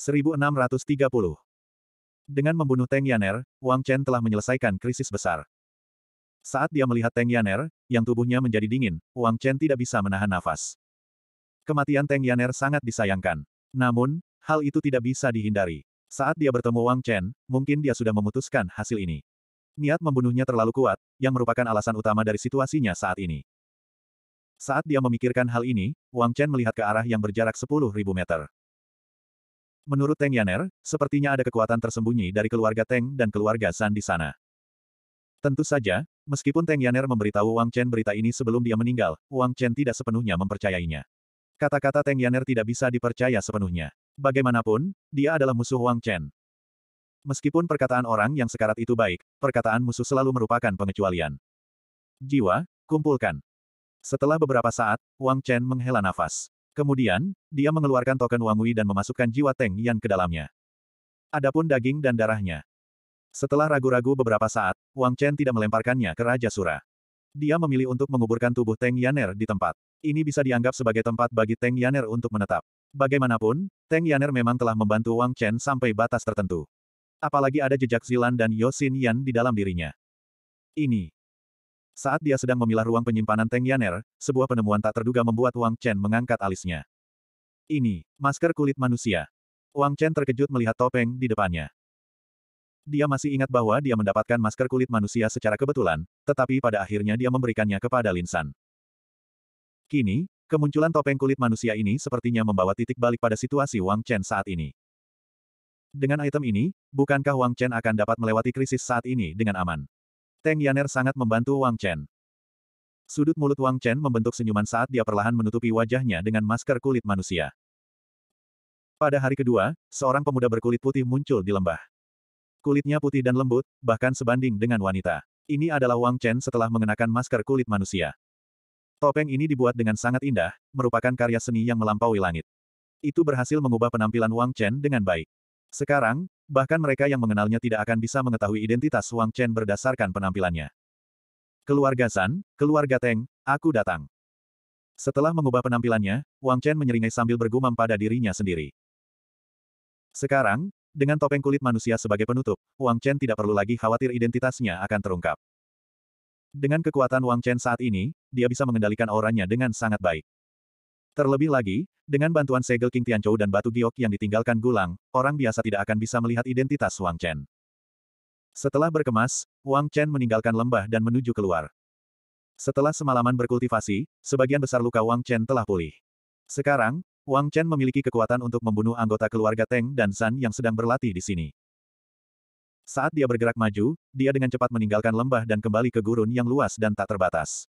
1630 Dengan membunuh Teng Yaner, Wang Chen telah menyelesaikan krisis besar. Saat dia melihat Teng Yaner, yang tubuhnya menjadi dingin, Wang Chen tidak bisa menahan nafas. Kematian Teng Yaner sangat disayangkan. Namun, hal itu tidak bisa dihindari. Saat dia bertemu Wang Chen, mungkin dia sudah memutuskan hasil ini. Niat membunuhnya terlalu kuat, yang merupakan alasan utama dari situasinya saat ini. Saat dia memikirkan hal ini, Wang Chen melihat ke arah yang berjarak 10.000 meter. Menurut Teng Yaner, sepertinya ada kekuatan tersembunyi dari keluarga Teng dan keluarga Zan di sana. Tentu saja, Meskipun Teng Yaner memberitahu Wang Chen berita ini sebelum dia meninggal, Wang Chen tidak sepenuhnya mempercayainya. Kata-kata Teng Yaner tidak bisa dipercaya sepenuhnya. Bagaimanapun, dia adalah musuh Wang Chen. Meskipun perkataan orang yang sekarat itu baik, perkataan musuh selalu merupakan pengecualian. Jiwa, kumpulkan. Setelah beberapa saat, Wang Chen menghela nafas. Kemudian, dia mengeluarkan token Wang Wei dan memasukkan jiwa Teng Yan ke dalamnya. Adapun daging dan darahnya, setelah ragu-ragu beberapa saat, Wang Chen tidak melemparkannya ke Raja Sura. Dia memilih untuk menguburkan tubuh Teng Yaner di tempat. Ini bisa dianggap sebagai tempat bagi Teng Yaner untuk menetap. Bagaimanapun, Teng Yaner memang telah membantu Wang Chen sampai batas tertentu. Apalagi ada jejak Zilan dan Yosin Yan di dalam dirinya. Ini. Saat dia sedang memilah ruang penyimpanan Teng Yaner, sebuah penemuan tak terduga membuat Wang Chen mengangkat alisnya. Ini, masker kulit manusia. Wang Chen terkejut melihat topeng di depannya. Dia masih ingat bahwa dia mendapatkan masker kulit manusia secara kebetulan, tetapi pada akhirnya dia memberikannya kepada Linsan. Kini, kemunculan topeng kulit manusia ini sepertinya membawa titik balik pada situasi Wang Chen saat ini. Dengan item ini, bukankah Wang Chen akan dapat melewati krisis saat ini dengan aman? Teng Yaner sangat membantu Wang Chen. Sudut mulut Wang Chen membentuk senyuman saat dia perlahan menutupi wajahnya dengan masker kulit manusia. Pada hari kedua, seorang pemuda berkulit putih muncul di lembah. Kulitnya putih dan lembut, bahkan sebanding dengan wanita. Ini adalah Wang Chen setelah mengenakan masker kulit manusia. Topeng ini dibuat dengan sangat indah, merupakan karya seni yang melampaui langit. Itu berhasil mengubah penampilan Wang Chen dengan baik. Sekarang, bahkan mereka yang mengenalnya tidak akan bisa mengetahui identitas Wang Chen berdasarkan penampilannya. Keluarga San, keluarga Teng, aku datang. Setelah mengubah penampilannya, Wang Chen menyeringai sambil bergumam pada dirinya sendiri. Sekarang, dengan topeng kulit manusia sebagai penutup, Wang Chen tidak perlu lagi khawatir identitasnya akan terungkap. Dengan kekuatan Wang Chen saat ini, dia bisa mengendalikan auranya dengan sangat baik. Terlebih lagi, dengan bantuan segel King Tianzhou dan batu giok yang ditinggalkan gulang, orang biasa tidak akan bisa melihat identitas Wang Chen. Setelah berkemas, Wang Chen meninggalkan lembah dan menuju keluar. Setelah semalaman berkultivasi, sebagian besar luka Wang Chen telah pulih. Sekarang, Wang Chen memiliki kekuatan untuk membunuh anggota keluarga Teng dan San yang sedang berlatih di sini. Saat dia bergerak maju, dia dengan cepat meninggalkan lembah dan kembali ke gurun yang luas dan tak terbatas.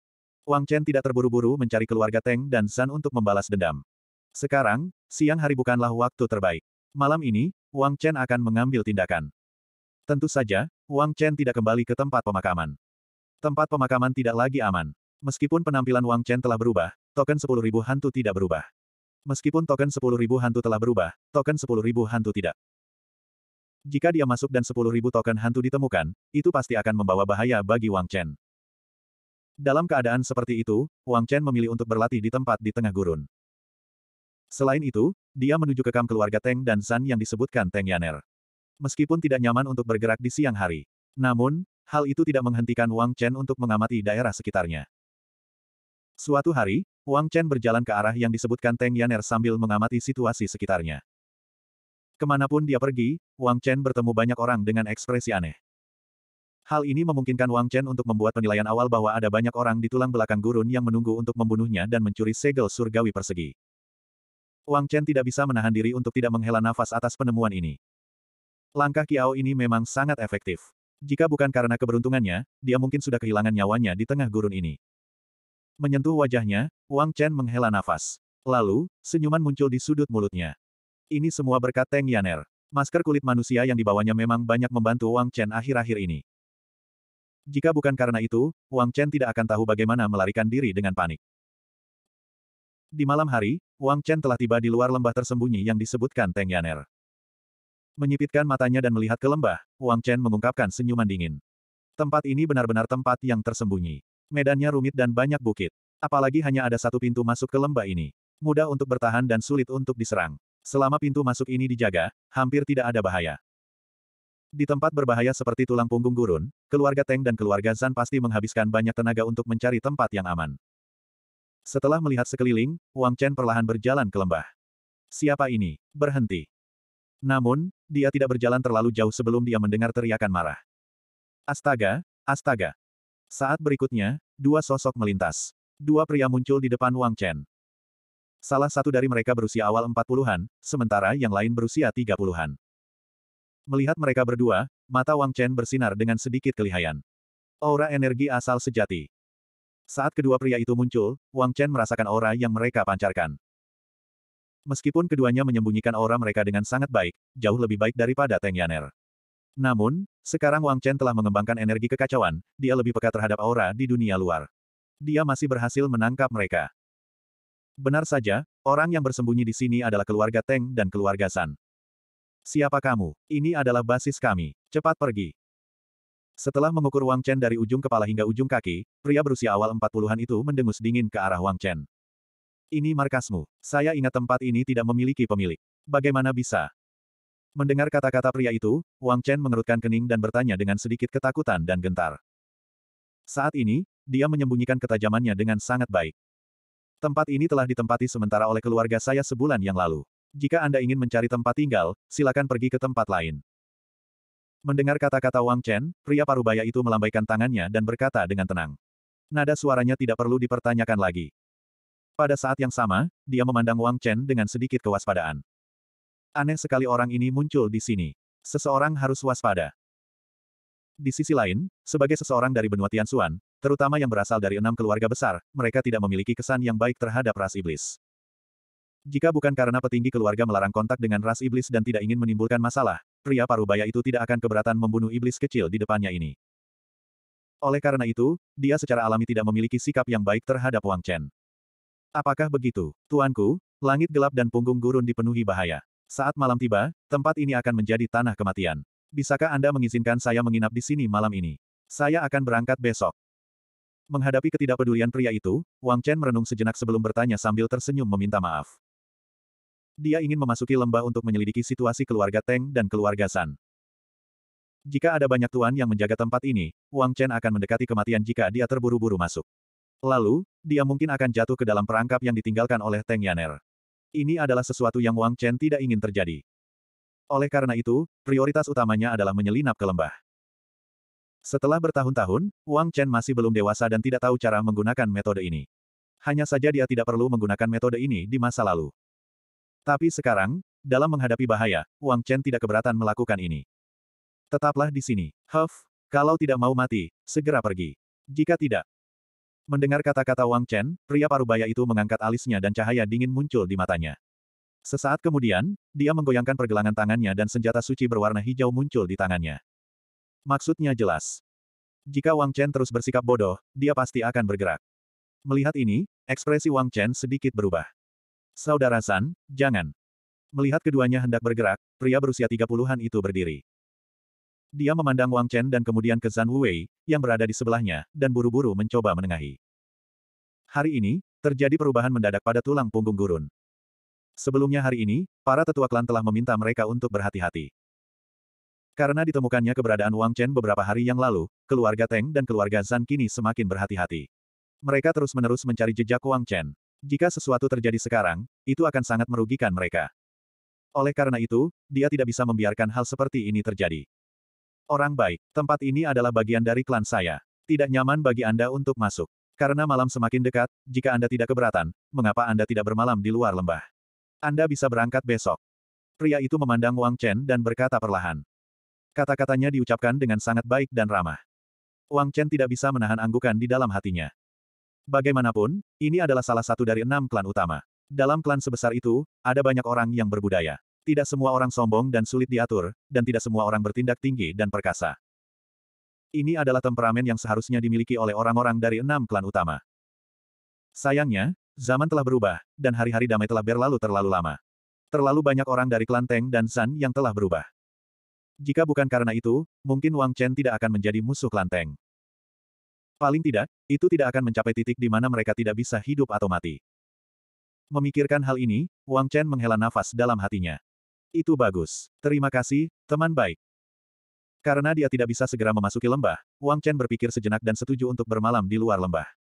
Wang Chen tidak terburu-buru mencari keluarga Teng dan San untuk membalas dendam. Sekarang, siang hari bukanlah waktu terbaik. Malam ini, Wang Chen akan mengambil tindakan. Tentu saja, Wang Chen tidak kembali ke tempat pemakaman. Tempat pemakaman tidak lagi aman. Meskipun penampilan Wang Chen telah berubah, token 10.000 hantu tidak berubah. Meskipun token 10.000 hantu telah berubah, token 10.000 hantu tidak. Jika dia masuk dan 10.000 token hantu ditemukan, itu pasti akan membawa bahaya bagi Wang Chen. Dalam keadaan seperti itu, Wang Chen memilih untuk berlatih di tempat di tengah gurun. Selain itu, dia menuju ke kekam keluarga Teng dan San yang disebutkan Teng Yaner. Meskipun tidak nyaman untuk bergerak di siang hari. Namun, hal itu tidak menghentikan Wang Chen untuk mengamati daerah sekitarnya. Suatu hari, Wang Chen berjalan ke arah yang disebutkan Teng Yaner sambil mengamati situasi sekitarnya. Kemanapun dia pergi, Wang Chen bertemu banyak orang dengan ekspresi aneh. Hal ini memungkinkan Wang Chen untuk membuat penilaian awal bahwa ada banyak orang di tulang belakang gurun yang menunggu untuk membunuhnya dan mencuri segel surgawi persegi. Wang Chen tidak bisa menahan diri untuk tidak menghela nafas atas penemuan ini. Langkah Kiao ini memang sangat efektif. Jika bukan karena keberuntungannya, dia mungkin sudah kehilangan nyawanya di tengah gurun ini. Menyentuh wajahnya, Wang Chen menghela nafas. Lalu, senyuman muncul di sudut mulutnya. Ini semua berkat Teng Yaner. Masker kulit manusia yang dibawanya memang banyak membantu Wang Chen akhir-akhir ini. Jika bukan karena itu, Wang Chen tidak akan tahu bagaimana melarikan diri dengan panik. Di malam hari, Wang Chen telah tiba di luar lembah tersembunyi yang disebutkan Teng Yaner. Menyipitkan matanya dan melihat ke lembah, Wang Chen mengungkapkan senyuman dingin. Tempat ini benar-benar tempat yang tersembunyi. Medannya rumit dan banyak bukit. Apalagi hanya ada satu pintu masuk ke lembah ini. Mudah untuk bertahan dan sulit untuk diserang. Selama pintu masuk ini dijaga, hampir tidak ada bahaya. Di tempat berbahaya seperti tulang punggung gurun, keluarga Teng dan keluarga Zan pasti menghabiskan banyak tenaga untuk mencari tempat yang aman. Setelah melihat sekeliling, Wang Chen perlahan berjalan ke lembah. Siapa ini? Berhenti. Namun, dia tidak berjalan terlalu jauh sebelum dia mendengar teriakan marah. Astaga, astaga, saat berikutnya, dua sosok melintas. Dua pria muncul di depan Wang Chen. Salah satu dari mereka berusia awal empat puluhan, sementara yang lain berusia tiga puluhan. Melihat mereka berdua, mata Wang Chen bersinar dengan sedikit kelihayan. Aura energi asal sejati. Saat kedua pria itu muncul, Wang Chen merasakan aura yang mereka pancarkan. Meskipun keduanya menyembunyikan aura mereka dengan sangat baik, jauh lebih baik daripada Teng Yaner. Namun, sekarang Wang Chen telah mengembangkan energi kekacauan, dia lebih peka terhadap aura di dunia luar. Dia masih berhasil menangkap mereka. Benar saja, orang yang bersembunyi di sini adalah keluarga Teng dan keluarga San. Siapa kamu? Ini adalah basis kami. Cepat pergi. Setelah mengukur Wang Chen dari ujung kepala hingga ujung kaki, pria berusia awal 40-an itu mendengus dingin ke arah Wang Chen. Ini markasmu. Saya ingat tempat ini tidak memiliki pemilik. Bagaimana bisa? Mendengar kata-kata pria itu, Wang Chen mengerutkan kening dan bertanya dengan sedikit ketakutan dan gentar. Saat ini, dia menyembunyikan ketajamannya dengan sangat baik. Tempat ini telah ditempati sementara oleh keluarga saya sebulan yang lalu. Jika Anda ingin mencari tempat tinggal, silakan pergi ke tempat lain. Mendengar kata-kata Wang Chen, pria parubaya itu melambaikan tangannya dan berkata dengan tenang. Nada suaranya tidak perlu dipertanyakan lagi. Pada saat yang sama, dia memandang Wang Chen dengan sedikit kewaspadaan. Aneh sekali orang ini muncul di sini. Seseorang harus waspada. Di sisi lain, sebagai seseorang dari benua Tianxuan, terutama yang berasal dari enam keluarga besar, mereka tidak memiliki kesan yang baik terhadap ras iblis. Jika bukan karena petinggi keluarga melarang kontak dengan ras iblis dan tidak ingin menimbulkan masalah, pria parubaya itu tidak akan keberatan membunuh iblis kecil di depannya ini. Oleh karena itu, dia secara alami tidak memiliki sikap yang baik terhadap Wang Chen. Apakah begitu, tuanku? Langit gelap dan punggung gurun dipenuhi bahaya. Saat malam tiba, tempat ini akan menjadi tanah kematian. Bisakah Anda mengizinkan saya menginap di sini malam ini? Saya akan berangkat besok. Menghadapi ketidakpedulian pria itu, Wang Chen merenung sejenak sebelum bertanya sambil tersenyum meminta maaf. Dia ingin memasuki lembah untuk menyelidiki situasi keluarga Teng dan keluarga San. Jika ada banyak tuan yang menjaga tempat ini, Wang Chen akan mendekati kematian jika dia terburu-buru masuk. Lalu, dia mungkin akan jatuh ke dalam perangkap yang ditinggalkan oleh Teng Yaner. Ini adalah sesuatu yang Wang Chen tidak ingin terjadi. Oleh karena itu, prioritas utamanya adalah menyelinap ke lembah. Setelah bertahun-tahun, Wang Chen masih belum dewasa dan tidak tahu cara menggunakan metode ini. Hanya saja dia tidak perlu menggunakan metode ini di masa lalu. Tapi sekarang, dalam menghadapi bahaya, Wang Chen tidak keberatan melakukan ini. Tetaplah di sini. Huff, kalau tidak mau mati, segera pergi. Jika tidak, Mendengar kata-kata Wang Chen, pria parubaya itu mengangkat alisnya dan cahaya dingin muncul di matanya. Sesaat kemudian, dia menggoyangkan pergelangan tangannya dan senjata suci berwarna hijau muncul di tangannya. Maksudnya jelas. Jika Wang Chen terus bersikap bodoh, dia pasti akan bergerak. Melihat ini, ekspresi Wang Chen sedikit berubah. Saudara San, jangan. Melihat keduanya hendak bergerak, pria berusia 30-an itu berdiri. Dia memandang Wang Chen dan kemudian ke Zhan Wei, yang berada di sebelahnya, dan buru-buru mencoba menengahi. Hari ini, terjadi perubahan mendadak pada tulang punggung gurun. Sebelumnya hari ini, para tetua klan telah meminta mereka untuk berhati-hati. Karena ditemukannya keberadaan Wang Chen beberapa hari yang lalu, keluarga Teng dan keluarga Zhan kini semakin berhati-hati. Mereka terus-menerus mencari jejak Wang Chen. Jika sesuatu terjadi sekarang, itu akan sangat merugikan mereka. Oleh karena itu, dia tidak bisa membiarkan hal seperti ini terjadi. Orang baik, tempat ini adalah bagian dari klan saya. Tidak nyaman bagi Anda untuk masuk. Karena malam semakin dekat, jika Anda tidak keberatan, mengapa Anda tidak bermalam di luar lembah? Anda bisa berangkat besok. Pria itu memandang Wang Chen dan berkata perlahan. Kata-katanya diucapkan dengan sangat baik dan ramah. Wang Chen tidak bisa menahan anggukan di dalam hatinya. Bagaimanapun, ini adalah salah satu dari enam klan utama. Dalam klan sebesar itu, ada banyak orang yang berbudaya. Tidak semua orang sombong dan sulit diatur, dan tidak semua orang bertindak tinggi dan perkasa. Ini adalah temperamen yang seharusnya dimiliki oleh orang-orang dari enam klan utama. Sayangnya, zaman telah berubah, dan hari-hari damai telah berlalu terlalu lama. Terlalu banyak orang dari klan Teng dan San yang telah berubah. Jika bukan karena itu, mungkin Wang Chen tidak akan menjadi musuh klan Teng. Paling tidak, itu tidak akan mencapai titik di mana mereka tidak bisa hidup atau mati. Memikirkan hal ini, Wang Chen menghela nafas dalam hatinya. Itu bagus. Terima kasih, teman baik. Karena dia tidak bisa segera memasuki lembah, Wang Chen berpikir sejenak dan setuju untuk bermalam di luar lembah.